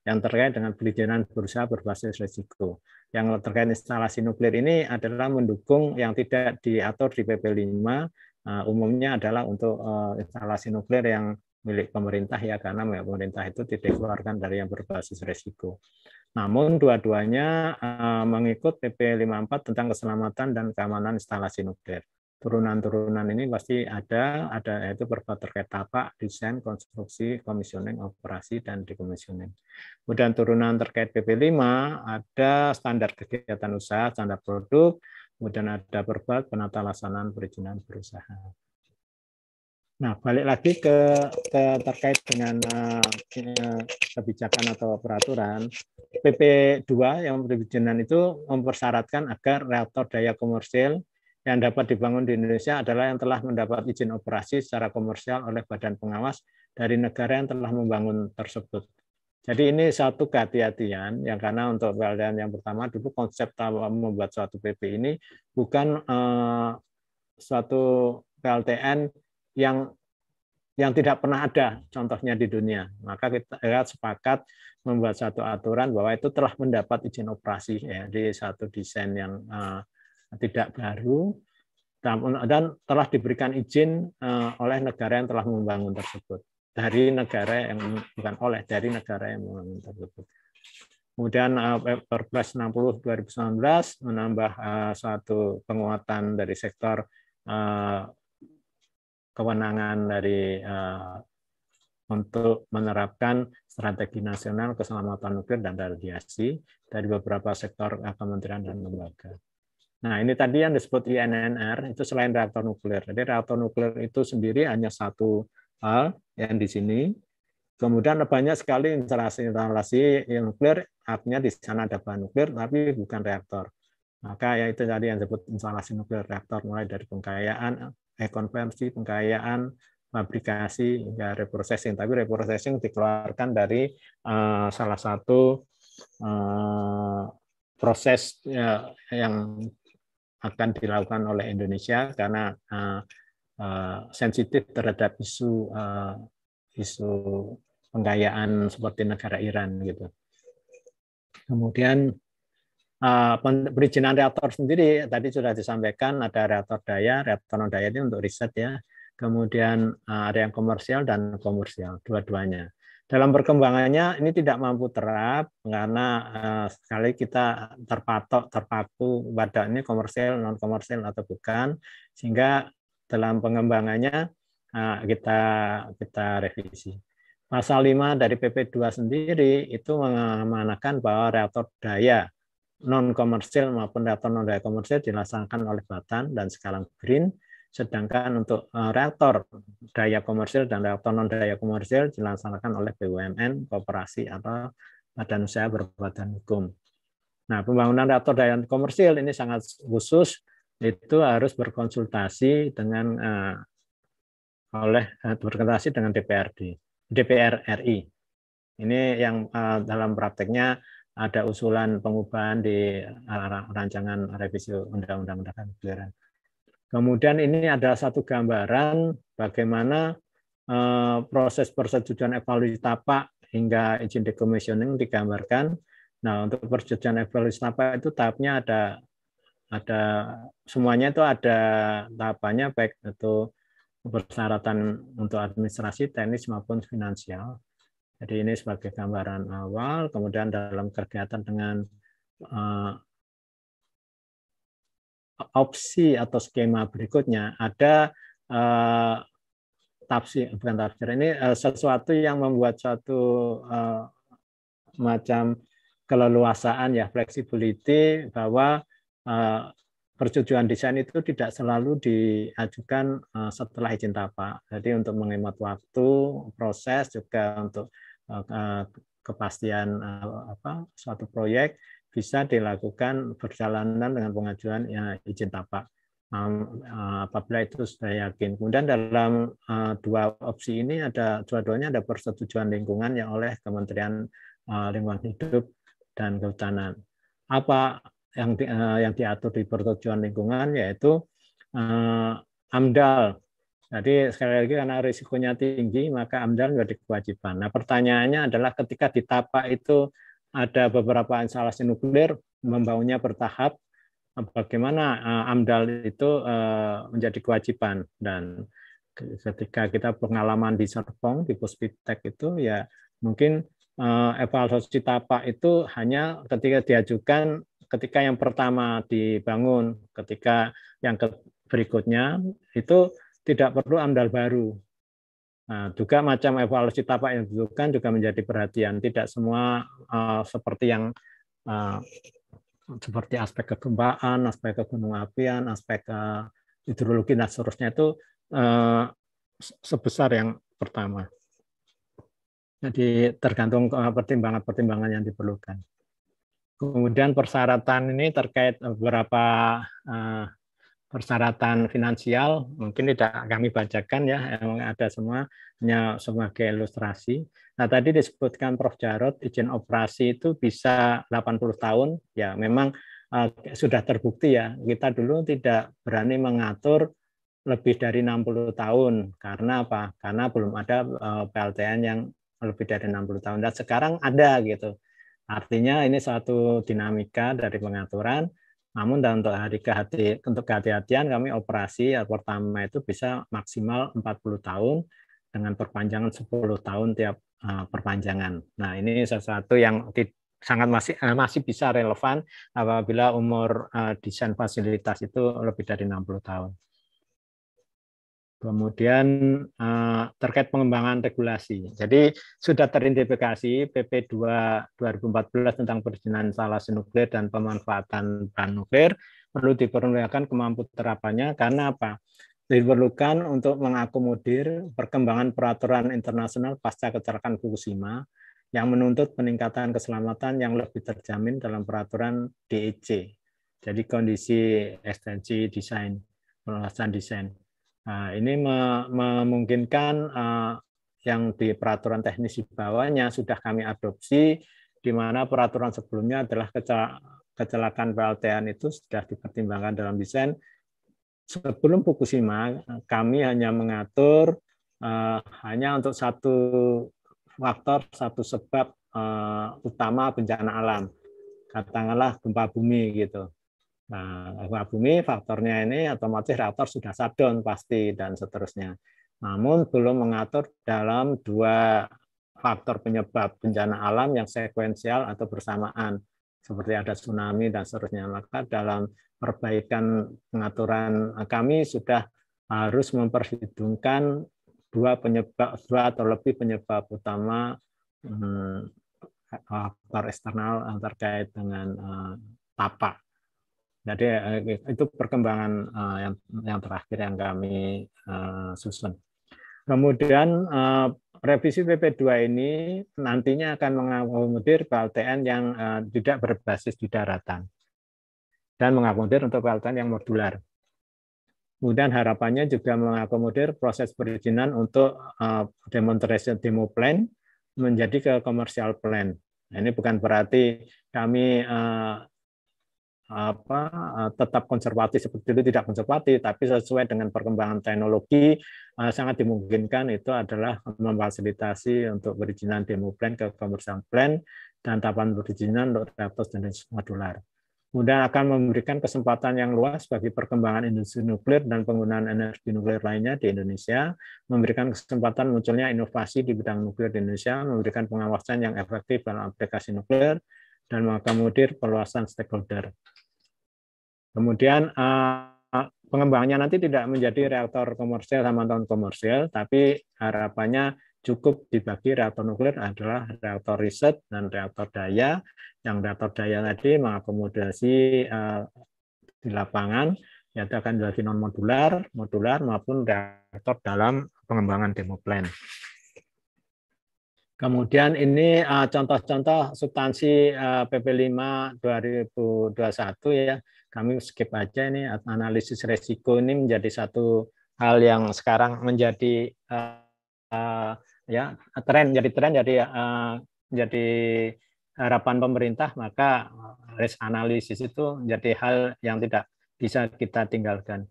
yang terkait dengan perizinan berusaha berbasis risiko. Yang terkait instalasi nuklir ini adalah mendukung yang tidak diatur di PP5 uh, eh, umumnya adalah untuk uh, instalasi nuklir yang milik pemerintah ya karena pemerintah itu tidak dikeluarkan dari yang berbasis risiko. Namun dua-duanya eh, mengikut PP 54 tentang keselamatan dan keamanan instalasi nuklir. Turunan-turunan ini pasti ada, ada yaitu berbuat terkait tapak, desain, konstruksi, komisioning, operasi, dan dekomisioning. Kemudian turunan terkait PP5 ada standar kegiatan usaha, standar produk, kemudian ada berbuat penata laksanaan perizinan berusaha. Nah, balik lagi ke, ke terkait dengan uh, kebijakan atau peraturan PP2 yang perizinan itu mempersyaratkan agar reaktor daya komersil yang dapat dibangun di Indonesia adalah yang telah mendapat izin operasi secara komersial oleh badan pengawas dari negara yang telah membangun tersebut. Jadi ini satu kehati-hatian yang karena untuk PLDN yang pertama dulu konsep membuat suatu PP ini bukan uh, suatu PLTN yang yang tidak pernah ada contohnya di dunia. Maka kita sepakat membuat satu aturan bahwa itu telah mendapat izin operasi ya, di satu desain yang uh, tidak baru dan telah diberikan izin uh, oleh negara yang telah membangun tersebut dari negara yang bukan oleh dari negara yang membangun tersebut. Kemudian eh, Perpres 60 2019 menambah uh, suatu penguatan dari sektor kewenangan dari uh, untuk menerapkan strategi nasional keselamatan nuklir dan radiasi dari beberapa sektor eh, kementerian dan lembaga. Nah, ini tadi yang disebut INNR itu selain reaktor nuklir. Jadi reaktor nuklir itu sendiri hanya satu hal yang di sini. Kemudian banyak sekali instalasi-instalasi nuklir, artinya di sana ada bahan nuklir, tapi bukan reaktor. Maka yaitu tadi yang disebut instalasi nuklir reaktor, mulai dari pengkayaan, konversi pengkayaan, fabrikasi hingga reprocessing. Tapi reprocessing dikeluarkan dari uh, salah satu uh, proses uh, yang akan dilakukan oleh Indonesia karena uh, uh, sensitif terhadap isu uh, isu penggayaan seperti negara Iran gitu. Kemudian Eh, perizinan reaktor sendiri tadi sudah disampaikan ada reaktor daya, reaktor non daya ini untuk riset ya. Kemudian eh, ada yang komersial dan komersial dua-duanya. Dalam perkembangannya ini tidak mampu terap karena eh, sekali kita terpatok terpaku pada ini komersial non komersial atau bukan sehingga dalam pengembangannya kita kita revisi. Pasal 5 dari PP2 sendiri itu mengamanakan bahwa reaktor daya non komersil maupun reaktor non daya komersil dilaksanakan oleh Batan dan sekarang Green, sedangkan untuk eh, reaktor daya komersil dan reaktor non daya komersil dilaksanakan oleh BUMN, koperasi atau badan usaha berbadan hukum. Nah, pembangunan reaktor daya komersil ini sangat khusus itu harus berkonsultasi dengan eh, oleh eh, berkonsultasi dengan DPRD, DPR RI. Ini yang eh, dalam prakteknya ada usulan pengubahan di rancangan revisi Undang-Undang Dasar. Kemudian ini ada satu gambaran bagaimana eh, proses persetujuan evaluasi tapak hingga izin decommissioning digambarkan. Nah, untuk persetujuan evaluasi tapak itu tahapnya ada ada semuanya itu ada tahapannya baik itu persyaratan untuk administrasi teknis maupun finansial jadi ini sebagai gambaran awal, kemudian dalam kegiatan dengan uh, opsi atau skema berikutnya ada uh, tafsir bukan tafsir ini uh, sesuatu yang membuat suatu uh, macam keleluasaan ya flexibility bahwa uh, persetujuan desain itu tidak selalu diajukan uh, setelah izin tapak. Jadi untuk menghemat waktu, proses juga untuk Eh, eh, kepastian eh, apa suatu proyek bisa dilakukan perjalanan dengan pengajuan ya, izin tapak apabila itu sudah yakin. Kemudian dalam dua opsi ini ada dua-duanya ada persetujuan lingkungan yang oleh Kementerian Lingkungan Hidup dan Kehutanan. Apa yang di, yang diatur di persetujuan lingkungan yaitu AMDAL jadi sekali lagi karena risikonya tinggi maka AMDAL menjadi kewajiban. Nah pertanyaannya adalah ketika di TAPA itu ada beberapa instalasi nuklir membangunnya bertahap, bagaimana eh, AMDAL itu eh, menjadi kewajiban dan ketika kita pengalaman di Serpong di Puspitek itu ya mungkin eh, evaluasi TAPA itu hanya ketika diajukan ketika yang pertama dibangun, ketika yang berikutnya itu tidak perlu amdal baru. Nah, juga macam evaluasi tapak yang dibutuhkan juga menjadi perhatian. Tidak semua uh, seperti yang uh, seperti aspek kegempaan, aspek ke apian, aspek uh, hidrologi dan seterusnya itu uh, sebesar yang pertama. Jadi tergantung pertimbangan-pertimbangan yang diperlukan. Kemudian persyaratan ini terkait beberapa uh, persyaratan finansial mungkin tidak kami bacakan ya emang ada semua hanya sebagai ilustrasi. Nah tadi disebutkan Prof Jarot izin operasi itu bisa 80 tahun ya memang uh, sudah terbukti ya kita dulu tidak berani mengatur lebih dari 60 tahun karena apa? Karena belum ada uh, eh, PLTN yang lebih dari 60 tahun dan sekarang ada gitu. Artinya ini suatu dinamika dari pengaturan namun dan untuk hari kehati untuk kehati-hatian kami operasi yang pertama itu bisa maksimal 40 tahun dengan perpanjangan 10 tahun tiap uh, perpanjangan. Nah, ini sesuatu yang sangat masih uh, masih bisa relevan apabila umur uh, desain fasilitas itu lebih dari 60 tahun. Kemudian eh, terkait pengembangan regulasi. Jadi sudah teridentifikasi PP 2 2014 tentang perizinan salah nuklir dan pemanfaatan bahan nuklir perlu diperlukan kemampu terapannya karena apa? Diperlukan untuk mengakomodir perkembangan peraturan internasional pasca kecelakaan Fukushima yang menuntut peningkatan keselamatan yang lebih terjamin dalam peraturan DEC. Jadi kondisi ekstensi desain, pengelasan desain Nah, ini memungkinkan eh, yang di peraturan teknis di bawahnya sudah kami adopsi, di mana peraturan sebelumnya adalah kecelakaan PLTN itu sudah dipertimbangkan dalam desain. Sebelum Fukushima, kami hanya mengatur eh, hanya untuk satu faktor, satu sebab eh, utama bencana alam. Katakanlah gempa bumi gitu. Nah, gempa bumi faktornya ini otomatis reaktor sudah shutdown pasti dan seterusnya. Namun belum mengatur dalam dua faktor penyebab bencana alam yang sekuensial atau bersamaan seperti ada tsunami dan seterusnya. Maka dalam perbaikan pengaturan kami sudah harus memperhitungkan dua penyebab dua atau lebih penyebab utama faktor eksternal terkait dengan tapak jadi eh, itu perkembangan eh, yang, yang terakhir yang kami eh, susun. Kemudian revisi PP2 ini nantinya akan mengakomodir PLTN yang tidak berbasis di daratan dan mengakomodir untuk PLTN yang modular. Kemudian harapannya juga mengakomodir proses perizinan untuk demonstration demonstrasi demo plan menjadi ke commercial plan. Nah, ini bukan berarti kami apa eh, tetap konservatif seperti itu tidak konservatif tapi sesuai dengan perkembangan teknologi eh, sangat dimungkinkan itu adalah memfasilitasi untuk perizinan demo plan ke commercial plan dan tahapan perizinan untuk reaktor jenis modular. Kemudian akan memberikan kesempatan yang luas bagi perkembangan industri nuklir dan penggunaan energi nuklir lainnya di Indonesia, memberikan kesempatan munculnya inovasi di bidang nuklir di Indonesia, memberikan pengawasan yang efektif dalam aplikasi nuklir, dan mengakomodir perluasan stakeholder. Kemudian eh, pengembangannya nanti tidak menjadi reaktor komersial sama tahun komersial, tapi harapannya cukup dibagi reaktor nuklir adalah reaktor riset dan reaktor daya. Yang reaktor daya tadi mengakomodasi eh, di lapangan, yaitu akan menjadi non modular, modular maupun reaktor dalam pengembangan demo plan. Kemudian ini eh, contoh-contoh substansi eh, PP5 2021 ya. Kami skip aja ini analisis risiko ini menjadi satu hal yang sekarang menjadi eh, ya tren jadi tren jadi jadi harapan pemerintah maka risk analisis itu menjadi hal yang tidak bisa kita tinggalkan.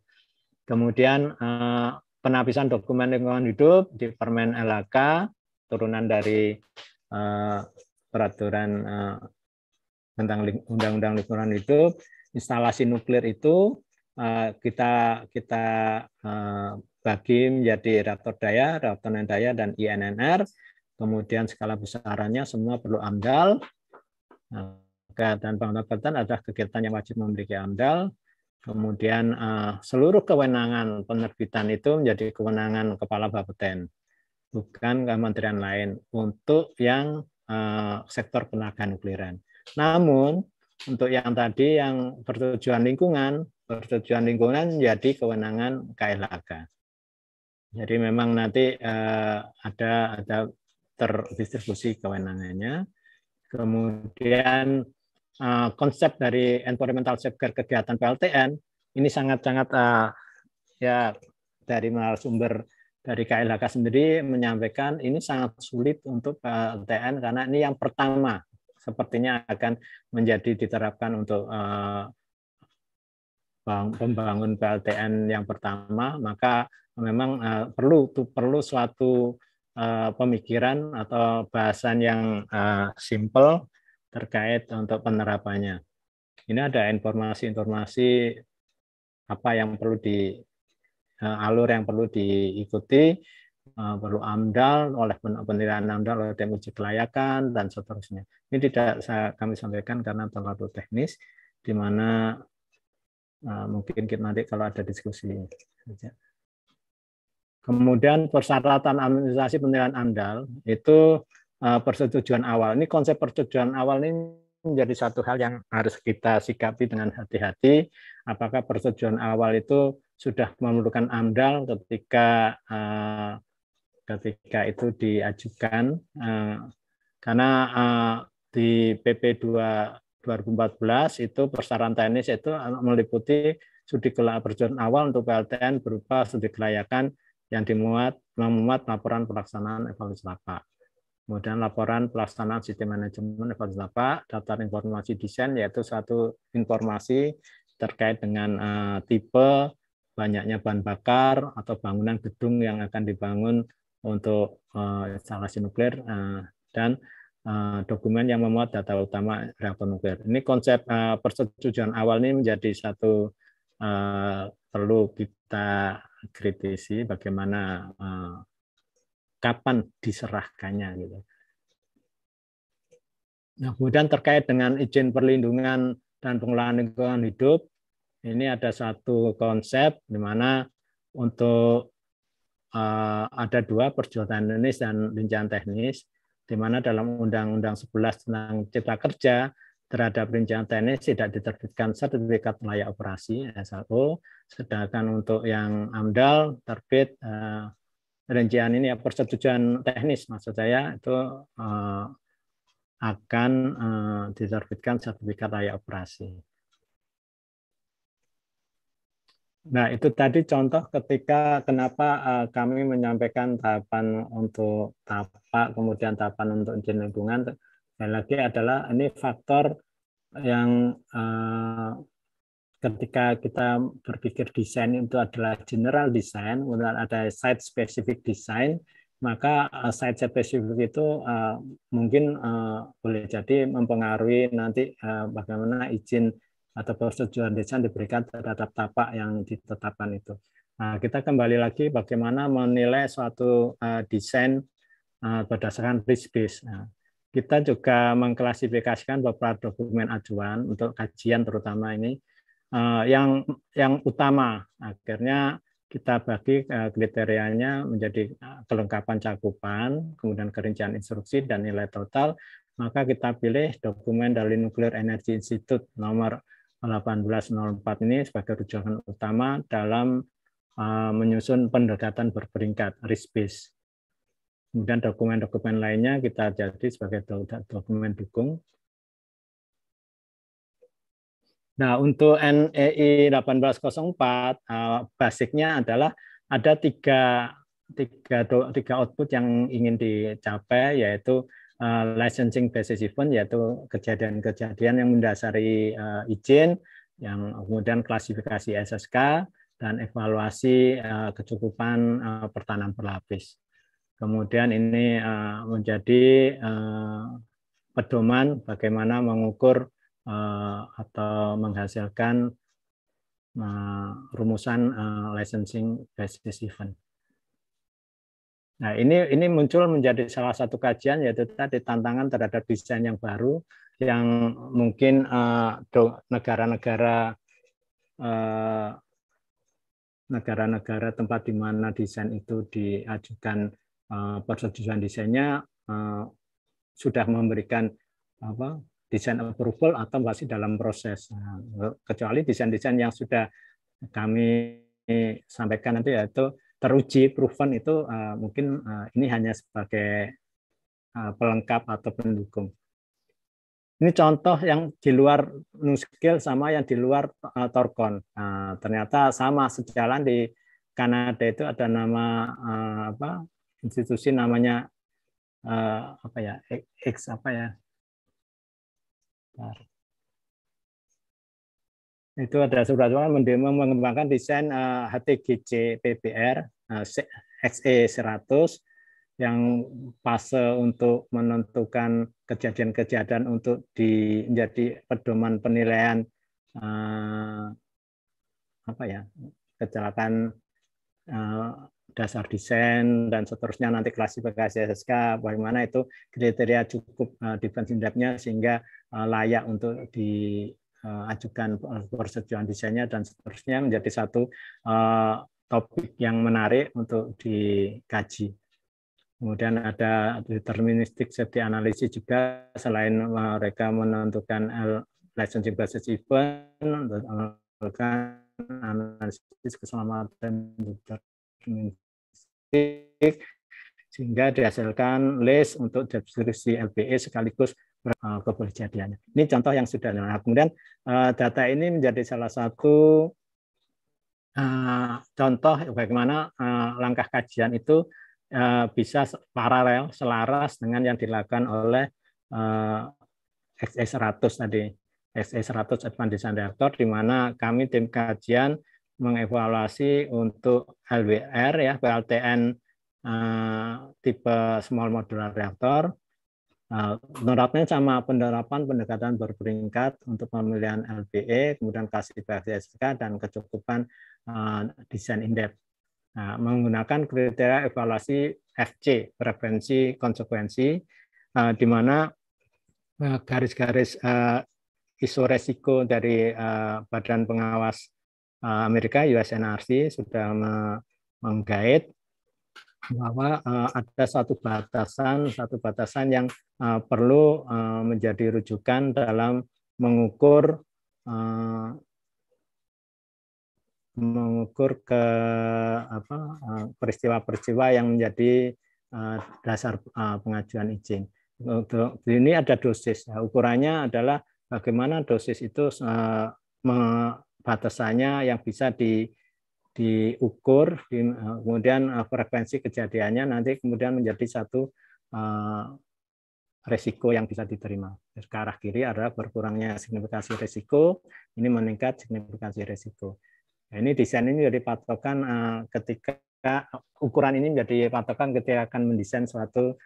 Kemudian penapisan dokumen lingkungan hidup di Permen LHK turunan dari uh, peraturan uh, tentang undang-undang lingkungan itu instalasi nuklir itu uh, kita kita uh, bagi menjadi reaktor daya, reaktor non daya dan INNR. Kemudian skala besarannya semua perlu AMDAL. Dan pengobatan adalah kegiatan yang wajib memiliki AMDAL. Kemudian seluruh kewenangan penerbitan itu menjadi kewenangan Kepala Bapeten bukan kementerian lain untuk yang uh, sektor tenaga nukliran. Namun untuk yang tadi yang bertujuan lingkungan, bertujuan lingkungan jadi kewenangan KLHK. Jadi memang nanti uh, ada ada terdistribusi kewenangannya. Kemudian uh, konsep dari environmental safeguard kegiatan PLTN ini sangat-sangat uh, ya dari sumber dari KLHK sendiri menyampaikan ini sangat sulit untuk PLTN eh, karena ini yang pertama sepertinya akan menjadi diterapkan untuk eh, pembangun PLTN yang pertama maka memang eh, perlu perlu suatu pemikiran atau bahasan yang simple terkait untuk penerapannya. Ini ada informasi-informasi apa yang perlu di Eh, alur yang perlu diikuti, eh, perlu amdal oleh penilaian amdal oleh tim uji kelayakan dan seterusnya. Ini tidak saya, kami sampaikan karena terlalu teknis, di mana eh, mungkin kita nanti kalau ada diskusi. Kemudian persyaratan administrasi penilaian amdal itu persetujuan awal. Ini konsep persetujuan awal ini menjadi satu hal yang harus kita sikapi dengan hati-hati. Apakah persetujuan awal itu sudah memerlukan AMDAL ketika eh, ketika itu diajukan eh, karena eh, di PP 2 2014 itu persyaratan teknis itu meliputi studi kelayakan awal untuk PLTN berupa studi kelayakan yang dimuat memuat laporan pelaksanaan evaluasi lapak. Kemudian laporan pelaksanaan sistem manajemen evaluasi lapak, daftar informasi desain yaitu satu informasi terkait dengan uh, tipe, banyaknya bahan bakar atau bangunan gedung yang akan dibangun untuk uh, instalasi nuklir uh, dan uh, dokumen yang memuat data utama reaktor nuklir. Ini konsep uh, persetujuan awal ini menjadi satu uh, perlu kita kritisi bagaimana uh, kapan diserahkannya gitu. Nah, kemudian terkait dengan izin perlindungan dan pengelolaan lingkungan hidup, ini ada satu konsep di mana untuk uh, ada dua perjuangan teknis dan rincian teknis, di mana dalam Undang-Undang 11 tentang Cipta Kerja terhadap rincian teknis tidak diterbitkan sertifikat layak operasi SLO, sedangkan untuk yang AMDAL terbit uh, rincian ini ya persetujuan teknis maksud saya itu uh, akan uh, diterbitkan sertifikat layak operasi. Nah, itu tadi contoh ketika kenapa uh, kami menyampaikan tahapan untuk tapak, kemudian tahapan untuk izin lingkungan. Dan lagi adalah ini faktor yang uh, ketika kita berpikir desain itu adalah general design, kemudian ada site specific design, maka uh, site specific itu uh, mungkin uh, boleh jadi mempengaruhi nanti uh, bagaimana izin atau persetujuan desain diberikan terhadap tapak yang ditetapkan itu. Nah, kita kembali lagi bagaimana menilai suatu uh, desain uh, berdasarkan risk base. Nah, kita juga mengklasifikasikan beberapa dokumen acuan untuk kajian terutama ini uh, yang yang utama. Akhirnya kita bagi kriterianya menjadi kelengkapan cakupan, kemudian kerincian instruksi dan nilai total. Maka kita pilih dokumen dari Nuclear Energy Institute nomor 1804 ini sebagai rujukan utama dalam eh, menyusun pendekatan berperingkat risk based. Kemudian dokumen-dokumen lainnya kita jadi sebagai dokumen dukung. Nah, untuk NEI 1804 eh, basicnya adalah ada tiga tiga tiga output yang ingin dicapai yaitu Eh, licensing basis event yaitu kejadian-kejadian yang mendasari uh, izin yang kemudian klasifikasi SSK dan evaluasi uh, kecukupan uh, pertanahan berlapis. Kemudian ini uh, menjadi uh, pedoman bagaimana mengukur uh, atau menghasilkan uh, rumusan uh, licensing basis event. Nah, ini ini muncul menjadi salah satu kajian yaitu tadi tantangan terhadap desain yang baru yang mungkin eh, negara-negara uh, eh, negara negara-negara tempat di mana desain itu diajukan uh, persetujuan desainnya uh, sudah memberikan apa desain approval atau masih dalam proses. Nah, kecuali desain-desain yang sudah kami sampaikan nanti yaitu teruji proven itu uh, mungkin uh, ini hanya sebagai uh, pelengkap atau pendukung. Ini contoh yang di luar NuScale sama yang di luar uh, Torcon. Uh, ternyata sama sejalan di Kanada itu ada nama uh, apa institusi namanya uh, apa ya X apa ya. Bentar itu ada surat suara mendemo mengembangkan desain uh, eh, HTGC PBR uh, eh, XE 100 e yang fase untuk menentukan kejadian-kejadian untuk di, menjadi pedoman penilaian uh, apa ya kecelakaan uh, dasar desain dan seterusnya nanti klasifikasi SSK bagaimana itu kriteria cukup uh, di sehingga uh, layak untuk di Eh, ajukan eh, persetujuan desainnya dan seterusnya menjadi satu eh, topik yang menarik untuk dikaji. Kemudian ada deterministik safety analysis juga selain mereka menentukan licensing basis event untuk melakukan analisis keselamatan deterministik sehingga dihasilkan list untuk deskripsi LBE sekaligus Eh, keberjadiannya. Ini contoh yang sudah. Nah, kemudian eh, data ini menjadi salah satu eh, contoh bagaimana langkah kajian itu bisa paralel, selaras dengan yang dilakukan oleh XE100 tadi. XE100 Advanced Design Director, di mana kami tim kajian mengevaluasi untuk LWR ya PLTN tipe small modular reactor penerapannya eh, sama penerapan pendekatan berperingkat untuk pemilihan LBE, kemudian kasih SPK dan kecukupan eh, desain indeks. Nah, menggunakan kriteria evaluasi FC, referensi konsekuensi, eh, di mana garis-garis isu resiko dari Badan Pengawas Amerika USNRC sudah menggait bahwa uh, ada satu batasan satu batasan yang uh, perlu uh, menjadi rujukan dalam mengukur uh, mengukur ke apa peristiwa-peristiwa yang menjadi uh, dasar uh, pengajuan izin. Untuk ini ada dosis. Ya. ukurannya adalah bagaimana dosis itu uh, batasannya yang bisa di diukur, eh, kemudian eh, frekuensi kejadiannya nanti kemudian menjadi satu eh, resiko yang bisa diterima. Ke arah kiri adalah berkurangnya signifikansi resiko, ini meningkat signifikansi resiko. Nah, ini desain ini jadi patokan ketika ukuran ini menjadi patokan ketika akan mendesain suatu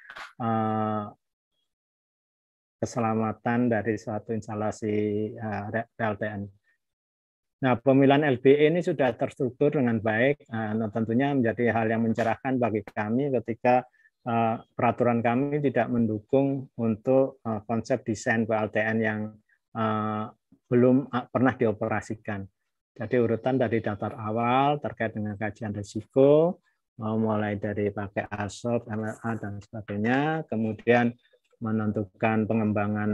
keselamatan dari suatu instalasi PLTN. Nah, pemilihan LBE ini sudah terstruktur dengan baik, nah, nah, tentunya menjadi hal yang mencerahkan bagi kami ketika eh, peraturan kami tidak mendukung untuk eh, konsep desain PLTN yang eh, belum pernah dioperasikan. Jadi urutan dari daftar awal terkait dengan kajian risiko, mau mulai dari pakai ASOP, MLA, dan sebagainya, kemudian menentukan pengembangan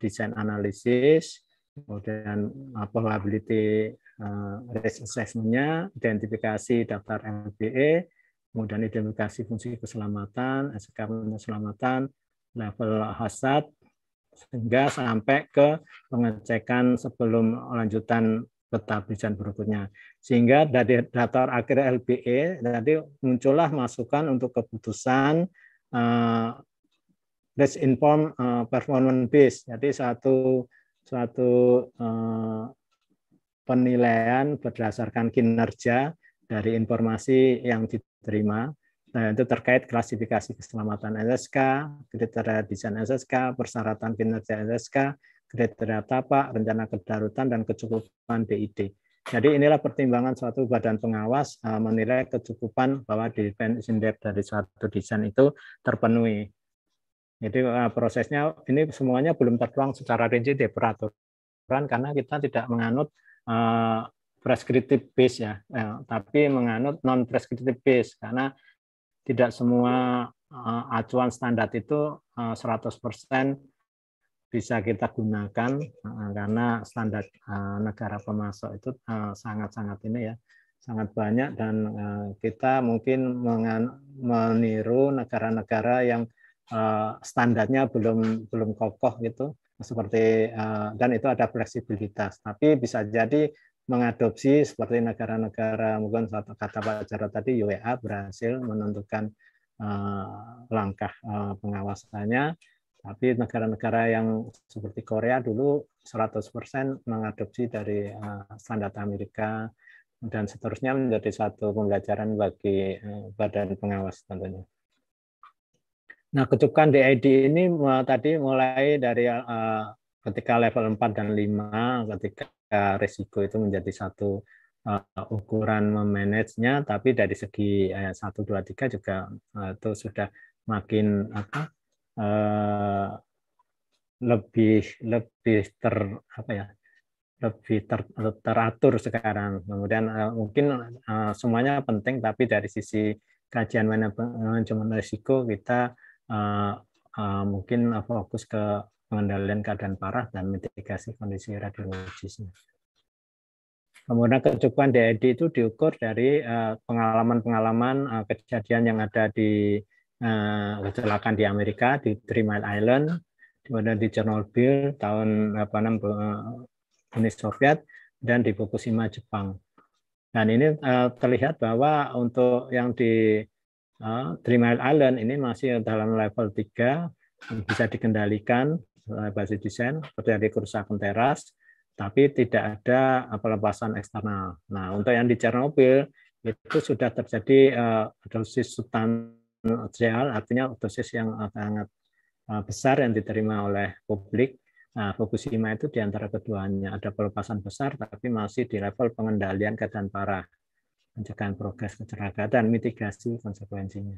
desain analisis, kemudian uh, probability uh, risk assessment-nya, identifikasi daftar MBE, kemudian identifikasi fungsi keselamatan, SK keselamatan, level hazard, sehingga sampai ke pengecekan sebelum lanjutan petabisan berikutnya. Sehingga dari daftar akhir LBE, tadi muncullah masukan untuk keputusan uh, risk inform uh, performance based. Jadi satu suatu eh, penilaian berdasarkan kinerja dari informasi yang diterima. Nah, itu terkait klasifikasi keselamatan SSK, kriteria desain SSK, persyaratan kinerja SSK, kriteria tapak, rencana kedarutan, dan kecukupan DID. Jadi inilah pertimbangan suatu badan pengawas eh, menilai kecukupan bahwa defense indeks dari suatu desain itu terpenuhi. Jadi eh, prosesnya ini semuanya belum tertuang secara rinci di peraturan karena kita tidak menganut uh, eh, prescriptive base ya, eh, tapi menganut non preskriptif base karena tidak semua uh, acuan standar itu uh, 100% bisa kita gunakan karena standar negara pemasok itu sangat-sangat ini ya sangat banyak dan kita mungkin meniru negara-negara yang Eh, standarnya belum belum kokoh gitu seperti eh, dan itu ada fleksibilitas tapi bisa jadi mengadopsi seperti negara-negara mungkin satu kata Pak Jarod tadi UEA berhasil menentukan eh, langkah pengawasannya tapi negara-negara yang seperti Korea dulu 100% mengadopsi dari standar Amerika dan seterusnya menjadi satu pembelajaran bagi badan pengawas tentunya. Nah, kecukupan DID ini tadi mulai dari uh, ketika level 4 dan 5, ketika risiko itu menjadi satu uh, ukuran memanagenya, tapi dari segi uh, 1, 2, 3 juga uh, itu sudah makin apa uh, lebih lebih ter apa ya lebih ter, teratur sekarang. Kemudian uh, mungkin uh, semuanya penting, tapi dari sisi kajian manajemen risiko kita uh, uh, mungkin eh, fokus ke pengendalian keadaan parah dan mitigasi kondisi radiologisnya. Kemudian kecukupan DID itu diukur dari pengalaman-pengalaman kejadian yang ada di kecelakaan di Amerika di Three Mile Island, kemudian di Chernobyl tahun 86 Uni Soviet dan di Fukushima Jepang. Dan ini terlihat bahwa untuk yang di Ah, Three Mile Island ini masih dalam level 3 bisa dikendalikan eh, basis desain terjadi kerusakan teras tapi tidak ada eh, pelepasan eksternal. Nah, untuk yang di Chernobyl itu sudah terjadi eh, dosis substansial artinya dosis yang sangat besar yang diterima oleh publik. Nah, Fukushima itu di antara keduanya ada pelepasan besar tapi masih di level pengendalian keadaan parah pencegahan progres dan mitigasi konsekuensinya.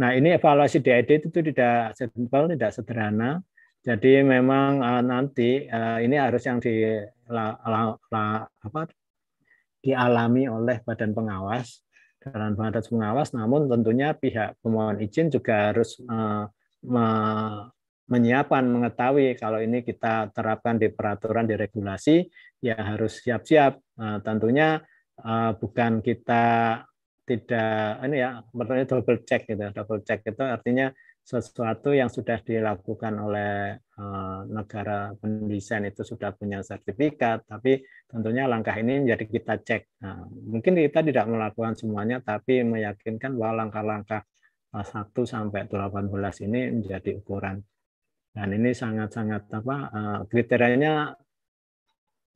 Nah, ini evaluasi DID itu tidak simple, tidak sederhana. Jadi memang eh, nanti eh, ini harus yang di, la, la, la, apa, dialami oleh badan pengawas, badan pengawas Namun tentunya pihak pemohon izin juga harus eh, me, menyiapkan, mengetahui kalau ini kita terapkan di peraturan, di regulasi, ya harus siap-siap. Nah, tentunya uh, bukan kita tidak ini ya, pertanyaan double check gitu. Ya. Double check itu artinya sesuatu yang sudah dilakukan oleh uh, negara pendesain itu sudah punya sertifikat, tapi tentunya langkah ini menjadi kita cek. Nah, mungkin kita tidak melakukan semuanya, tapi meyakinkan bahwa langkah-langkah 1 sampai 18 ini menjadi ukuran dan ini sangat-sangat apa eh, kriterianya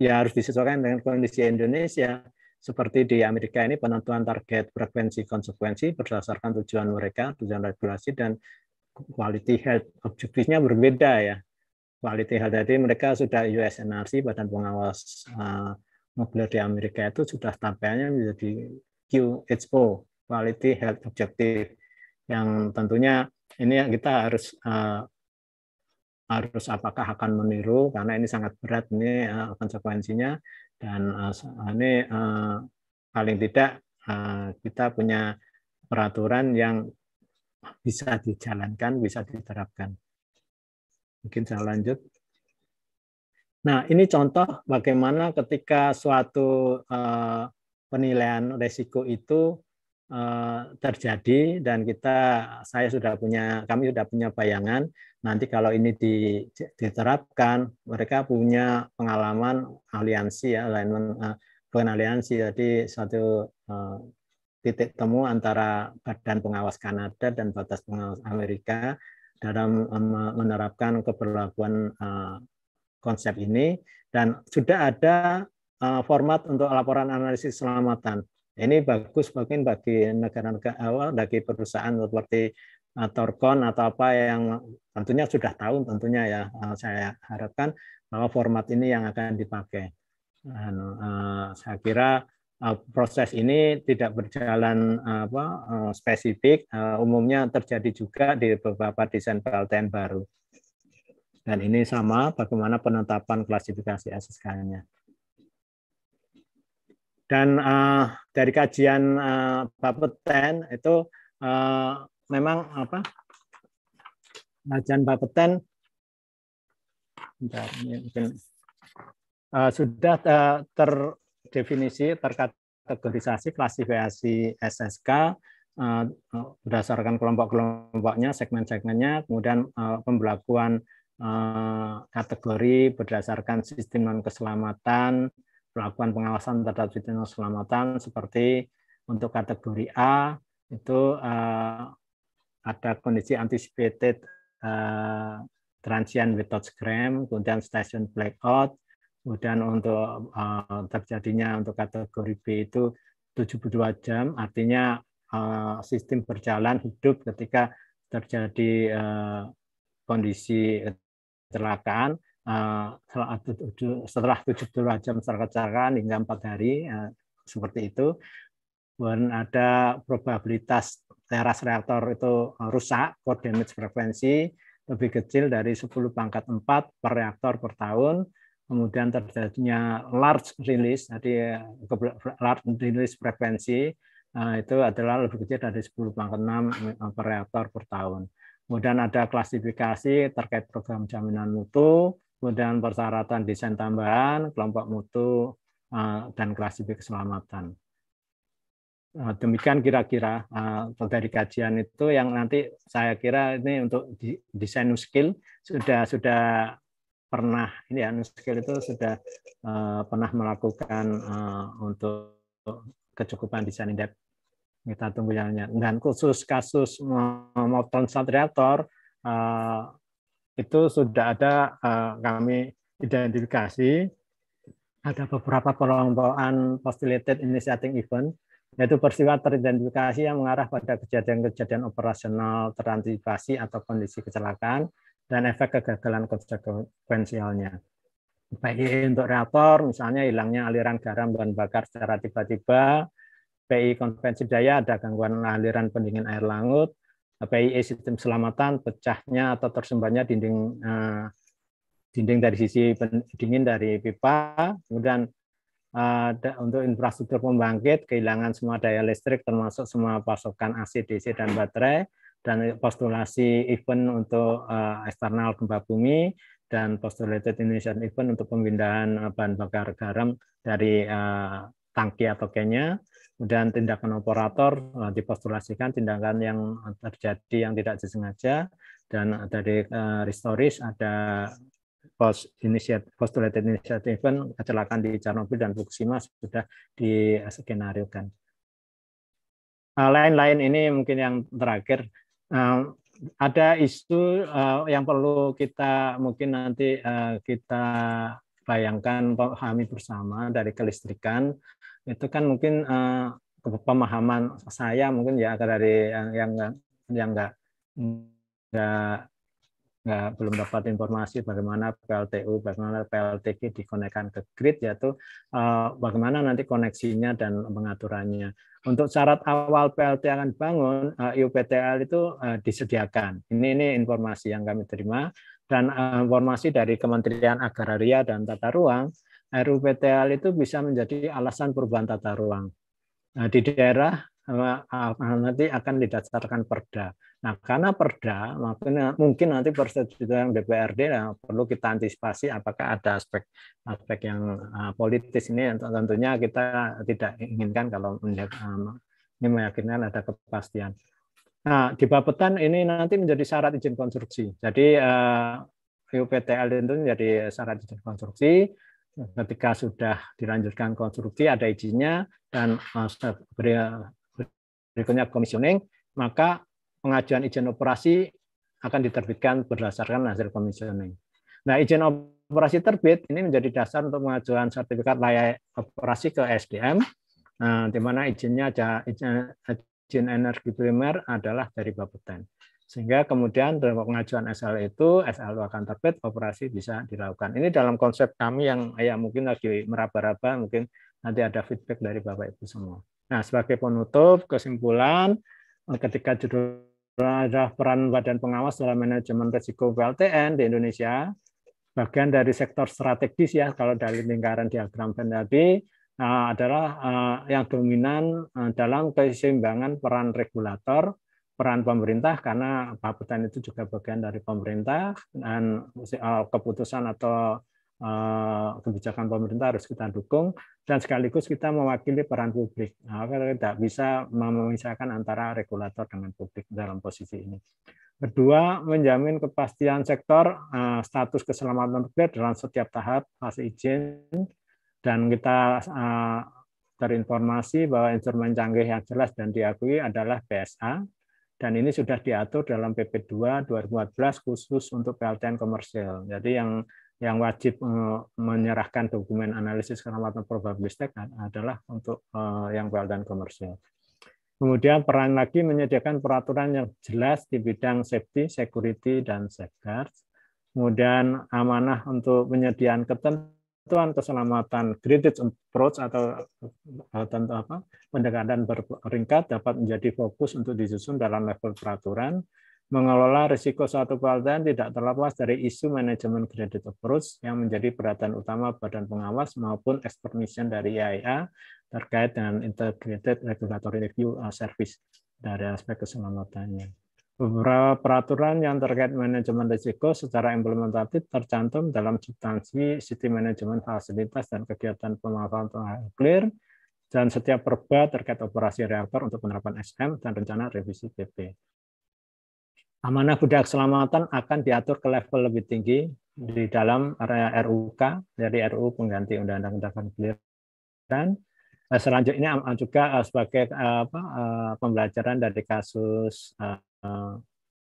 ya harus disesuaikan dengan kondisi Indonesia. Seperti di Amerika ini penentuan target frekuensi konsekuensi berdasarkan tujuan mereka, tujuan regulasi dan quality health objektifnya berbeda ya. Quality health tadi mereka sudah US NRC Badan Pengawas eh, mobil di Amerika itu sudah tampilnya menjadi QHO Quality Health Objective yang tentunya ini yang kita harus eh, harus apakah akan meniru karena ini sangat berat ini eh, konsekuensinya dan eh, eh, ini paling tidak kita punya peraturan yang bisa dijalankan, bisa diterapkan. Mungkin saya lanjut. Nah, ini contoh bagaimana ketika suatu penilaian resiko itu Eh, terjadi dan kita saya sudah punya kami sudah punya bayangan nanti kalau ini diterapkan mereka punya pengalaman aliansi ya alignment eh, bukan aliansi jadi satu eh, titik temu antara badan pengawas Kanada dan batas pengawas Amerika dalam menerapkan keberlakuan konsep ini dan sudah ada format untuk laporan analisis keselamatan ini bagus mungkin bagi negara-negara awal, bagi perusahaan seperti eh, Torcon atau apa yang tentunya sudah tahu tentunya ya eh, saya harapkan bahwa format ini yang akan dipakai. Anu, eh, saya kira proses ini tidak berjalan apa spesifik, umumnya terjadi juga di beberapa desain PLTN baru. Dan ini sama bagaimana penetapan klasifikasi SSK-nya. Dan uh, dari kajian uh, eh, Bapeten itu uh, memang apa? Kajian Bapeten bentar, mungkin uh, sudah uh, terdefinisi, terkategorisasi, klasifikasi SSK berdasarkan kelompok-kelompoknya, segmen-segmennya, kemudian pembelakuan kategori berdasarkan sistem non keselamatan, melakukan pengawasan terhadap fitur keselamatan seperti untuk kategori A itu uh, ada kondisi anticipated uh, eh, transient without scram, kemudian station blackout, kemudian untuk uh, terjadinya untuk kategori B itu 72 jam, artinya uh, sistem berjalan hidup ketika terjadi uh, kondisi kecelakaan, Eh, setelah tujuh puluh jam secara hingga empat hari eh, seperti itu dan ada probabilitas teras reaktor itu eh, rusak, core damage frekuensi lebih kecil dari 10 pangkat 4 per reaktor per tahun, kemudian terjadinya large release, jadi large release frekuensi itu adalah lebih kecil dari 10 pangkat 6 per reaktor per tahun. Kemudian ada klasifikasi terkait program jaminan mutu, kemudian persyaratan desain tambahan, kelompok mutu, eh, dan klasifikasi keselamatan. Eh, demikian kira-kira dari eh, kajian itu yang nanti saya kira ini untuk desain new skill sudah sudah pernah ini ya new skill itu sudah pernah melakukan untuk kecukupan desain indep kita tunggu jalannya dan khusus kasus mau Saturator itu sudah ada eh, kami identifikasi ada beberapa perlombaan facilitated initiating event yaitu peristiwa teridentifikasi yang mengarah pada kejadian-kejadian operasional terantisipasi atau kondisi kecelakaan dan efek kegagalan konsekuensialnya. Baik untuk reaktor, misalnya hilangnya aliran garam bahan bakar secara tiba-tiba, PI konvensi daya ada gangguan aliran pendingin air laut, PIE sistem keselamatan pecahnya atau tersembahnya dinding eh, dinding dari sisi dingin dari pipa, kemudian eh, untuk infrastruktur pembangkit kehilangan semua daya listrik termasuk semua pasokan AC, DC dan baterai dan postulasi event untuk eh, eksternal gempa bumi dan postulated Indonesian event untuk pemindahan bahan bakar garam dari tangki atau kayaknya Kemudian tindakan operator eh, dipostulasikan tindakan yang terjadi yang tidak disengaja dan dari eh, restoris ada post initiate, postulated initiative event kecelakaan di Chernobyl dan Fukushima sudah diskenariokan. Eh, lain-lain ini mungkin yang terakhir ada isu yang perlu kita mungkin nanti kita bayangkan pahami bersama dari kelistrikan itu kan mungkin uh, eh, pemahaman saya mungkin ya dari yang yang yang nggak nggak nggak belum dapat informasi bagaimana PLTU, bagaimana PLTG dikonekkan ke grid, yaitu uh, eh, bagaimana nanti koneksinya dan pengaturannya. Untuk syarat awal PLT akan dibangun uh, eh, IUPTL itu uh, disediakan. Ini ini informasi yang kami terima dan informasi dari Kementerian Agraria dan Tata Ruang RUPTL itu bisa menjadi alasan perubahan tata ruang. Nah, di daerah eh, nanti akan didasarkan perda. Nah, karena perda, mungkin nanti persetujuan DPRD nah, ya, perlu kita antisipasi apakah ada aspek-aspek yang uh, politis ini tentunya kita tidak inginkan kalau um, ini meyakinkan ada kepastian. Nah, di Bapetan ini nanti menjadi syarat izin konstruksi. Jadi uh, UPTL itu menjadi syarat izin konstruksi, ketika sudah dilanjutkan konstruksi ada izinnya dan eh, berikutnya komisioning maka pengajuan izin operasi akan diterbitkan berdasarkan hasil komisioning. Nah, izin operasi terbit ini menjadi dasar untuk pengajuan sertifikat layak operasi ke SDM, eh, di mana izinnya izin energi primer adalah dari Bapeten. Sehingga kemudian dalam pengajuan SL itu, SL akan terbit, operasi bisa dilakukan. Ini dalam konsep kami yang ya mungkin lagi meraba-raba, mungkin nanti ada feedback dari Bapak-Ibu semua. Nah, sebagai penutup, kesimpulan, eh, ketika judul adalah peran badan pengawas dalam manajemen risiko PLTN di Indonesia, bagian dari sektor strategis ya, kalau dari lingkaran diagram Venn tadi, eh, adalah eh, yang dominan dalam keseimbangan peran regulator peran pemerintah karena Pabutan itu juga bagian dari pemerintah dan eh, keputusan atau eh, kebijakan pemerintah harus kita dukung dan sekaligus kita mewakili peran publik. Nah, tidak bisa memisahkan antara regulator dengan publik dalam posisi ini. Kedua, menjamin kepastian sektor eh, status keselamatan nuklir dalam setiap tahap fase izin dan kita terinformasi bahwa instrumen canggih yang jelas dan diakui adalah PSA dan ini sudah diatur dalam PP2 2014 khusus untuk PLTN komersil. Jadi yang yang wajib eh, menyerahkan dokumen analisis keselamatan probabilistik adalah untuk eh, yang PLTN komersil. Kemudian peran lagi menyediakan peraturan yang jelas di bidang safety, security, dan safeguards. Kemudian amanah untuk penyediaan ketentuan Satuan Keselamatan Graded Approach atau eh, tentu apa pendekatan berperingkat dapat menjadi fokus untuk disusun dalam level peraturan mengelola risiko suatu kewajiban tidak terlepas dari isu manajemen graded approach yang menjadi perhatian utama badan pengawas maupun explanation dari IAEA terkait dengan integrated regulatory review eh, service dari aspek keselamatannya. Beberapa peraturan yang terkait manajemen risiko secara implementatif tercantum dalam substansi sistem manajemen fasilitas dan kegiatan pemantauan nuklir dan setiap perba terkait operasi reaktor untuk penerapan SM dan rencana revisi PP. Amanah budaya keselamatan akan diatur ke level lebih tinggi di dalam area RUK dari RU pengganti Undang-Undang Nuklir dan eh, selanjutnya eh, juga eh, sebagai apa, pembelajaran dari kasus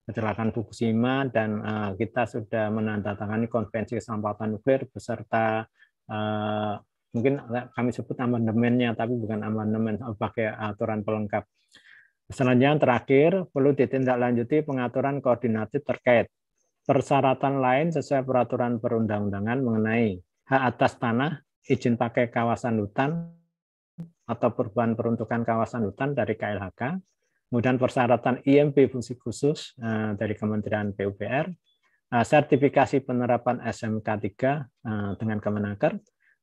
kecelakaan eh, Fukushima dan eh, kita sudah menandatangani konvensi keselamatan nuklir beserta eh, mungkin kami sebut amandemennya tapi bukan amandemen pakai aturan pelengkap. Selanjutnya yang terakhir perlu ditindaklanjuti pengaturan koordinatif terkait persyaratan lain sesuai peraturan perundang-undangan mengenai hak atas tanah, izin pakai kawasan hutan atau perubahan peruntukan kawasan hutan dari KLHK, kemudian persyaratan IMP fungsi khusus eh, dari Kementerian PUPR, eh, sertifikasi penerapan SMK 3 eh, dengan Kemenaker,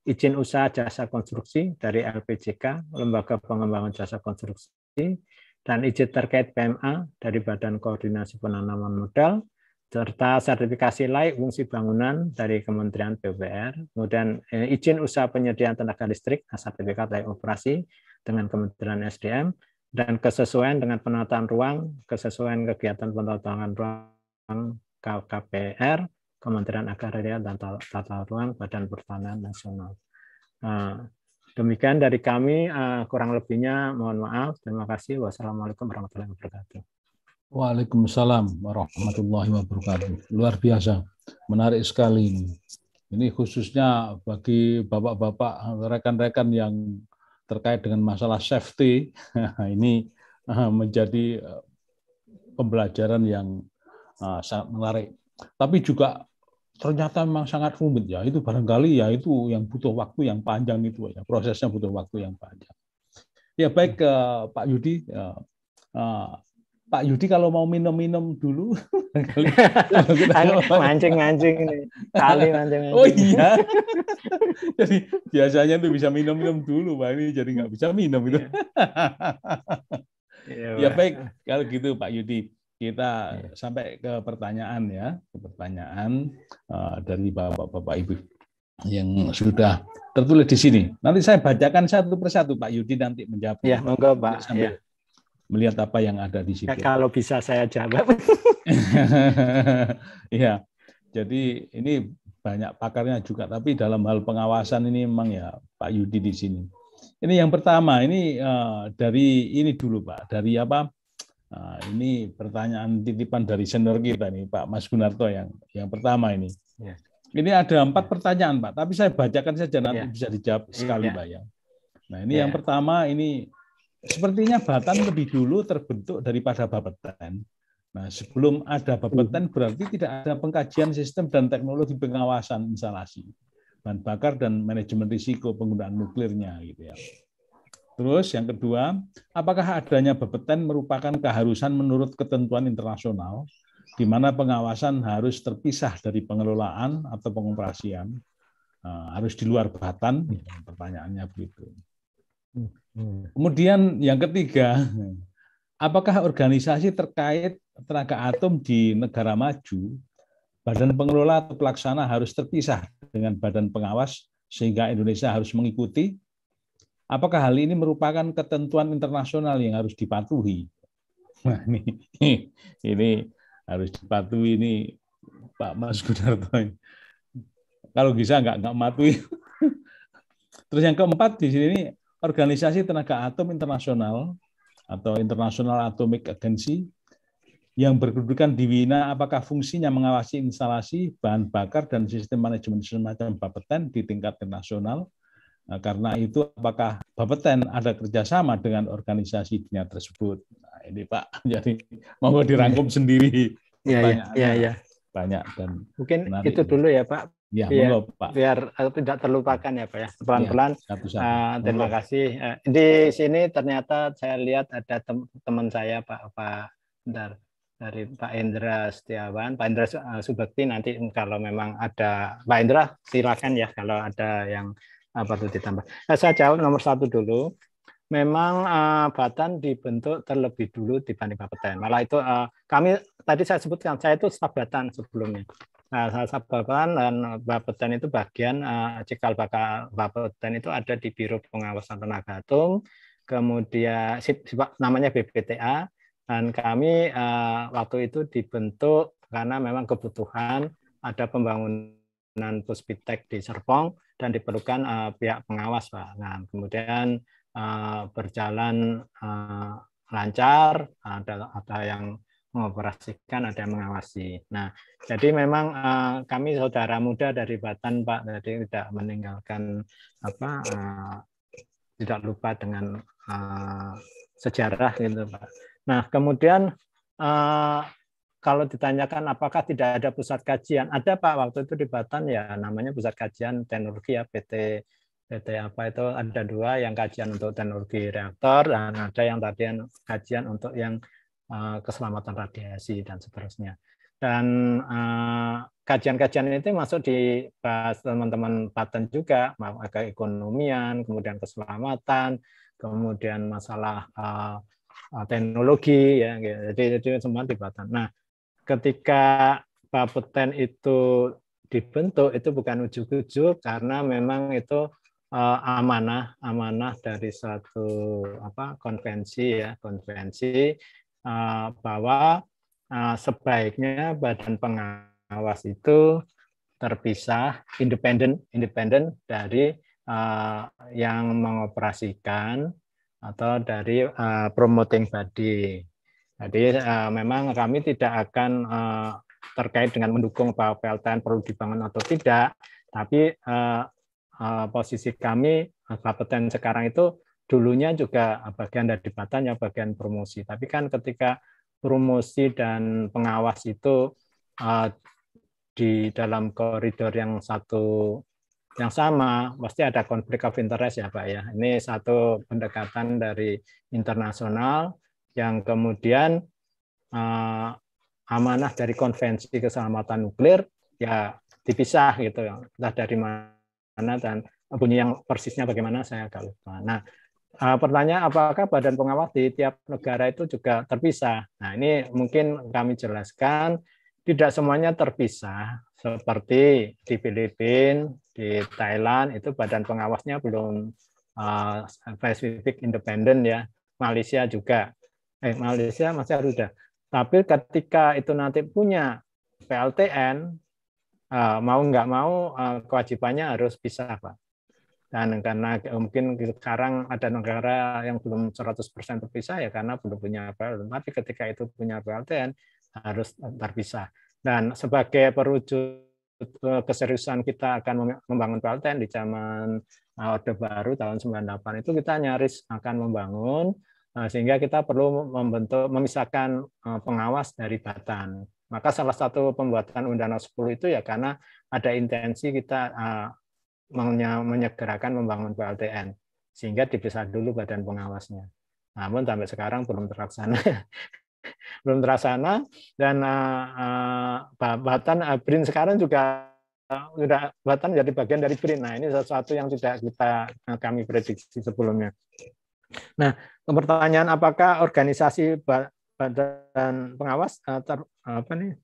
izin usaha jasa konstruksi dari LPJK, Lembaga Pengembangan Jasa Konstruksi, dan izin terkait PMA dari Badan Koordinasi Penanaman Modal, serta sertifikasi layak fungsi bangunan dari Kementerian PUPR, kemudian izin usaha penyediaan tenaga listrik, sertifikat layak operasi dengan Kementerian SDM, dan kesesuaian dengan penataan ruang, kesesuaian kegiatan penataan ruang KKPR, Kementerian Agraria dan Tata Ruang Badan Pertanahan Nasional. Eh, demikian dari kami, eh, kurang lebihnya mohon maaf. Terima kasih. Wassalamualaikum warahmatullahi wabarakatuh. Waalaikumsalam warahmatullahi wabarakatuh. Luar biasa, menarik sekali ini. Ini khususnya bagi bapak-bapak, rekan-rekan yang terkait dengan masalah safety ini eh, menjadi eh, pembelajaran yang eh, sangat menarik. Tapi juga ternyata memang sangat rumit ya. Itu barangkali ya itu yang butuh waktu yang panjang itu ya. Prosesnya butuh waktu yang panjang. Ya baik Pak Yudi, Pak Yudi kalau mau minum-minum dulu mancing-mancing nih kali mancing-mancing oh iya jadi biasanya tuh bisa minum-minum dulu Pak ini jadi nggak bisa minum itu iya. Iya, ya, baik kalau gitu Pak Yudi kita ya. sampai ke pertanyaan ya ke pertanyaan uh, dari bapak-bapak ibu yang sudah tertulis di sini nanti saya bacakan satu persatu Pak Yudi nanti menjawab ya monggo Pak sampai ya melihat apa yang ada di ya, situ. Ya, kalau bisa saya jawab. Iya. Jadi ini banyak pakarnya juga, tapi dalam hal pengawasan ini memang ya Pak Yudi di sini. Ini yang pertama, ini uh, dari ini dulu Pak, dari apa? Uh, ini pertanyaan titipan dari senior kita nih Pak Mas Gunarto yang yang pertama ini. Ya. Ini ada empat pertanyaan Pak, tapi saya bacakan saja nanti ya. bisa dijawab sekali hmm, ya. Pak ya. Nah ini ya. yang pertama ini Sepertinya Batan lebih dulu terbentuk daripada Babatan. Nah, sebelum ada Babatan hmm. berarti tidak ada pengkajian sistem dan teknologi pengawasan instalasi bahan bakar dan manajemen risiko penggunaan nuklirnya gitu ya. Terus yang kedua, apakah adanya Bapeten merupakan keharusan menurut ketentuan internasional di mana pengawasan harus terpisah dari pengelolaan atau pengoperasian? Nah, harus di luar batan? Pertanyaannya begitu. Hmm. Kemudian yang ketiga, apakah organisasi terkait tenaga atom di negara maju, badan pengelola atau pelaksana harus terpisah dengan badan pengawas sehingga Indonesia harus mengikuti? Apakah hal ini merupakan ketentuan internasional yang harus dipatuhi? Nah, ini, ini harus dipatuhi ini Pak Mas Gudarto. Kalau bisa nggak nggak matui. Terus yang keempat di sini Organisasi Tenaga Atom Internasional atau International Atomic Agency yang berkedudukan di Wina, apakah fungsinya mengawasi instalasi bahan bakar dan sistem manajemen semacam Bapeten di tingkat internasional? Nah, karena itu, apakah Bapeten ada kerjasama dengan organisasi dunia tersebut? Nah, ini Pak, jadi mau dirangkum iya. sendiri. Iya, iya, iya, iya. Banyak dan mungkin menarik. itu dulu ya Pak Ya, biar, monggo, Pak. biar eh, tidak terlupakan ya Pak ya. Pelan-pelan. Ya, uh, terima kasih. Eh, di sini ternyata saya lihat ada tem teman saya Pak Pak bentar, dari Pak Indra Setiawan, Pak Indra uh, Subakti nanti kalau memang ada Pak Indra silakan ya kalau ada yang uh, perlu ditambah. Nah, saya jawab nomor satu dulu. Memang uh, Batan dibentuk terlebih dulu dibanding Bapeten. Malah itu uh, kami tadi saya sebutkan saya itu staf Batan sebelumnya. Nah, Satgas eh, bapeten dan Bapeten itu bagian eh, cikal bakal Bapeten itu ada di Biro Pengawasan Tenaga Atom, kemudian namanya BPTA dan kami eh, waktu itu dibentuk karena memang kebutuhan ada pembangunan puspitek di Serpong dan diperlukan pihak pengawas pak. Nah kemudian berjalan lancar ada ada yang mengoperasikan, ada yang mengawasi. Nah, jadi memang uh, kami saudara muda dari Batan, Pak, jadi tidak meninggalkan apa uh, tidak lupa dengan uh, sejarah gitu, Pak. Nah, kemudian uh, kalau ditanyakan apakah tidak ada pusat kajian, ada Pak waktu itu di Batan ya namanya pusat kajian teknologi ya PT PT apa itu ada dua yang kajian untuk teknologi reaktor dan ada yang tadi yang kajian untuk yang Eh, keselamatan radiasi dan seterusnya. Dan eh, kajian-kajian uh, itu masuk di bahas teman-teman patent juga, ekonomian, kemudian keselamatan, kemudian masalah uh, teknologi ya gitu. jadi jadi semua di paten. Nah, ketika Bapeten itu dibentuk itu bukan ujuk-ujuk karena memang itu uh, amanah amanah dari satu apa konvensi ya konvensi Eh, bahwa eh, sebaiknya badan pengawas itu terpisah, independen, independen dari eh, yang mengoperasikan atau dari promoting body. Jadi memang kami tidak akan terkait dengan mendukung bahwa PLTN perlu dibangun atau tidak, tapi posisi kami kabupaten sekarang itu dulunya juga bagian dari debatannya ya bagian promosi. Tapi kan ketika promosi dan pengawas itu uh, di dalam koridor yang satu yang sama pasti ada konflik of interest ya Pak ya. Ini satu pendekatan dari internasional yang kemudian uh, amanah dari konvensi keselamatan nuklir ya dipisah gitu ya. Entah dari mana dan bunyi yang persisnya bagaimana saya agak lupa. Nah, Uh, ah, pertanyaan apakah badan pengawas di tiap negara itu juga terpisah? Nah, ini mungkin kami jelaskan tidak semuanya terpisah seperti di Filipina, di Thailand itu badan pengawasnya belum uh, spesifik independen ya. Malaysia juga. Eh Malaysia masih harus Tapi ketika itu nanti punya PLTN ah, mau nggak mau kewajibannya harus pisah, Pak. Dan nah, karena eh, mungkin sekarang ada negara yang belum 100% terpisah ya karena belum punya PLN. Tapi ketika itu punya PLTN harus terpisah. Dan sebagai perwujud eh, keseriusan kita akan membangun PLTN di zaman eh, Orde Baru tahun 98 itu kita nyaris akan membangun sehingga kita perlu membentuk memisahkan pengawas dari batan. Maka salah satu pembuatan Undang-Undang 10 itu ya karena ada intensi kita menyegerakan membangun PLTN sehingga dipisah dulu badan pengawasnya. Namun sampai sekarang belum terlaksana. belum terlaksana dan eh, eh, Batan eh, BRIN sekarang juga sudah Batan jadi bagian dari BRIN. Nah, ini sesuatu yang tidak kita kami prediksi sebelumnya. Nah, pertanyaan apakah organisasi badan pengawas uh, ter, apa nih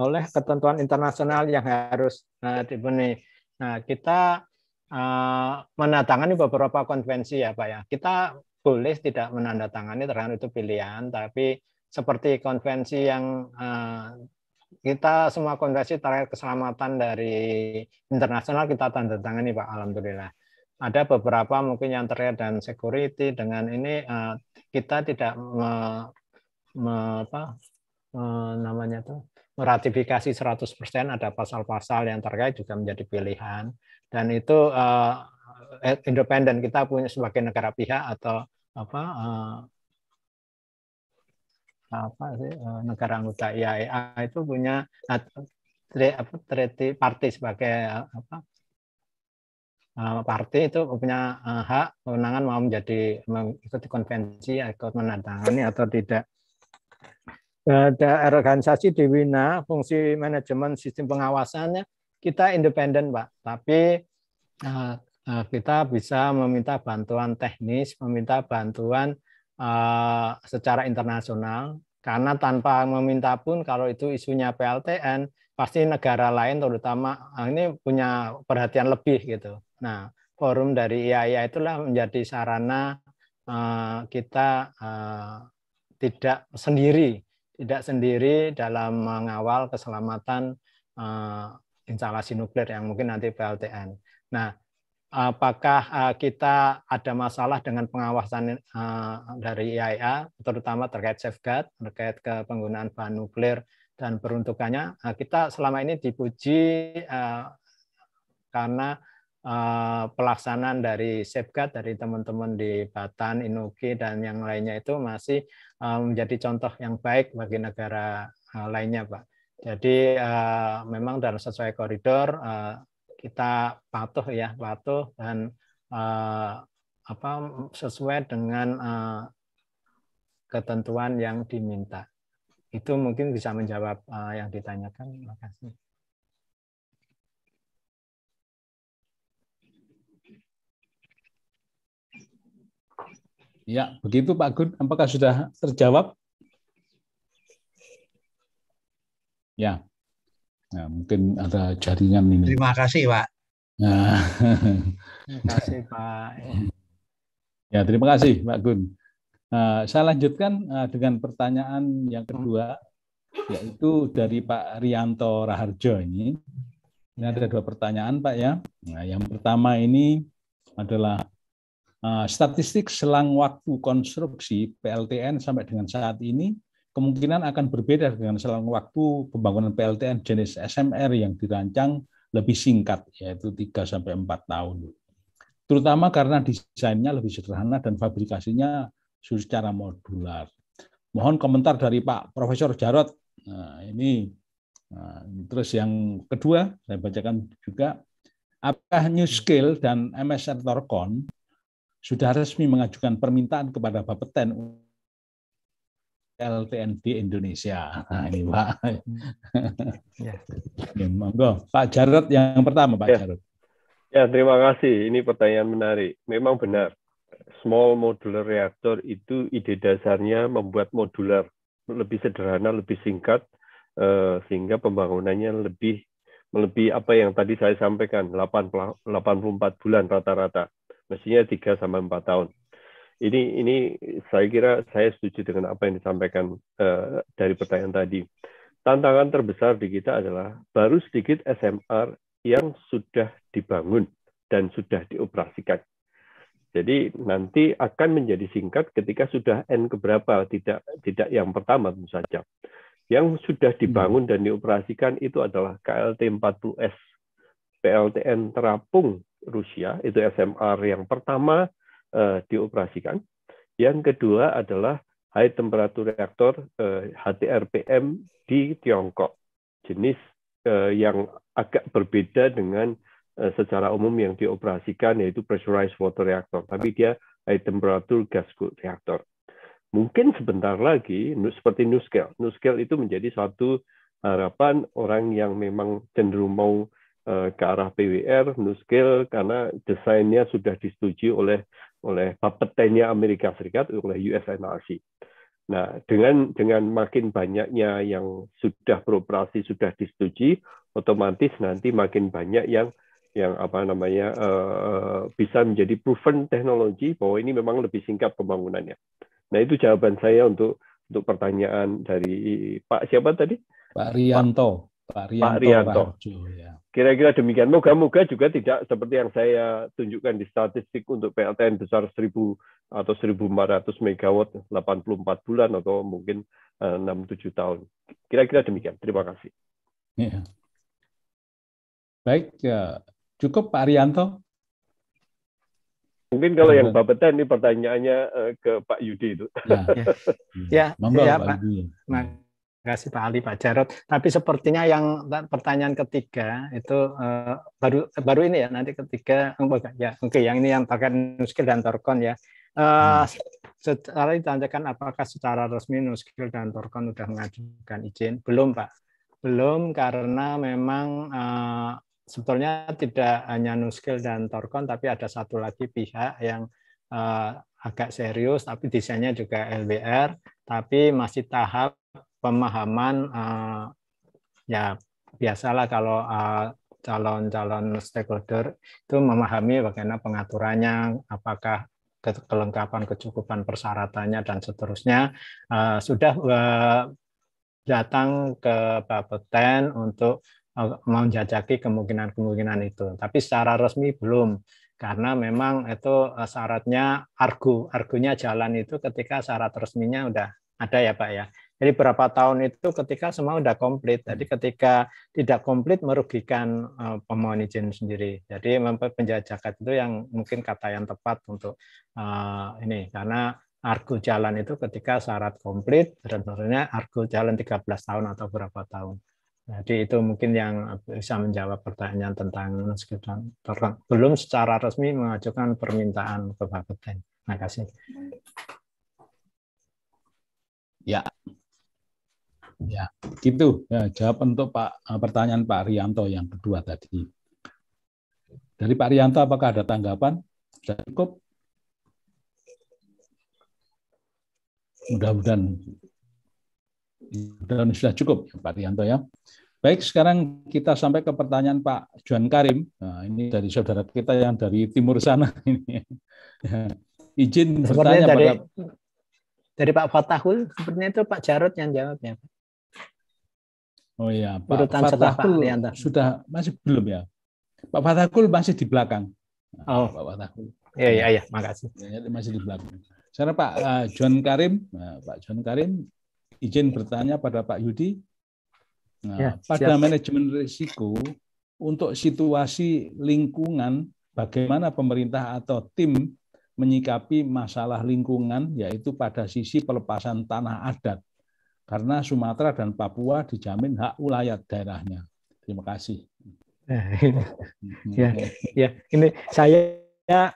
oleh ketentuan internasional yang harus uh, dipenuhi Nah, kita uh, menandatangani beberapa konvensi ya, Pak ya. Kita boleh tidak menandatangani terhadap itu pilihan, tapi seperti konvensi yang uh, kita semua konvensi terkait keselamatan dari internasional kita tanda tangani Pak Alhamdulillah. Ada beberapa mungkin yang terkait dan security dengan ini uh, kita tidak me, me, apa, me, namanya tuh meratifikasi 100% ada pasal-pasal yang terkait juga menjadi pilihan dan itu uh, independen kita punya sebagai negara pihak atau apa uh, apa sih uh, negara anggota IAEA e itu punya treaty party sebagai uh, apa partai itu punya hak kewenangan mau menjadi mengikuti konvensi atau menandatangani atau tidak. Ada eh, organisasi di Wina, fungsi manajemen sistem pengawasannya kita independen, Pak. Tapi eh, eh, kita bisa meminta bantuan teknis, meminta bantuan secara internasional karena tanpa meminta pun kalau itu isunya PLTN pasti negara lain terutama ini punya perhatian lebih gitu. Nah, forum dari IAI itulah menjadi sarana kita tidak sendiri tidak sendiri dalam mengawal keselamatan uh, instalasi nuklir yang mungkin nanti PLTN. Nah, apakah uh, kita ada masalah dengan pengawasan uh, dari IAEA, terutama terkait safeguard, terkait ke penggunaan bahan nuklir dan peruntukannya? Uh, kita selama ini dipuji uh, karena pelaksanaan dari safeguard dari teman-teman di Batan, Inuki, dan yang lainnya itu masih Eh, menjadi contoh yang baik bagi negara eh, lainnya, Pak. Jadi eh, memang dalam sesuai koridor kita patuh ya, patuh dan apa sesuai dengan ketentuan yang diminta. Itu mungkin bisa menjawab yang ditanyakan. Terima kasih. Ya, begitu Pak Gun. Apakah sudah terjawab? Ya. ya mungkin ada jaringan ini. Terima kasih, Pak. Ya. Terima kasih, Pak. Ya, terima kasih, Pak Gun. Eh, saya lanjutkan eh, dengan pertanyaan yang kedua, yaitu dari Pak Rianto Raharjo ini. Ini ada dua pertanyaan, Pak ya. Nah, yang pertama ini adalah Eh, statistik selang waktu konstruksi PLTN sampai dengan saat ini kemungkinan akan berbeda dengan selang waktu pembangunan PLTN jenis SMR yang dirancang lebih singkat, yaitu 3 4 tahun. Terutama karena desainnya lebih sederhana dan fabrikasinya secara modular. Mohon komentar dari Pak Profesor Jarot. Nah, ini nah, terus yang kedua saya bacakan juga apakah new Scale dan MSR Torcon sudah resmi mengajukan permintaan kepada Bapeten LTN Indonesia. Nah, ini Pak. Ya. ya monggo, Pak Jarot yang pertama, Pak ya. Jarot. Ya, terima kasih. Ini pertanyaan menarik. Memang benar. Small modular reactor itu ide dasarnya membuat modular lebih sederhana, lebih singkat, eh, sehingga pembangunannya lebih melebihi apa yang tadi saya sampaikan, 84 bulan rata-rata mestinya 3 sampai 4 tahun. Ini ini saya kira saya setuju dengan apa yang disampaikan uh, dari pertanyaan tadi. Tantangan terbesar di kita adalah baru sedikit SMR yang sudah dibangun dan sudah dioperasikan. Jadi nanti akan menjadi singkat ketika sudah n keberapa, tidak tidak yang pertama tentu saja. Yang sudah hmm. dibangun dan dioperasikan itu adalah KLT 40S, PLTN terapung Rusia, itu SMR yang pertama eh, dioperasikan. Yang kedua adalah high temperature Reactor eh, HTRPM di Tiongkok, jenis eh, yang agak berbeda dengan eh, secara umum yang dioperasikan yaitu pressurized water reactor, tapi dia high temperature gas cooled reactor. Mungkin sebentar lagi seperti NuScale, NuScale itu menjadi suatu harapan orang yang memang cenderung mau Eh, ke arah PWR new karena desainnya sudah disetujui oleh oleh bapetennya Amerika Serikat oleh USNRC. Nah, dengan dengan makin banyaknya yang sudah beroperasi sudah disetujui, otomatis nanti makin banyak yang yang apa namanya uh, bisa menjadi proven teknologi bahwa ini memang lebih singkat pembangunannya. Nah, itu jawaban saya untuk untuk pertanyaan dari Pak siapa tadi? Pak Rianto. Pak, Pak Rianto, Pak Rianto. Ya. Kira-kira demikian. Moga-moga juga tidak seperti yang saya tunjukkan di statistik untuk PLTN besar 1000 atau 1400 megawatt 84 bulan atau mungkin 6-7 eh, tahun. Kira-kira demikian. Terima kasih. Ya. Baik, ya. cukup Pak Rianto. Mungkin kalau yang Bapeten ini pertanyaannya eh, ke Pak Yudi itu. Nah. Ya, ya. ya, ya Pak. Pak kasih Pak Ali, Pak Jarot. Tapi sepertinya yang pertanyaan ketiga itu uh, baru baru ini ya nanti ketiga oh ya oke okay, yang ini yang terkait Nuskil dan Torkon ya. Uh, secara ditanyakan apakah secara resmi Nuskil dan Torkon sudah mengajukan izin? Belum Pak, belum karena memang uh, sebetulnya tidak hanya Nuskil dan Torkon tapi ada satu lagi pihak yang uh, agak serius tapi desainnya juga LBR tapi masih tahap pemahaman uh, ya biasalah kalau eh, calon-calon stakeholder itu memahami bagaimana pengaturannya, apakah kelengkapan, kecukupan persyaratannya dan seterusnya uh, sudah uh, datang ke Bapeten untuk menjajaki kemungkinan-kemungkinan itu. Tapi secara resmi belum karena memang itu syaratnya argu, argunya jalan itu ketika syarat resminya udah ada ya Pak ya. Jadi berapa tahun itu ketika semua sudah komplit. Jadi hmm. ketika tidak komplit merugikan eh, pemohon izin sendiri. Jadi penjajakan itu yang mungkin kata yang tepat untuk uh, ini karena argo jalan itu ketika syarat komplit dan tentunya argo jalan 13 tahun atau berapa tahun. Jadi itu mungkin yang bisa menjawab pertanyaan tentang sekitar belum secara resmi mengajukan permintaan ke Bapak Terima kasih. Ya, Ya, gitu. Ya, jawab untuk Pak eh, pertanyaan Pak Rianto yang kedua tadi. Dari Pak Rianto apakah ada tanggapan? Sudah cukup? Mudah-mudahan mudah sudah cukup Pak Rianto ya. Baik, sekarang kita sampai ke pertanyaan Pak Juan Karim. Nah, ini dari saudara kita yang dari timur sana ini. Izin Sepertinya bertanya dari, pada... dari Pak Fatahul, sepertinya itu Pak Jarod yang jawabnya. Oh iya, Pak Urutan setelah Pak Sudah masih belum ya? Pak Fatakul masih di belakang. Nah, oh, Pak Fatakul. Iya, iya, iya, makasih. Ya, masih di belakang. Saya Pak uh, John Karim, nah, Pak John Karim izin bertanya pada Pak Yudi. Nah, ya, pada siap. manajemen risiko untuk situasi lingkungan bagaimana pemerintah atau tim menyikapi masalah lingkungan yaitu pada sisi pelepasan tanah adat karena Sumatera dan Papua dijamin hak ulayat daerahnya. Terima kasih. ya, mm-hmm. ya, ini saya nggak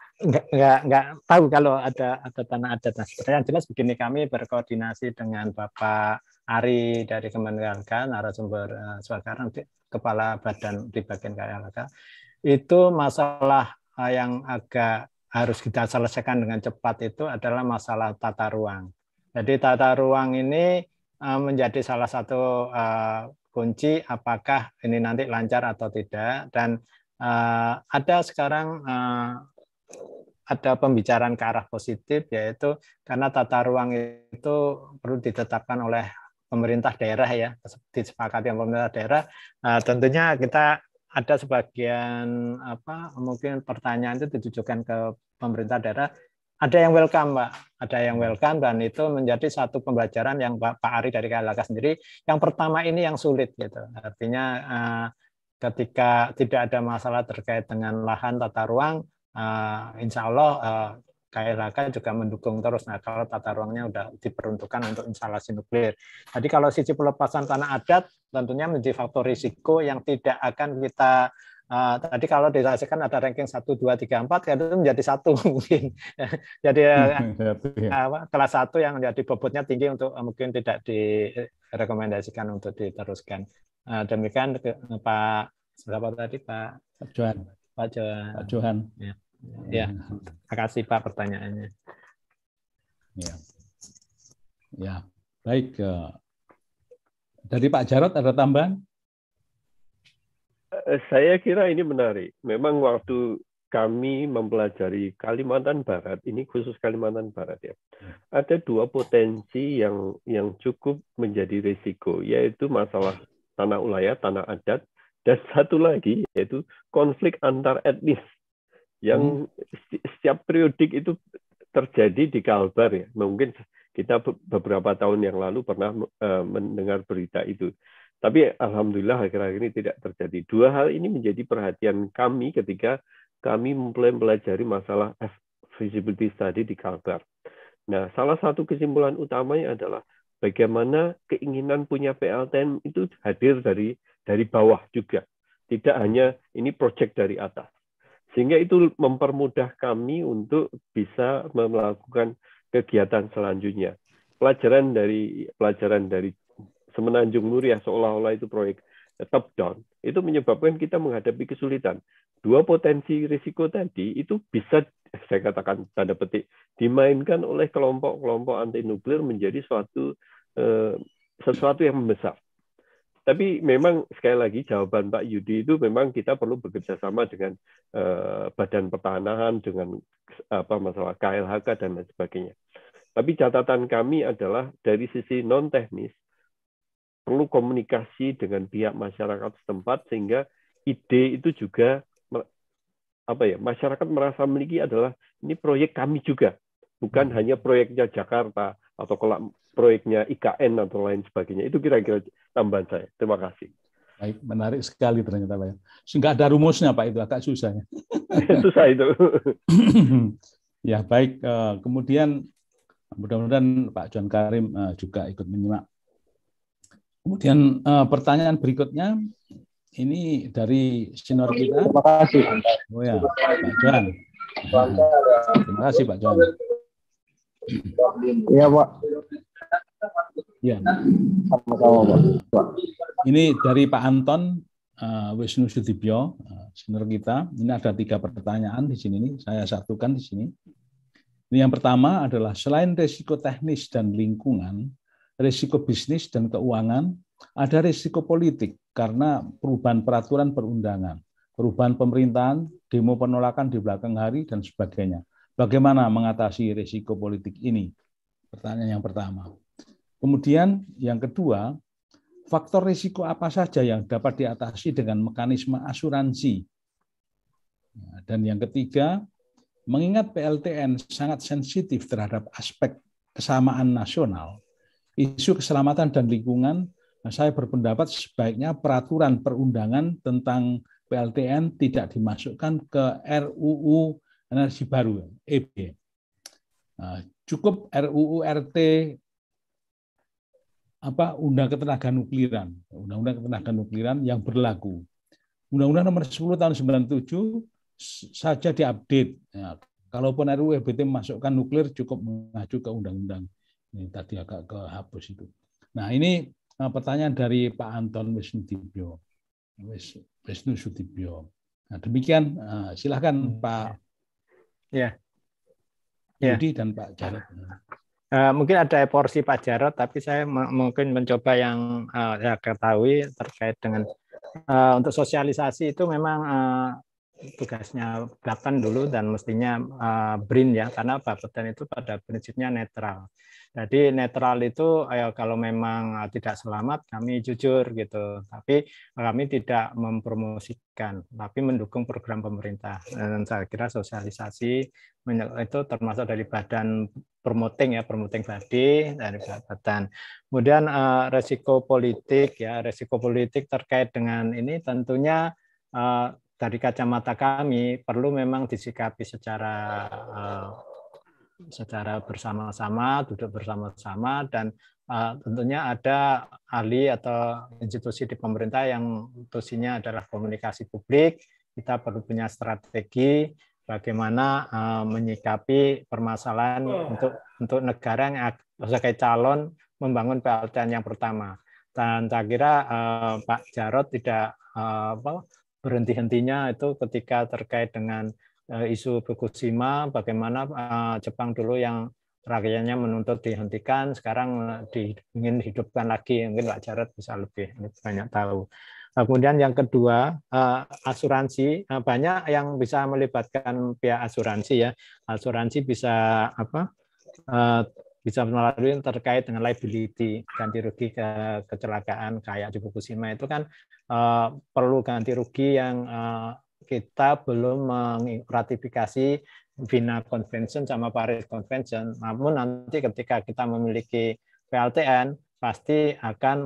nggak nggak tahu kalau ada ada tanah adat. Nah, sebenarnya jelas begini kami berkoordinasi dengan Bapak Ari dari Kementerian narasumber uh, eh, nanti kepala badan di bagian KLK. itu masalah eh, yang agak harus kita selesaikan dengan cepat itu adalah masalah tata ruang. Jadi tata ruang ini Eh, menjadi salah satu eh, kunci apakah ini nanti lancar atau tidak dan eh, ada sekarang ada pembicaraan ke arah positif yaitu karena tata ruang itu perlu ditetapkan oleh pemerintah daerah ya disepakati pemerintah daerah tentunya kita ada sebagian apa mungkin pertanyaan itu ditujukan ke pemerintah daerah ada yang welcome, Pak. Ada yang welcome dan itu menjadi satu pembelajaran yang Pak, Ari dari Kalaka sendiri. Yang pertama ini yang sulit gitu. Artinya eh, ketika tidak ada masalah terkait dengan lahan tata ruang, eh, insya Allah KLHK eh, juga mendukung terus. Nah, kalau tata ruangnya sudah diperuntukkan untuk instalasi nuklir. Jadi kalau sisi pelepasan tanah adat tentunya menjadi faktor risiko yang tidak akan kita Uh, tadi kalau dirasakan ada ranking 1, 2, 3, 4, ya itu menjadi satu mungkin. Jadi uh, kelas 1 yang menjadi bobotnya tinggi untuk uh, mungkin tidak direkomendasikan untuk diteruskan. Uh, demikian uh, Pak berapa tadi Pak Pak Johan. Pak Johan. Pak Johan. Ya. ya. Terima kasih Pak pertanyaannya. Ya. Ya, baik. Uh, Dari Pak Jarot ada tambahan? Eh, saya kira ini menarik. Memang waktu kami mempelajari Kalimantan Barat, ini khusus Kalimantan Barat ya. Ada dua potensi yang yang cukup menjadi risiko, yaitu masalah tanah ulayah, tanah adat, dan satu lagi yaitu konflik antar etnis yang hmm. setiap periodik itu terjadi di Kalbar ya. Mungkin kita beberapa tahun yang lalu pernah eh, mendengar berita itu. Tapi alhamdulillah akhir-akhir ini tidak terjadi. Dua hal ini menjadi perhatian kami ketika kami mulai mempelajari masalah feasibility study di Kalbar. Nah, salah satu kesimpulan utamanya adalah bagaimana keinginan punya PLTN itu hadir dari dari bawah juga. Tidak hanya ini proyek dari atas. Sehingga itu mempermudah kami untuk bisa melakukan kegiatan selanjutnya. Pelajaran dari pelajaran dari semenanjung ya seolah-olah itu proyek top down itu menyebabkan kita menghadapi kesulitan. Dua potensi risiko tadi itu bisa saya katakan tanda petik dimainkan oleh kelompok-kelompok anti nuklir menjadi suatu eh, sesuatu yang membesar. Tapi memang sekali lagi jawaban Pak Yudi itu memang kita perlu bekerja sama dengan eh, Badan Pertanahan dengan apa masalah KLHK dan lain sebagainya. Tapi catatan kami adalah dari sisi non teknis perlu komunikasi dengan pihak masyarakat setempat sehingga ide itu juga apa ya masyarakat merasa memiliki adalah ini proyek kami juga bukan hmm. hanya proyeknya Jakarta atau kalau proyeknya IKN atau lain sebagainya itu kira-kira tambahan saya terima kasih baik menarik sekali ternyata pak sehingga ya. ada rumusnya pak itu agak susahnya susah itu ya baik eh, kemudian mudah-mudahan Pak John Karim eh, juga ikut menyimak Kemudian uh, pertanyaan berikutnya ini dari senior kita. Terima kasih. Oh ya, Pak Johan. Terima kasih Pak Johan. Iya Pak. Ya. Sama-sama Pak. Pak. Ini dari Pak Anton uh, Wisnu Sudibyo, uh, senior kita. Ini ada tiga pertanyaan di sini nih. Saya satukan di sini. Ini yang pertama adalah selain risiko teknis dan lingkungan, risiko bisnis dan keuangan, ada risiko politik karena perubahan peraturan perundangan, perubahan pemerintahan, demo penolakan di belakang hari, dan sebagainya. Bagaimana mengatasi risiko politik ini? Pertanyaan yang pertama. Kemudian yang kedua, faktor risiko apa saja yang dapat diatasi dengan mekanisme asuransi? Nah, dan yang ketiga, mengingat PLTN sangat sensitif terhadap aspek kesamaan nasional, isu keselamatan dan lingkungan, nah, saya berpendapat sebaiknya peraturan perundangan tentang PLTN tidak dimasukkan ke RUU Energi Baru (EB). Nah, cukup RUU RT apa Undang ketenaga Nukliran, Undang-Undang ketenaga Nukliran yang berlaku. Undang-Undang Nomor 10 Tahun 97 saja diupdate. Ya, kalaupun RUU EBT memasukkan nuklir cukup mengacu ke Undang-Undang ini tadi agak kehapus itu. Nah ini eh, pertanyaan dari Pak Anton Wisnu Dibyo. Wisnu Sudibyo. Nah, demikian, eh, silahkan hmm. Pak ya. Ya. Yudi dan Pak Jarot. Eh, mungkin ada porsi Pak Jarot, tapi saya mungkin mencoba yang uh, saya ketahui terkait dengan untuk sosialisasi itu memang tugasnya Bapten dulu dan mestinya uh, BRIN ya karena bapeten itu pada prinsipnya netral. Jadi netral itu ayo eh, kalau memang tidak selamat kami jujur gitu, tapi kami tidak mempromosikan, tapi mendukung program pemerintah. Dan saya kira sosialisasi itu termasuk dari badan promoting ya promoting badi dari badan. Kemudian uh, resiko politik ya resiko politik terkait dengan ini tentunya dari kacamata kami perlu memang disikapi secara eh, secara bersama-sama, duduk bersama-sama, dan eh, tentunya ada ahli atau institusi di pemerintah yang tusinya adalah komunikasi publik. Kita perlu punya strategi bagaimana eh, menyikapi permasalahan oh. untuk untuk negara yang sebagai calon membangun PLTN yang pertama. Dan saya kira Pak Jarot tidak berhenti-hentinya itu ketika terkait dengan eh, isu Fukushima, bagaimana eh, Jepang dulu yang rakyatnya menuntut dihentikan, sekarang eh, di, ingin hidupkan lagi. Mungkin Pak bisa lebih banyak tahu. Nah, kemudian yang kedua, asuransi banyak yang bisa melibatkan pihak asuransi ya. Asuransi bisa apa? bisa melalui terkait dengan liability ganti rugi ke kecelakaan kayak di Fukushima itu kan uh, perlu ganti rugi yang uh, kita belum mengratifikasi Vina Convention sama Paris Convention. Namun nanti ketika kita memiliki PLTN pasti akan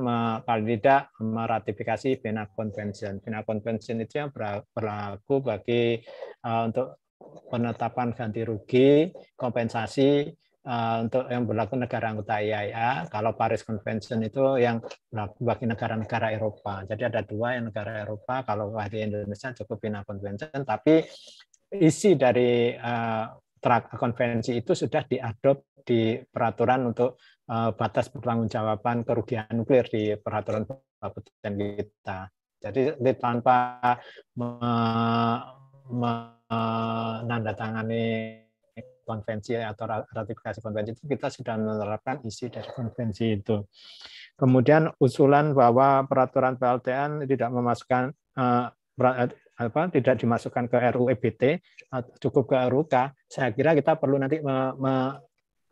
paling tidak meratifikasi Vina Convention. Vina Convention itu yang berlaku bagi uh, untuk penetapan ganti rugi, kompensasi Eh, untuk yang berlaku negara anggota IAEA, kalau Paris Convention itu yang berlaku bagi negara-negara Eropa. Jadi ada dua yang negara Eropa, kalau bagi Indonesia cukup Vienna Convention, tapi isi dari uh, konvensi itu sudah diadop di peraturan untuk uh, batas pertanggungjawaban kerugian nuklir di peraturan kabupaten kita. Jadi tanpa menandatangani konvensi atau ratifikasi konvensi itu kita sudah menerapkan isi dari konvensi itu. Kemudian usulan bahwa peraturan PLTN tidak memasukkan eh, eh, apa tidak dimasukkan ke RUU EBT cukup ke RUK, saya kira kita perlu nanti me, me,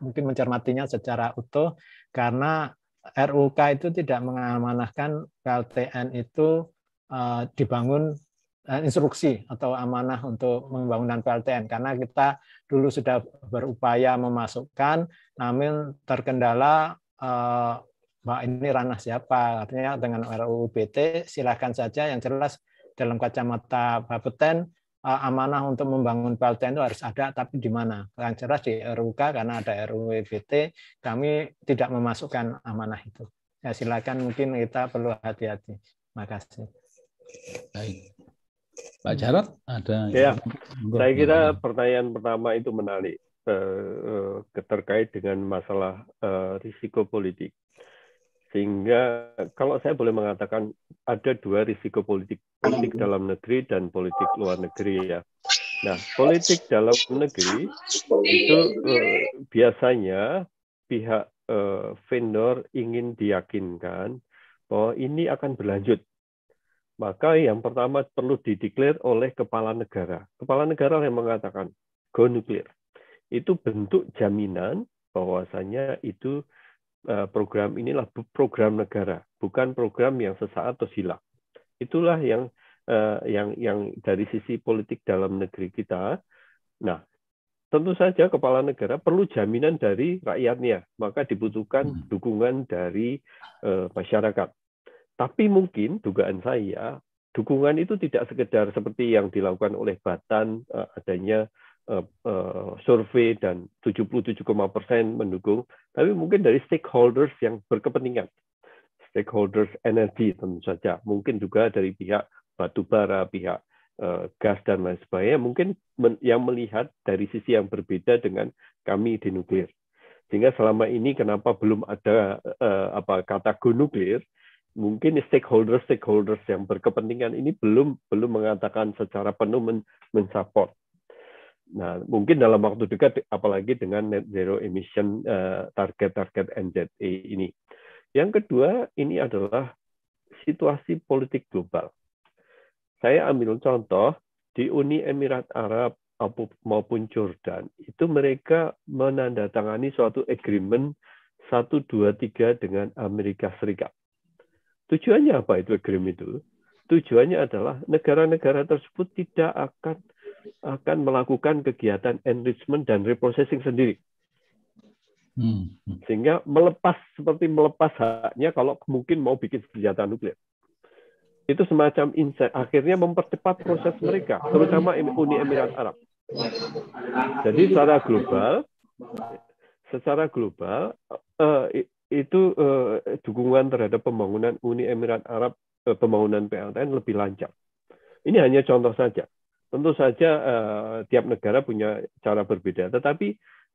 mungkin mencermatinya secara utuh karena RUK itu tidak mengamanahkan PLTN itu eh, dibangun Eh, instruksi atau amanah untuk pembangunan PLTN karena kita dulu sudah berupaya memasukkan namun terkendala eh, ini ranah siapa artinya dengan RUU PT silahkan saja yang jelas dalam kacamata Bapeten eh, amanah untuk membangun PLTN itu harus ada tapi di mana yang jelas di RUK karena ada RUU PT kami tidak memasukkan amanah itu ya silakan mungkin kita perlu hati-hati makasih baik Pak Jarot ada. Ya, saya kira pertanyaan pertama itu menarik eh, eh, terkait dengan masalah eh, risiko politik. Sehingga kalau saya boleh mengatakan ada dua risiko politik, politik dalam negeri dan politik luar negeri ya. Nah, politik dalam negeri itu biasanya pihak vendor ingin diyakinkan bahwa ini akan berlanjut maka yang pertama perlu dideklar oleh kepala negara. Kepala negara yang mengatakan go nuklir. Itu bentuk jaminan bahwasanya itu e, program inilah program negara, bukan program yang sesaat atau silang. Itulah yang e, yang yang dari sisi politik dalam negeri kita. Nah, tentu saja kepala negara perlu jaminan dari rakyatnya, maka dibutuhkan hmm. dukungan dari e, masyarakat. Tapi mungkin dugaan saya dukungan itu tidak sekedar seperti yang dilakukan oleh Batan eh, adanya eh, eh, survei dan 77,% mendukung, tapi mungkin dari stakeholders yang berkepentingan. Stakeholders energi tentu saja, mungkin juga dari pihak batubara, pihak gas dan lain sebagainya, mungkin yang melihat dari sisi yang berbeda dengan kami di nuklir. Sehingga selama ini kenapa belum ada apa kata go nuklir, mungkin stakeholder stakeholders yang berkepentingan ini belum belum mengatakan secara penuh men mensupport. Nah, mungkin dalam waktu dekat apalagi dengan net zero emission eh, target-target uh, NZE ini. Yang kedua, ini adalah situasi politik global. Saya ambil contoh di Uni Emirat Arab maupun Jordan, itu mereka menandatangani suatu agreement 123 dengan Amerika Serikat Tujuannya apa itu agreement itu? Tujuannya adalah negara-negara tersebut tidak akan akan melakukan kegiatan enrichment dan reprocessing sendiri. Hmm. Sehingga melepas seperti melepas haknya kalau mungkin mau bikin senjata nuklir. Itu semacam insight akhirnya mempercepat proses mereka, terutama Uni Emirat Arab. Jadi secara global secara global eh, itu eh, dukungan terhadap pembangunan Uni Emirat Arab eh, pembangunan PLTN lebih lancar. Ini hanya contoh saja. Tentu saja eh, tiap negara punya cara berbeda, tetapi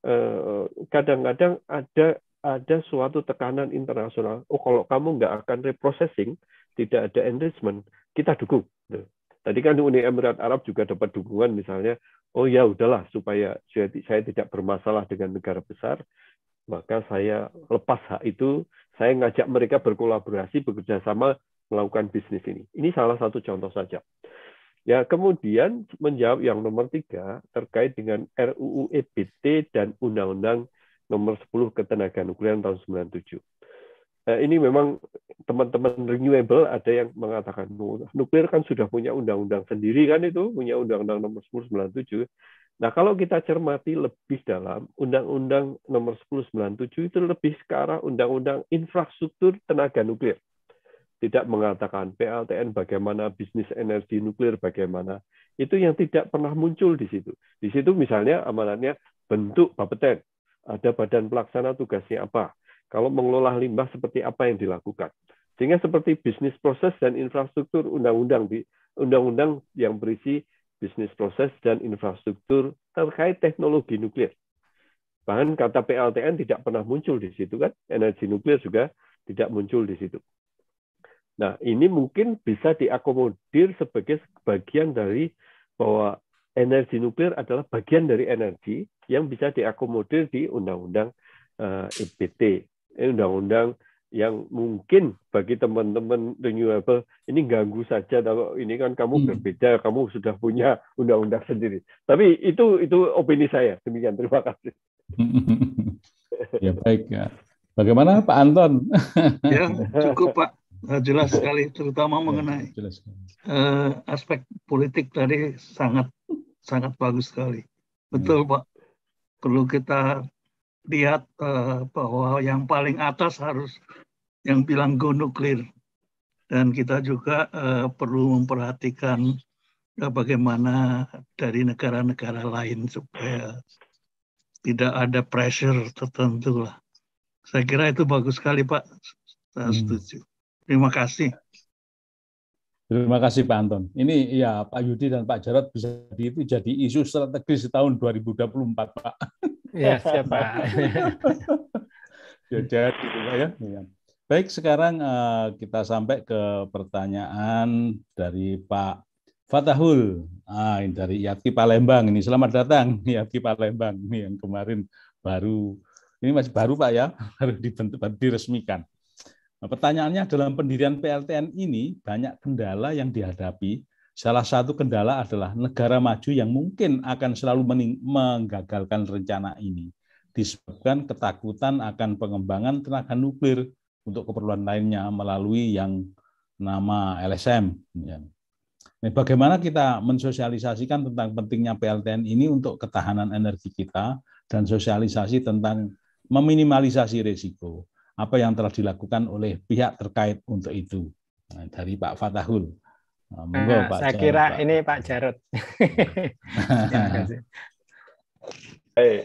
eh, kadang-kadang ada ada suatu tekanan internasional. Oh kalau kamu nggak akan reprocessing, tidak ada enrichment, kita dukung. Tadi kan Uni Emirat Arab juga dapat dukungan misalnya, oh ya udahlah supaya saya tidak bermasalah dengan negara besar, maka saya lepas hak itu, saya ngajak mereka berkolaborasi, bekerja sama melakukan bisnis ini. Ini salah satu contoh saja. Ya, kemudian menjawab yang nomor tiga terkait dengan RUU EBT dan Undang-Undang Nomor 10 Ketenaga Nuklear tahun 97. Nah, eh, ini memang teman-teman renewable ada yang mengatakan nuklir kan sudah punya undang-undang sendiri kan itu punya undang-undang nomor 10 97 Nah, kalau kita cermati lebih dalam, Undang-Undang nomor 1097 itu lebih ke arah Undang-Undang Infrastruktur Tenaga Nuklir. Tidak mengatakan PLTN bagaimana, bisnis energi nuklir bagaimana. Itu yang tidak pernah muncul di situ. Di situ misalnya amanatnya bentuk Bapeten. Ada badan pelaksana tugasnya apa. Kalau mengelola limbah seperti apa yang dilakukan. Sehingga seperti bisnis proses dan infrastruktur undang-undang di undang-undang yang berisi bisnis proses, dan infrastruktur terkait teknologi nuklir. Bahkan kata PLTN tidak pernah muncul di situ kan, energi nuklir juga tidak muncul di situ. Nah, ini mungkin bisa diakomodir sebagai bagian dari bahwa energi nuklir adalah bagian dari energi yang bisa diakomodir di Undang-Undang EPT, eh, Undang-Undang yang mungkin bagi teman-teman renewable ini ganggu saja kalau ini kan kamu hmm. berbeda kamu sudah punya undang-undang sendiri tapi itu itu opini saya demikian terima kasih ya baik ya bagaimana Pak Anton ya cukup Pak eh, jelas sekali terutama ya, mengenai ya, Uh, aspek politik tadi sangat sangat bagus sekali betul hmm. Pak perlu kita lihat uh, bahwa yang paling atas harus yang bilang go nuklir dan kita juga uh, perlu memperhatikan uh, bagaimana dari negara-negara lain supaya tidak ada pressure tertentu lah. Saya kira itu bagus sekali Pak. Saya hmm. setuju. Terima kasih. Terima kasih Pak Anton. Ini ya Pak Yudi dan Pak Jarot bisa itu jadi isu strategis tahun 2024 Pak. Ya, siapa? ya, jadi, gitu ya. Iya. Baik, sekarang eh, kita sampai ke pertanyaan dari Pak Fatahul ah, dari Yatki Palembang ini. Selamat datang Yatki Palembang ini yang kemarin baru ini masih baru Pak ya, baru dibentuk baru diresmikan. Nah, pertanyaannya dalam pendirian PLTN ini banyak kendala yang dihadapi Salah satu kendala adalah negara maju yang mungkin akan selalu menggagalkan rencana ini disebabkan ketakutan akan pengembangan tenaga nuklir untuk keperluan lainnya melalui yang nama LSM. Ya. Nah, bagaimana kita mensosialisasikan tentang pentingnya PLTN ini untuk ketahanan energi kita dan sosialisasi tentang meminimalisasi risiko apa yang telah dilakukan oleh pihak terkait untuk itu nah, dari Pak Fatahul. Ah, monggo, nah, Pak saya Jarod, kira Pak. ini Pak Jarod. hey, iya eh,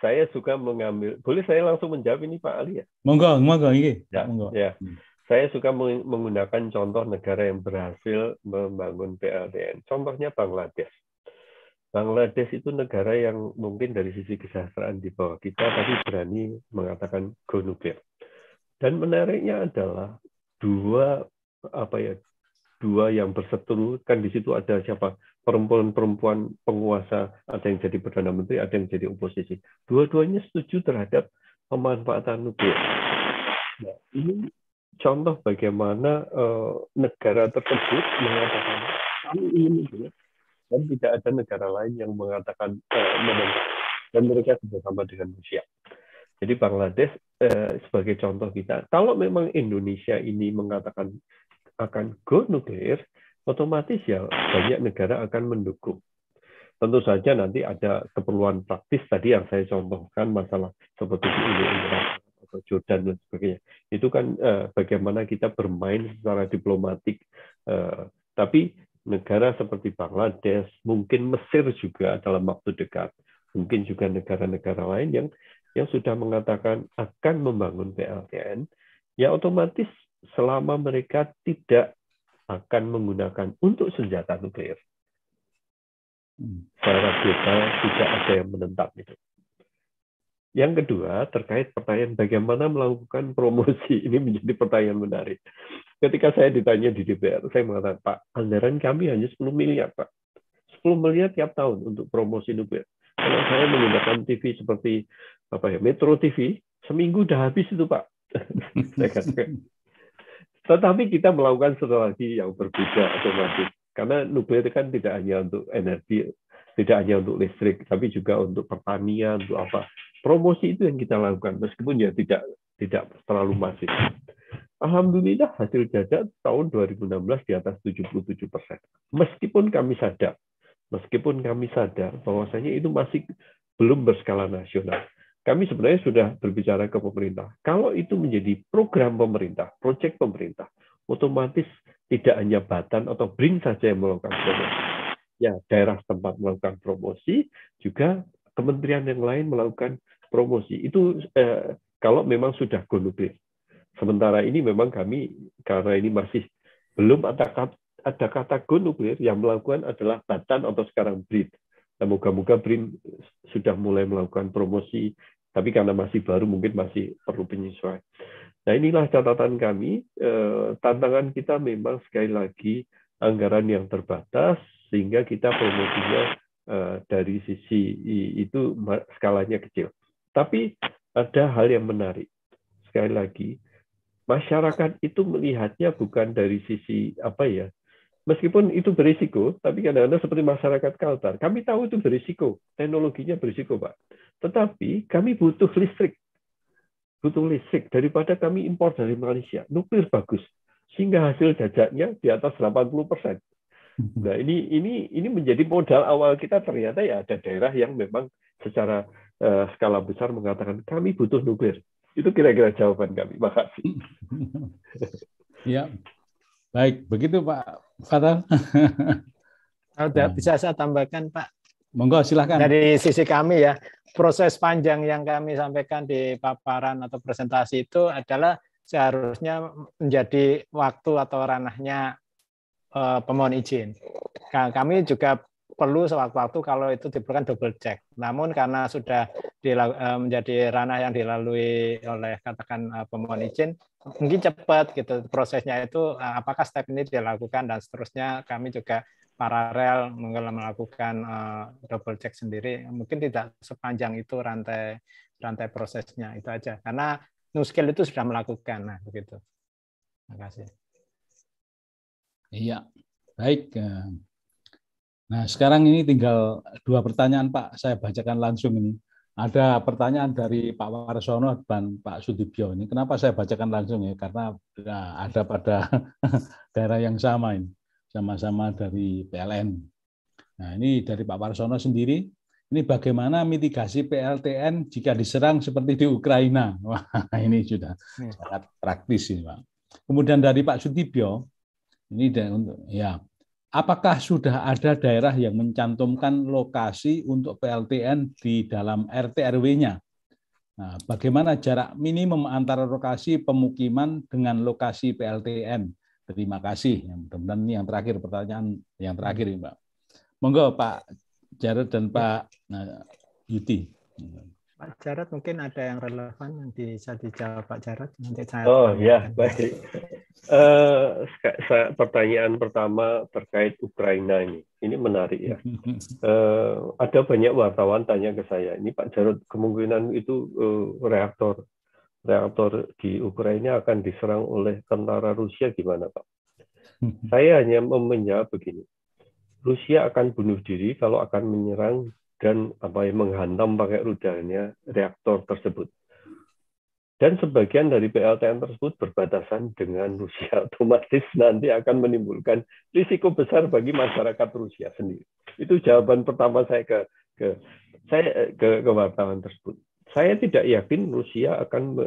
saya suka mengambil. Boleh saya langsung menjawab ini Pak Ali ya? Monggo, monggo ini. Ya, monggo. ya. Hmm. Saya suka menggunakan contoh negara yang berhasil membangun PLTN. Contohnya Bangladesh. Bangladesh itu negara yang mungkin dari sisi kesejahteraan di bawah kita, tapi berani mengatakan go nuklir. Dan menariknya adalah dua apa ya dua yang berseteru kan di situ ada siapa perempuan-perempuan penguasa ada yang jadi perdana menteri ada yang jadi oposisi dua-duanya setuju terhadap pemanfaatan nuklir nah, ini contoh bagaimana uh, negara tersebut mengatakan kami dan tidak ada negara lain yang mengatakan uh, eh, menentang dan mereka sama dengan Rusia jadi Bangladesh eh, sebagai contoh kita, kalau memang Indonesia ini mengatakan akan go nuklir, otomatis ya banyak negara akan mendukung. Tentu saja nanti ada keperluan praktis tadi yang saya contohkan masalah seperti di Uni Emirat atau Jordan dan sebagainya. Itu kan eh, bagaimana kita bermain secara diplomatik. Eh, tapi negara seperti Bangladesh, mungkin Mesir juga dalam waktu dekat, mungkin juga negara-negara lain yang yang sudah mengatakan akan membangun PLTN, ya otomatis selama mereka tidak akan menggunakan untuk senjata nuklir. Hmm. Secara kita tidak ada yang menentang itu. Yang kedua, terkait pertanyaan bagaimana melakukan promosi, ini menjadi pertanyaan menarik. Ketika saya ditanya di DPR, saya mengatakan, Pak, anggaran kami hanya 10 miliar, Pak. 10 miliar tiap tahun untuk promosi nuklir. Kalau saya menggunakan TV seperti apa ya Metro TV, seminggu udah habis itu, Pak. saya katakan, tetapi kita melakukan strategi yang berbeda otomatis. Karena nuklir kan tidak hanya untuk energi, tidak hanya untuk listrik, tapi juga untuk pertanian, untuk apa. Promosi itu yang kita lakukan, meskipun ya tidak tidak terlalu masif. Alhamdulillah hasil jajak tahun 2016 di atas 77 persen. Meskipun kami sadar, meskipun kami sadar bahwasanya itu masih belum berskala nasional kami sebenarnya sudah berbicara ke pemerintah. Kalau itu menjadi program pemerintah, proyek pemerintah, otomatis tidak hanya Batan atau Brin saja yang melakukan promosi. Ya, daerah tempat melakukan promosi, juga kementerian yang lain melakukan promosi. Itu eh, kalau memang sudah go nuklir. Sementara ini memang kami karena ini masih belum ada kata, ada kata go nuklir yang melakukan adalah Batan atau sekarang BRIN. semoga nah, moga-moga BRIN sudah mulai melakukan promosi tapi karena masih baru mungkin masih perlu penyesuaian. Nah inilah catatan kami. Eh, tantangan kita memang sekali lagi anggaran yang terbatas sehingga kita promosinya eh, dari sisi itu skalanya kecil. Tapi ada hal yang menarik. Sekali lagi, masyarakat itu melihatnya bukan dari sisi apa ya Meskipun itu berisiko, tapi kadang-kadang seperti masyarakat Kaltar, kami tahu itu berisiko, teknologinya berisiko, Pak. Tetapi kami butuh listrik, butuh listrik daripada kami impor dari Malaysia. Nuklir bagus, sehingga hasil jajaknya di atas 80 persen. Hmm. Nah ini ini ini menjadi modal awal kita ternyata ya ada daerah yang memang secara uh, skala besar mengatakan kami butuh nuklir. Itu kira-kira jawaban kami. Makasih. Ya, Baik, begitu Pak Fatal. Kalau nah. bisa saya tambahkan Pak. Monggo silahkan. Dari sisi kami ya, proses panjang yang kami sampaikan di paparan atau presentasi itu adalah seharusnya menjadi waktu atau ranahnya eh, pemohon izin. Kami juga perlu sewaktu-waktu kalau itu diperlukan double check. Namun karena sudah eh, menjadi ranah yang dilalui oleh katakan eh, pemohon izin, mungkin cepat gitu prosesnya itu eh, apakah step ini dilakukan dan seterusnya kami juga paralel melakukan double check sendiri mungkin tidak sepanjang itu rantai rantai prosesnya itu aja karena skill itu sudah melakukan nah begitu terima kasih iya baik Nah, sekarang ini tinggal dua pertanyaan, Pak. Saya bacakan langsung ini. Ada pertanyaan dari Pak Warsono dan Pak Sudibyo ini. Kenapa saya bacakan langsung ya? Karena ya, ada pada daerah yang sama ini, sama-sama dari PLN. Nah, ini dari Pak Warsono sendiri. Ini bagaimana mitigasi PLTN jika diserang seperti di Ukraina? Wah, ini sudah hmm. sangat praktis ini, Pak. Kemudian dari Pak Sudibyo, ini untuk ya apakah sudah ada daerah yang mencantumkan lokasi untuk PLTN di dalam RT RW-nya? Nah, bagaimana jarak minimum antara lokasi pemukiman dengan lokasi PLTN? Terima kasih. Mudah-mudahan ini yang terakhir pertanyaan yang terakhir, Mbak. Monggo Pak Jarod dan Pak nah, Yuti. Pak jarod mungkin ada yang relevan yang bisa dijawab Pak Jarat nanti saya Oh ya baik. Uh, eh, saya, pertanyaan pertama terkait Ukraina ini, ini menarik ya. Uh, ada banyak wartawan tanya ke saya, ini Pak Jarot kemungkinan itu uh, reaktor reaktor di Ukraina akan diserang oleh tentara Rusia gimana Pak? saya hanya menjawab begini, Rusia akan bunuh diri kalau akan menyerang dan apa yang menghantam pakai rudalnya reaktor tersebut. Dan sebagian dari PLTN tersebut berbatasan dengan Rusia, otomatis nanti akan menimbulkan risiko besar bagi masyarakat Rusia sendiri. Itu jawaban pertama saya ke ke saya ke, ke wartawan tersebut. Saya tidak yakin Rusia akan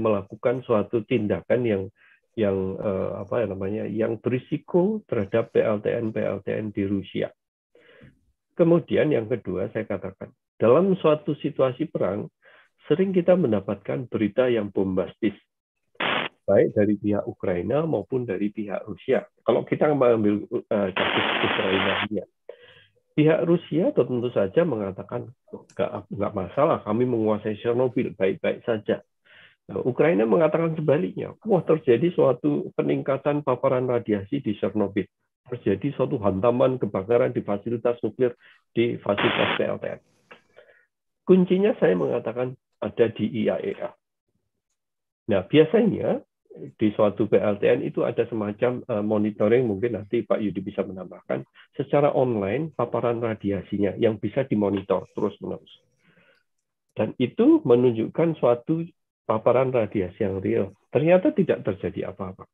melakukan suatu tindakan yang yang eh, apa namanya yang berisiko terhadap PLTN PLTN di Rusia Kemudian yang kedua saya katakan, dalam suatu situasi perang, sering kita mendapatkan berita yang bombastis, baik dari pihak Ukraina maupun dari pihak Rusia. Kalau kita mengambil uh, kasus Ukraina, ya. pihak Rusia tentu saja mengatakan nggak masalah, kami menguasai Chernobyl baik-baik saja. Nah, Ukraina mengatakan sebaliknya, wah terjadi suatu peningkatan paparan radiasi di Chernobyl terjadi suatu hantaman kebakaran di fasilitas nuklir di fasilitas PLTN. Kuncinya saya mengatakan ada di IAEA. E nah, biasanya di suatu PLTN itu ada semacam e, monitoring, mungkin nanti Pak Yudi bisa menambahkan, secara online paparan radiasinya yang bisa dimonitor terus-menerus. Dan itu menunjukkan suatu paparan radiasi yang real. Ternyata tidak terjadi apa-apa.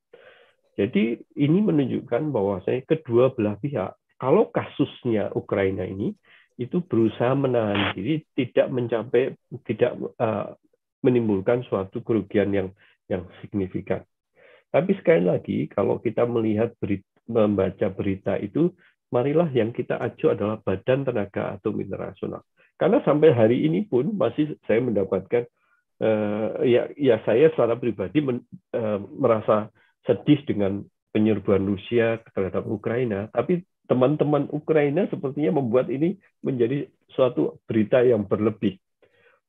Jadi ini menunjukkan bahwa saya kedua belah pihak, kalau kasusnya Ukraina ini itu berusaha menahan diri tidak mencapai tidak uh, menimbulkan suatu kerugian yang yang signifikan. Tapi sekali lagi kalau kita melihat berita, membaca berita itu marilah yang kita acu adalah Badan Tenaga Atom Internasional. Karena sampai hari ini pun masih saya mendapatkan uh, ya ya saya secara pribadi men, uh, merasa sedih dengan penyerbuan Rusia terhadap Ukraina, tapi teman-teman Ukraina sepertinya membuat ini menjadi suatu berita yang berlebih.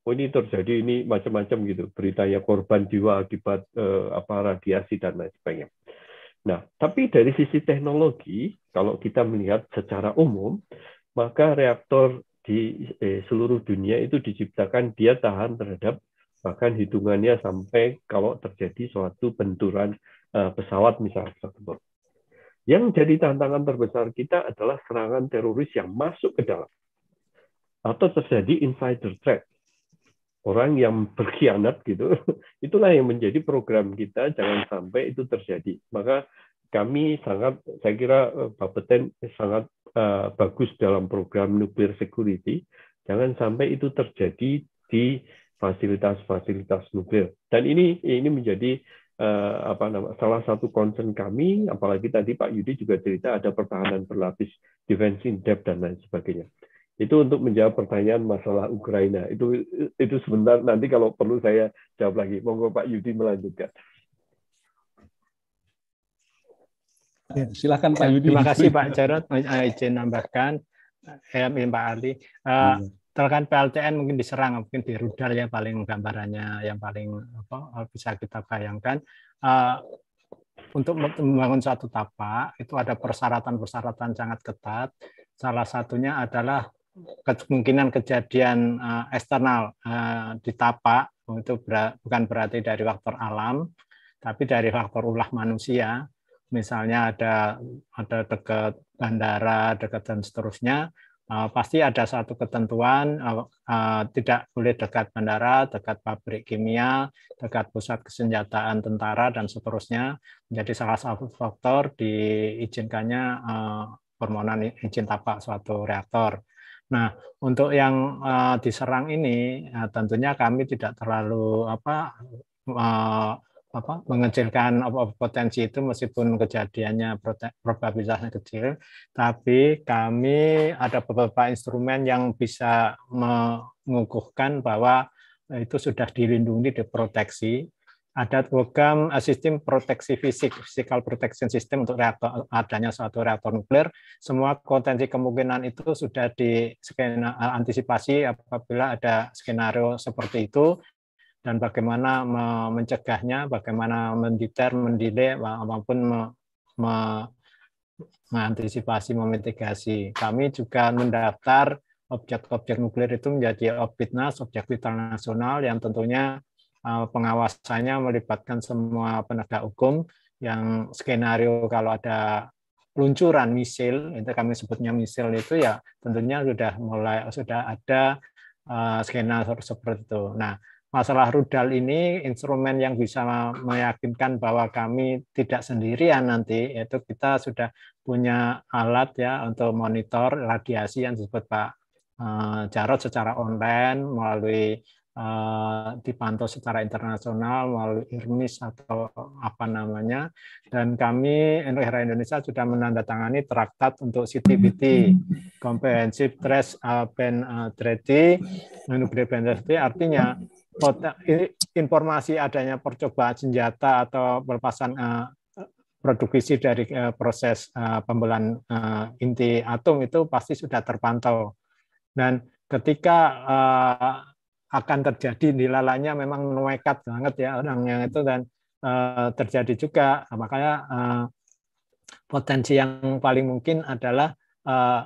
Oh ini terjadi ini macam-macam gitu, beritanya korban jiwa akibat eh, apa radiasi dan lain sebagainya. Nah, tapi dari sisi teknologi, kalau kita melihat secara umum, maka reaktor di eh, seluruh dunia itu diciptakan dia tahan terhadap bahkan hitungannya sampai kalau terjadi suatu benturan Eh, pesawat misalnya tersebut. Yang jadi tantangan terbesar kita adalah serangan teroris yang masuk ke dalam atau terjadi insider threat. Orang yang berkhianat gitu, itulah yang menjadi program kita jangan sampai itu terjadi. Maka kami sangat, saya kira Bapeten eh, sangat uh, bagus dalam program nuclear security. Jangan sampai itu terjadi di fasilitas-fasilitas nuklir. Dan ini ini menjadi eh, apa nama, salah satu concern kami, apalagi tadi Pak Yudi juga cerita ada pertahanan berlapis defense in depth dan lain sebagainya. Itu untuk menjawab pertanyaan masalah Ukraina. Itu itu sebentar nanti kalau perlu saya jawab lagi. Monggo Pak Yudi melanjutkan. Ya, silakan Pak ya, Yudi. Terima kasih Pak Jarot izin nambahkan. Ya, Pak Ali. Uh, eh, iya terkait PLTN mungkin diserang mungkin di rudal ya paling gambarannya yang paling apa bisa kita bayangkan uh, untuk membangun satu tapak itu ada persyaratan-persyaratan sangat ketat salah satunya adalah kemungkinan kejadian uh, eksternal uh, di tapak itu ber bukan berarti dari faktor alam tapi dari faktor ulah manusia misalnya ada ada dekat bandara dekat dan seterusnya Eh, pasti ada satu ketentuan eh, eh, tidak boleh dekat bandara, dekat pabrik kimia, dekat pusat kesenjataan tentara dan seterusnya menjadi salah satu faktor diizinkannya permohonan izin tapak suatu reaktor. Nah, untuk yang diserang ini tentunya kami tidak terlalu apa apa mengecilkan potensi itu meskipun kejadiannya probabilitasnya kecil, tapi kami ada beberapa instrumen yang bisa mengukuhkan bahwa itu sudah dilindungi, diproteksi. Ada program sistem proteksi fisik, physical protection system untuk reaktor adanya suatu reaktor nuklir. Semua potensi kemungkinan itu sudah di antisipasi apabila ada skenario seperti itu dan bagaimana mencegahnya, bagaimana mendeter, mendelay, maupun me, me, mengantisipasi, memitigasi. Kami juga mendaftar objek-objek nuklir itu menjadi Orbitnas, objek vital nasional yang tentunya e, pengawasannya melibatkan semua penegak hukum yang skenario kalau ada peluncuran misil itu kami sebutnya misil itu ya tentunya sudah mulai sudah ada e, skenario seperti itu. Nah, masalah rudal ini instrumen yang bisa meyakinkan bahwa kami tidak sendirian nanti yaitu kita sudah punya alat ya untuk monitor radiasi yang disebut Pak eh, Jarot secara online melalui eh, dipantau secara internasional melalui IRMIS atau apa namanya dan kami NRH Indonesia sudah menandatangani traktat untuk CTBT Comprehensive Trace and eh, Treaty Nuclear Penalty artinya informasi adanya percobaan senjata atau pelepasan uh, produksi dari uh, proses uh, eh, pembelahan uh, inti atom itu pasti sudah terpantau. Dan ketika uh, akan terjadi dilalanya memang nekat banget ya orang yang itu dan uh, terjadi juga. Nah, makanya uh, potensi yang paling mungkin adalah uh,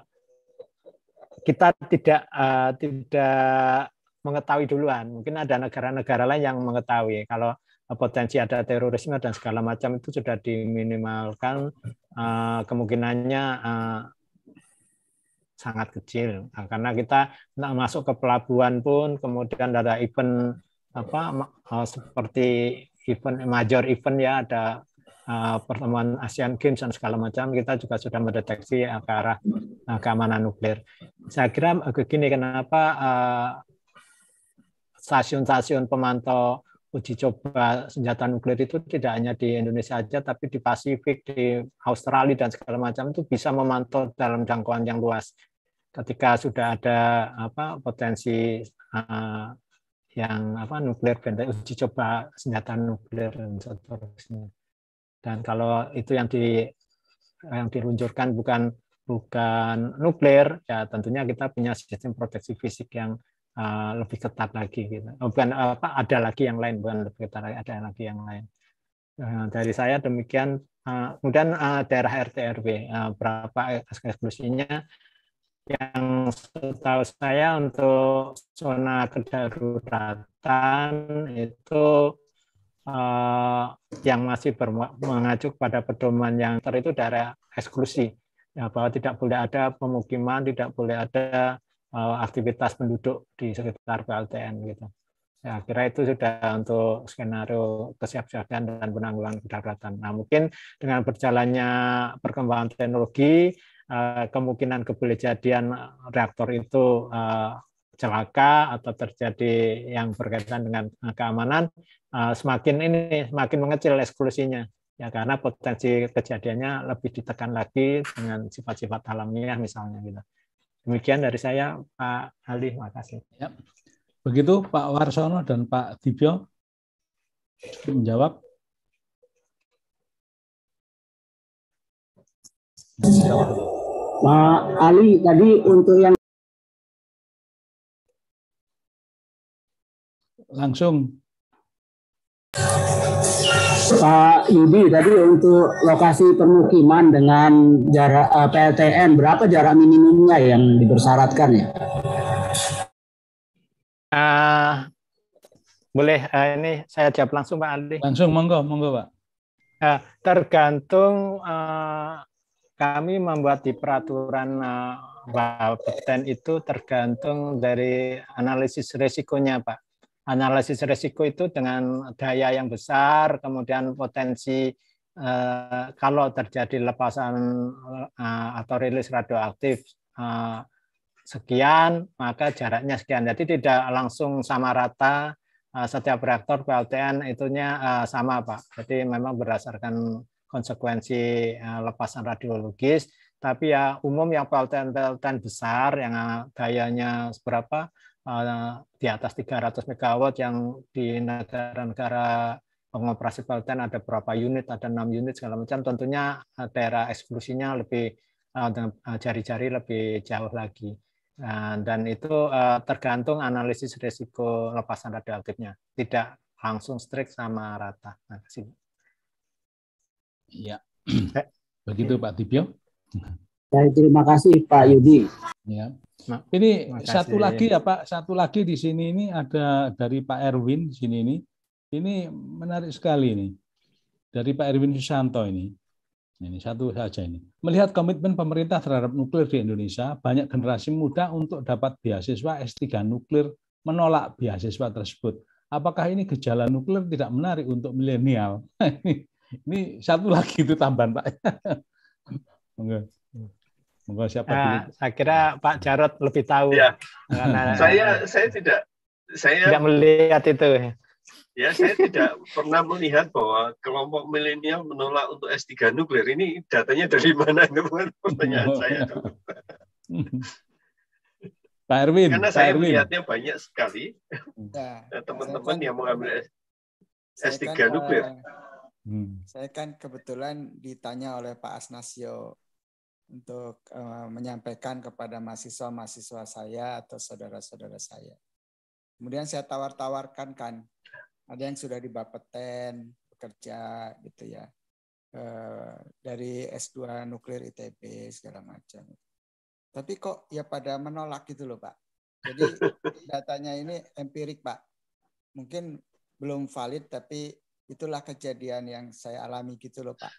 kita tidak uh, tidak mengetahui duluan. Mungkin ada negara-negara lain yang mengetahui kalau eh, potensi ada terorisme dan segala macam itu sudah diminimalkan uh, kemungkinannya uh, sangat kecil nah, karena kita nak masuk ke pelabuhan pun kemudian ada event apa uh, seperti event major event ya ada uh, pertemuan ASEAN Games dan segala macam kita juga sudah mendeteksi ke arah uh, keamanan nuklir. Saya kira begini kenapa uh, stasiun-stasiun pemantau uji coba senjata nuklir itu tidak hanya di Indonesia aja, tapi di Pasifik, di Australia dan segala macam itu bisa memantau dalam jangkauan yang luas. Ketika sudah ada apa potensi uh, yang apa nuklir benda uji coba senjata nuklir dan seterusnya. Dan kalau itu yang di yang diluncurkan bukan bukan nuklir, ya tentunya kita punya sistem proteksi fisik yang uh, lebih ketat lagi gitu. Oh, bukan eh, apa ada lagi yang lain bukan lebih ketat lagi ada lagi yang lain. Uh, dari saya demikian. Uh, kemudian uh, daerah RW uh, berapa eksklusinya yang setahu saya untuk zona kedaruratan itu uh, yang masih mengacu pada pedoman yang ter itu daerah eksklusi ya, bahwa tidak boleh ada pemukiman, tidak boleh ada Eh, aktivitas penduduk di sekitar PLTN gitu. Ya, kira itu sudah untuk skenario kesiapsiagaan dan penanggulangan kedaruratan. Nah, mungkin dengan berjalannya perkembangan teknologi, eh, kemungkinan kebelejadian reaktor itu eh, celaka atau terjadi yang berkaitan dengan keamanan semakin ini semakin mengecil eksklusinya ya karena potensi kejadiannya lebih ditekan lagi dengan sifat-sifat alamiah misalnya gitu. Demikian dari saya, Pak Ali. Terima kasih. Ya. Begitu Pak Warsono dan Pak Dibyo menjawab. Pak Ali, tadi untuk yang langsung Pak Yudi tadi untuk lokasi permukiman dengan jarak uh, eh, PLTN berapa jarak minimumnya yang dipersyaratkan ya? Uh, boleh uh, ini saya jawab langsung Pak Andi. Langsung monggo monggo Pak. Uh, tergantung uh, kami membuat di peraturan uh, Bapak itu tergantung dari analisis resikonya Pak analisis risiko itu dengan daya yang besar, kemudian potensi eh, kalau terjadi lepasan eh, atau rilis radioaktif eh, sekian, maka jaraknya sekian. Jadi tidak langsung sama rata eh, setiap reaktor PLTN itunya eh, sama Pak. Jadi memang berdasarkan konsekuensi eh, lepasan radiologis, tapi ya umum yang PLTN-PLTN besar yang dayanya seberapa, Eh, di atas 300 MW yang di negara-negara pengoperasi PLTN ada berapa unit, ada enam unit segala macam, tentunya eh, daerah eksklusinya lebih eh, jari-jari lebih jauh lagi. Dan itu tergantung analisis risiko lepasan radioaktifnya, tidak langsung strict sama rata. Terima kasih. Iya. Begitu Pak Tibio. Baik, terima kasih Pak Yudi. Ya. Ini kasih. satu lagi ya Pak, satu lagi di sini ini ada dari Pak Erwin di sini ini. Ini menarik sekali ini. Dari Pak Erwin Susanto ini. Ini satu saja ini. Melihat komitmen pemerintah terhadap nuklir di Indonesia, banyak generasi muda untuk dapat beasiswa S3 nuklir menolak beasiswa tersebut. Apakah ini gejala nuklir tidak menarik untuk milenial? ini satu lagi itu tambahan Pak. Monggo siapa nah, dulu? Saya kira Pak Jarot lebih tahu. Ya. Karena saya saya tidak saya tidak melihat itu. Ya, saya tidak pernah melihat bahwa kelompok milenial menolak untuk S3 nuklir. Ini datanya dari mana? Itu bukan pertanyaan oh. saya. Dulu. Pak Erwin. Karena Pak saya Erwin. melihatnya banyak sekali ya, ya, teman-teman nah, yang ambil S3 kan, nuklir. Eh, hmm. Saya kan kebetulan ditanya oleh Pak Asnasio untuk uh, menyampaikan kepada mahasiswa-mahasiswa saya atau saudara-saudara saya. Kemudian saya tawar-tawarkan kan, ada yang sudah di Bapeten bekerja gitu ya, uh, dari S2 nuklir ITB segala macam. Tapi kok ya pada menolak gitu loh Pak. Jadi datanya ini empirik Pak. Mungkin belum valid tapi itulah kejadian yang saya alami gitu loh Pak.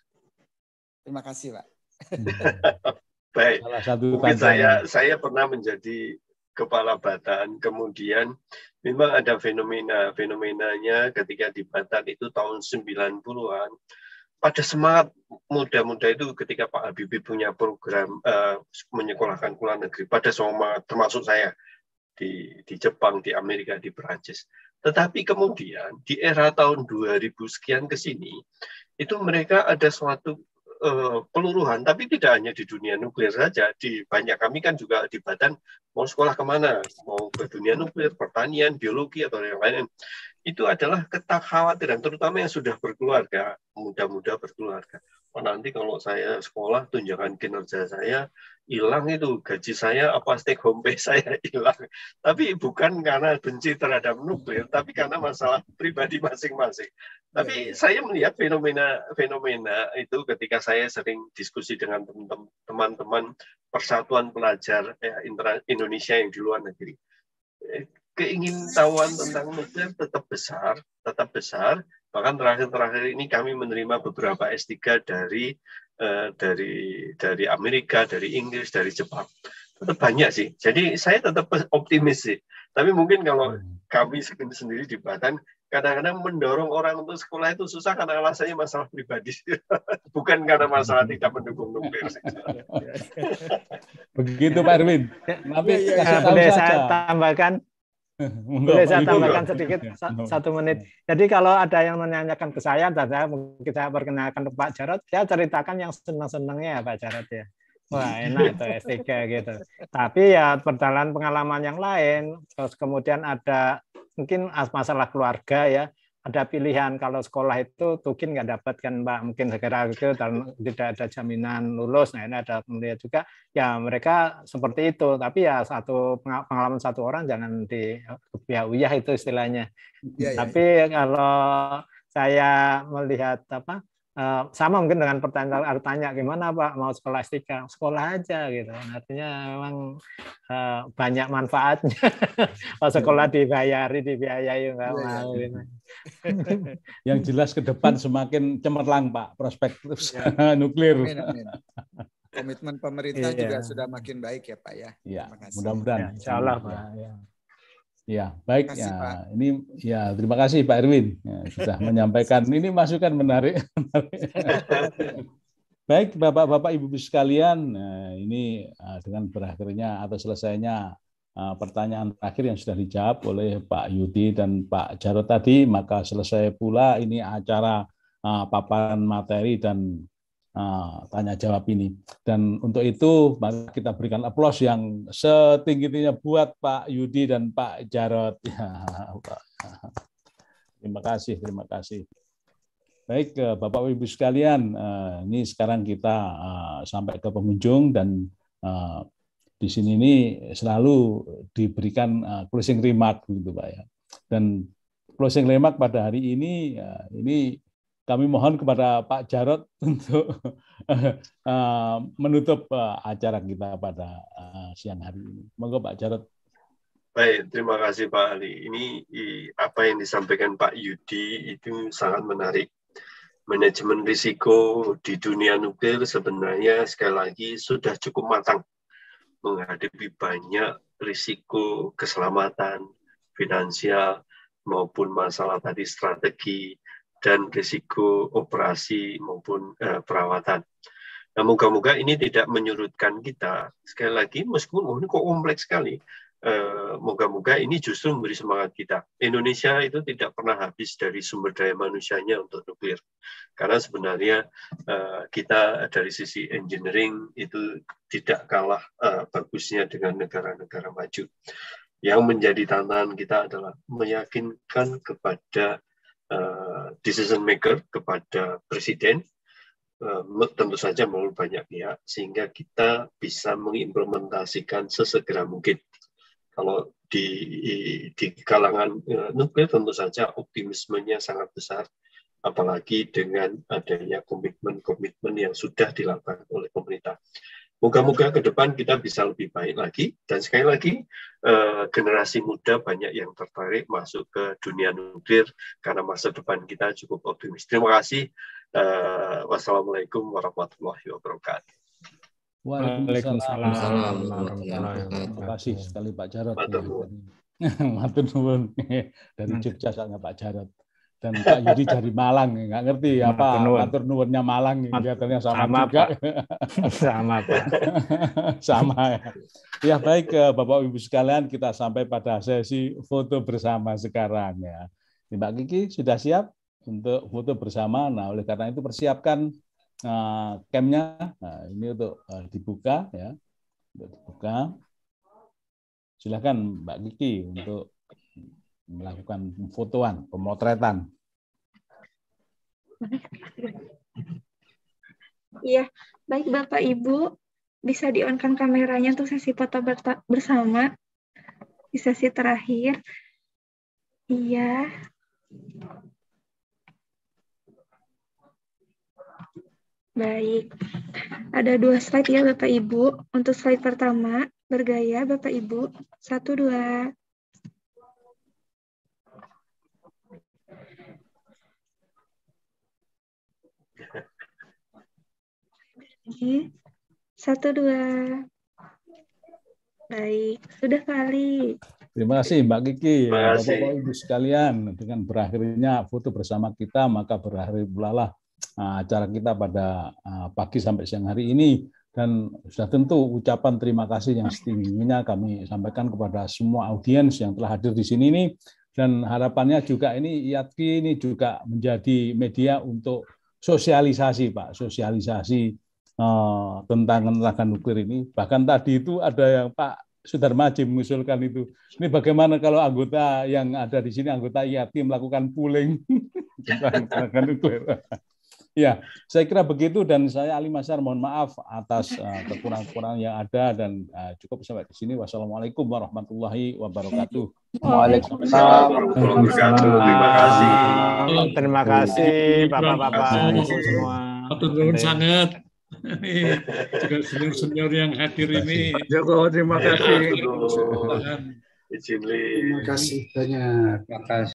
Terima kasih Pak. Baik. satu Mungkin saya saya pernah menjadi kepala Batan, kemudian memang ada fenomena fenomenanya ketika di Batan itu tahun 90-an pada semangat muda-muda itu ketika Pak Habibie punya program uh, menyekolahkan kuliah negeri pada semua termasuk saya di di Jepang, di Amerika, di Perancis. Tetapi kemudian di era tahun 2000 sekian ke sini itu mereka ada suatu peluruhan, eh, tapi tidak hanya di dunia nuklir saja. Di banyak kami kan juga di badan mau sekolah kemana, mau ke dunia nuklir, pertanian, biologi atau yang lain. Itu adalah khawatiran, terutama yang sudah berkeluarga, muda-muda berkeluarga oh, nanti kalau saya sekolah tunjangan kinerja saya hilang itu gaji saya apa stake home pay saya hilang tapi bukan karena benci terhadap nuklir tapi karena masalah pribadi masing-masing tapi iya, iya. saya melihat fenomena fenomena itu ketika saya sering diskusi dengan teman-teman persatuan pelajar eh, Indonesia yang di luar negeri eh, keingintahuan tentang nuklir tetap besar tetap besar Bahkan terakhir-terakhir ini kami menerima beberapa S3 dari eh, dari dari Amerika, dari Inggris, dari Jepang. Tetap banyak sih. Jadi saya tetap optimis sih. Tapi mungkin kalau hmm. kami sendiri di Batan kadang-kadang mendorong orang untuk sekolah itu susah karena alasannya masalah pribadi bukan karena masalah tidak mendukung nuklir begitu Pak Erwin Tapi ya, ya, ya. saya tambahkan Boleh saya tambahkan sedikit iya, satu menit. Jadi kalau ada yang menanyakan ke saya, dan saya mungkin saya perkenalkan Pak Jarot, saya ceritakan yang senang-senangnya ya Pak Jarot ya. Wah enak itu S3 gitu. Tapi ya perjalanan pengalaman yang lain, terus kemudian ada mungkin masalah keluarga ya ada pilihan kalau sekolah itu mungkin nggak dapatkan mbak mungkin segera itu dan tidak ada jaminan lulus nah ini ada melihat juga ya mereka seperti itu tapi ya satu pengalaman satu orang jangan di ya uyah itu istilahnya ya, ya. tapi iya. kalau saya melihat apa Eh, sama mungkin dengan pertanyaan harus tanya gimana Pak mau sekolah stika sekolah aja gitu nah, artinya memang uh, banyak manfaatnya kalau sekolah iya. dibayari dibiayai nggak iya, iya. mau gitu. yang jelas ke depan semakin cemerlang Pak prospek ya. nuklir amin, amin. komitmen pemerintah iya. juga sudah makin baik ya Pak ya, ya. mudah-mudahan ya, insya Allah Pak ya. Ya, baik. Kasih, ya, ini ya terima kasih Pak Erwin ya, sudah menyampaikan. Ini masukan menarik. baik, Bapak-bapak Ibu-ibu sekalian, nah, ini eh, dengan berakhirnya atau selesainya eh, pertanyaan terakhir yang sudah dijawab oleh Pak Yudi dan Pak Jarot tadi, maka selesai pula ini acara paparan materi dan Ah, tanya jawab ini. Dan untuk itu maka kita berikan aplaus yang setinggi-tingginya buat Pak Yudi dan Pak Jarot. Ya, terima kasih, terima kasih. Baik, eh, Bapak Ibu sekalian, eh, ini sekarang kita eh, sampai ke pengunjung dan di sini ini selalu diberikan closing remark gitu Pak ya. Dan closing remark pada hari ini ini kami mohon kepada Pak Jarot untuk eh, eh, menutup eh, acara kita pada siang hari ini. Moga Pak Jarot. Baik, terima kasih Pak Ali. Ini apa yang disampaikan Pak Yudi itu sangat menarik. Manajemen risiko di dunia nuklir sebenarnya sekali lagi sudah cukup matang menghadapi banyak risiko keselamatan, finansial, maupun masalah tadi strategi dan risiko operasi maupun uh, perawatan. Nah, moga-moga ini tidak menyurutkan kita. Sekali lagi, meskipun oh, ini kok kompleks sekali, moga eh, moga-moga ini justru memberi semangat kita. Indonesia itu tidak pernah habis dari sumber daya manusianya untuk nuklir, karena sebenarnya uh, kita dari sisi engineering itu tidak kalah uh, bagusnya dengan negara-negara maju. Yang menjadi tantangan kita adalah meyakinkan kepada Eh, decision maker kepada presiden eh, tentu saja mau banyak pihak sehingga kita bisa mengimplementasikan sesegera mungkin. Kalau di di kalangan eh, nuklir tentu saja optimismenya sangat besar apalagi dengan adanya komitmen-komitmen yang sudah dilakukan oleh pemerintah. Moga-moga ke depan kita bisa lebih baik lagi. Dan sekali lagi, eh, generasi muda banyak yang tertarik masuk ke dunia nuklir karena masa depan kita cukup optimis. Terima kasih. Eh, wassalamualaikum warahmatullahi wabarakatuh. Waalaikumsalam. Terima kasih sekali Pak Jarot. Matur nuwun. Dari hmm. Jogja Pak Jarot dan Pak Yudi dari Malang nggak ngerti iya, apa matur nuwunnya Malang kelihatannya sama, sama juga Pak. sama Pak sama ya. ya baik eh, Bapak Ibu sekalian kita sampai pada sesi foto bersama sekarang ya Mbak Kiki sudah siap untuk foto bersama nah oleh karena itu persiapkan uh, eh, camnya nah, ini untuk uh, dibuka ya untuk dibuka silahkan Mbak Kiki untuk melakukan fotoan, pemotretan. Iya, baik Bapak Ibu, bisa di onkan kameranya untuk sesi foto bersama di sesi terakhir. Iya. Baik. Ada dua slide ya Bapak Ibu. Untuk slide pertama, bergaya Bapak Ibu. Satu, dua, Oke. Satu, dua. Baik, sudah kali. Terima kasih Mbak Kiki, ya, Bapak-Bapak Ibu sekalian. Dengan berakhirnya foto bersama kita, maka berakhir lah ah, acara kita pada ah, pagi sampai siang hari ini. Dan sudah tentu ucapan terima kasih yang setingginya kami sampaikan kepada semua audiens yang telah hadir di sini ini. Dan harapannya juga ini IATKI ini juga menjadi media untuk sosialisasi Pak, sosialisasi Oh, tentang tenaga nuklir ini. Bahkan tadi itu ada yang Pak Sudarmaji mengusulkan itu. Ini bagaimana kalau anggota yang ada di sini, anggota IATI melakukan pooling ya. tentang nuklir. ya, saya kira begitu dan saya Ali Masar mohon maaf atas uh, eh, kekurangan-kekurangan yang ada dan eh, cukup sampai di sini. Wassalamualaikum warahmatullahi wabarakatuh. Waalaikumsalam Terima kasih. Terima kasih Bapak-bapak semua. kasih sangat. Iya. juga senior-senior yang hadir ini. Joko, iya, terima kasih. Terima kasih banyak. Terima kasih.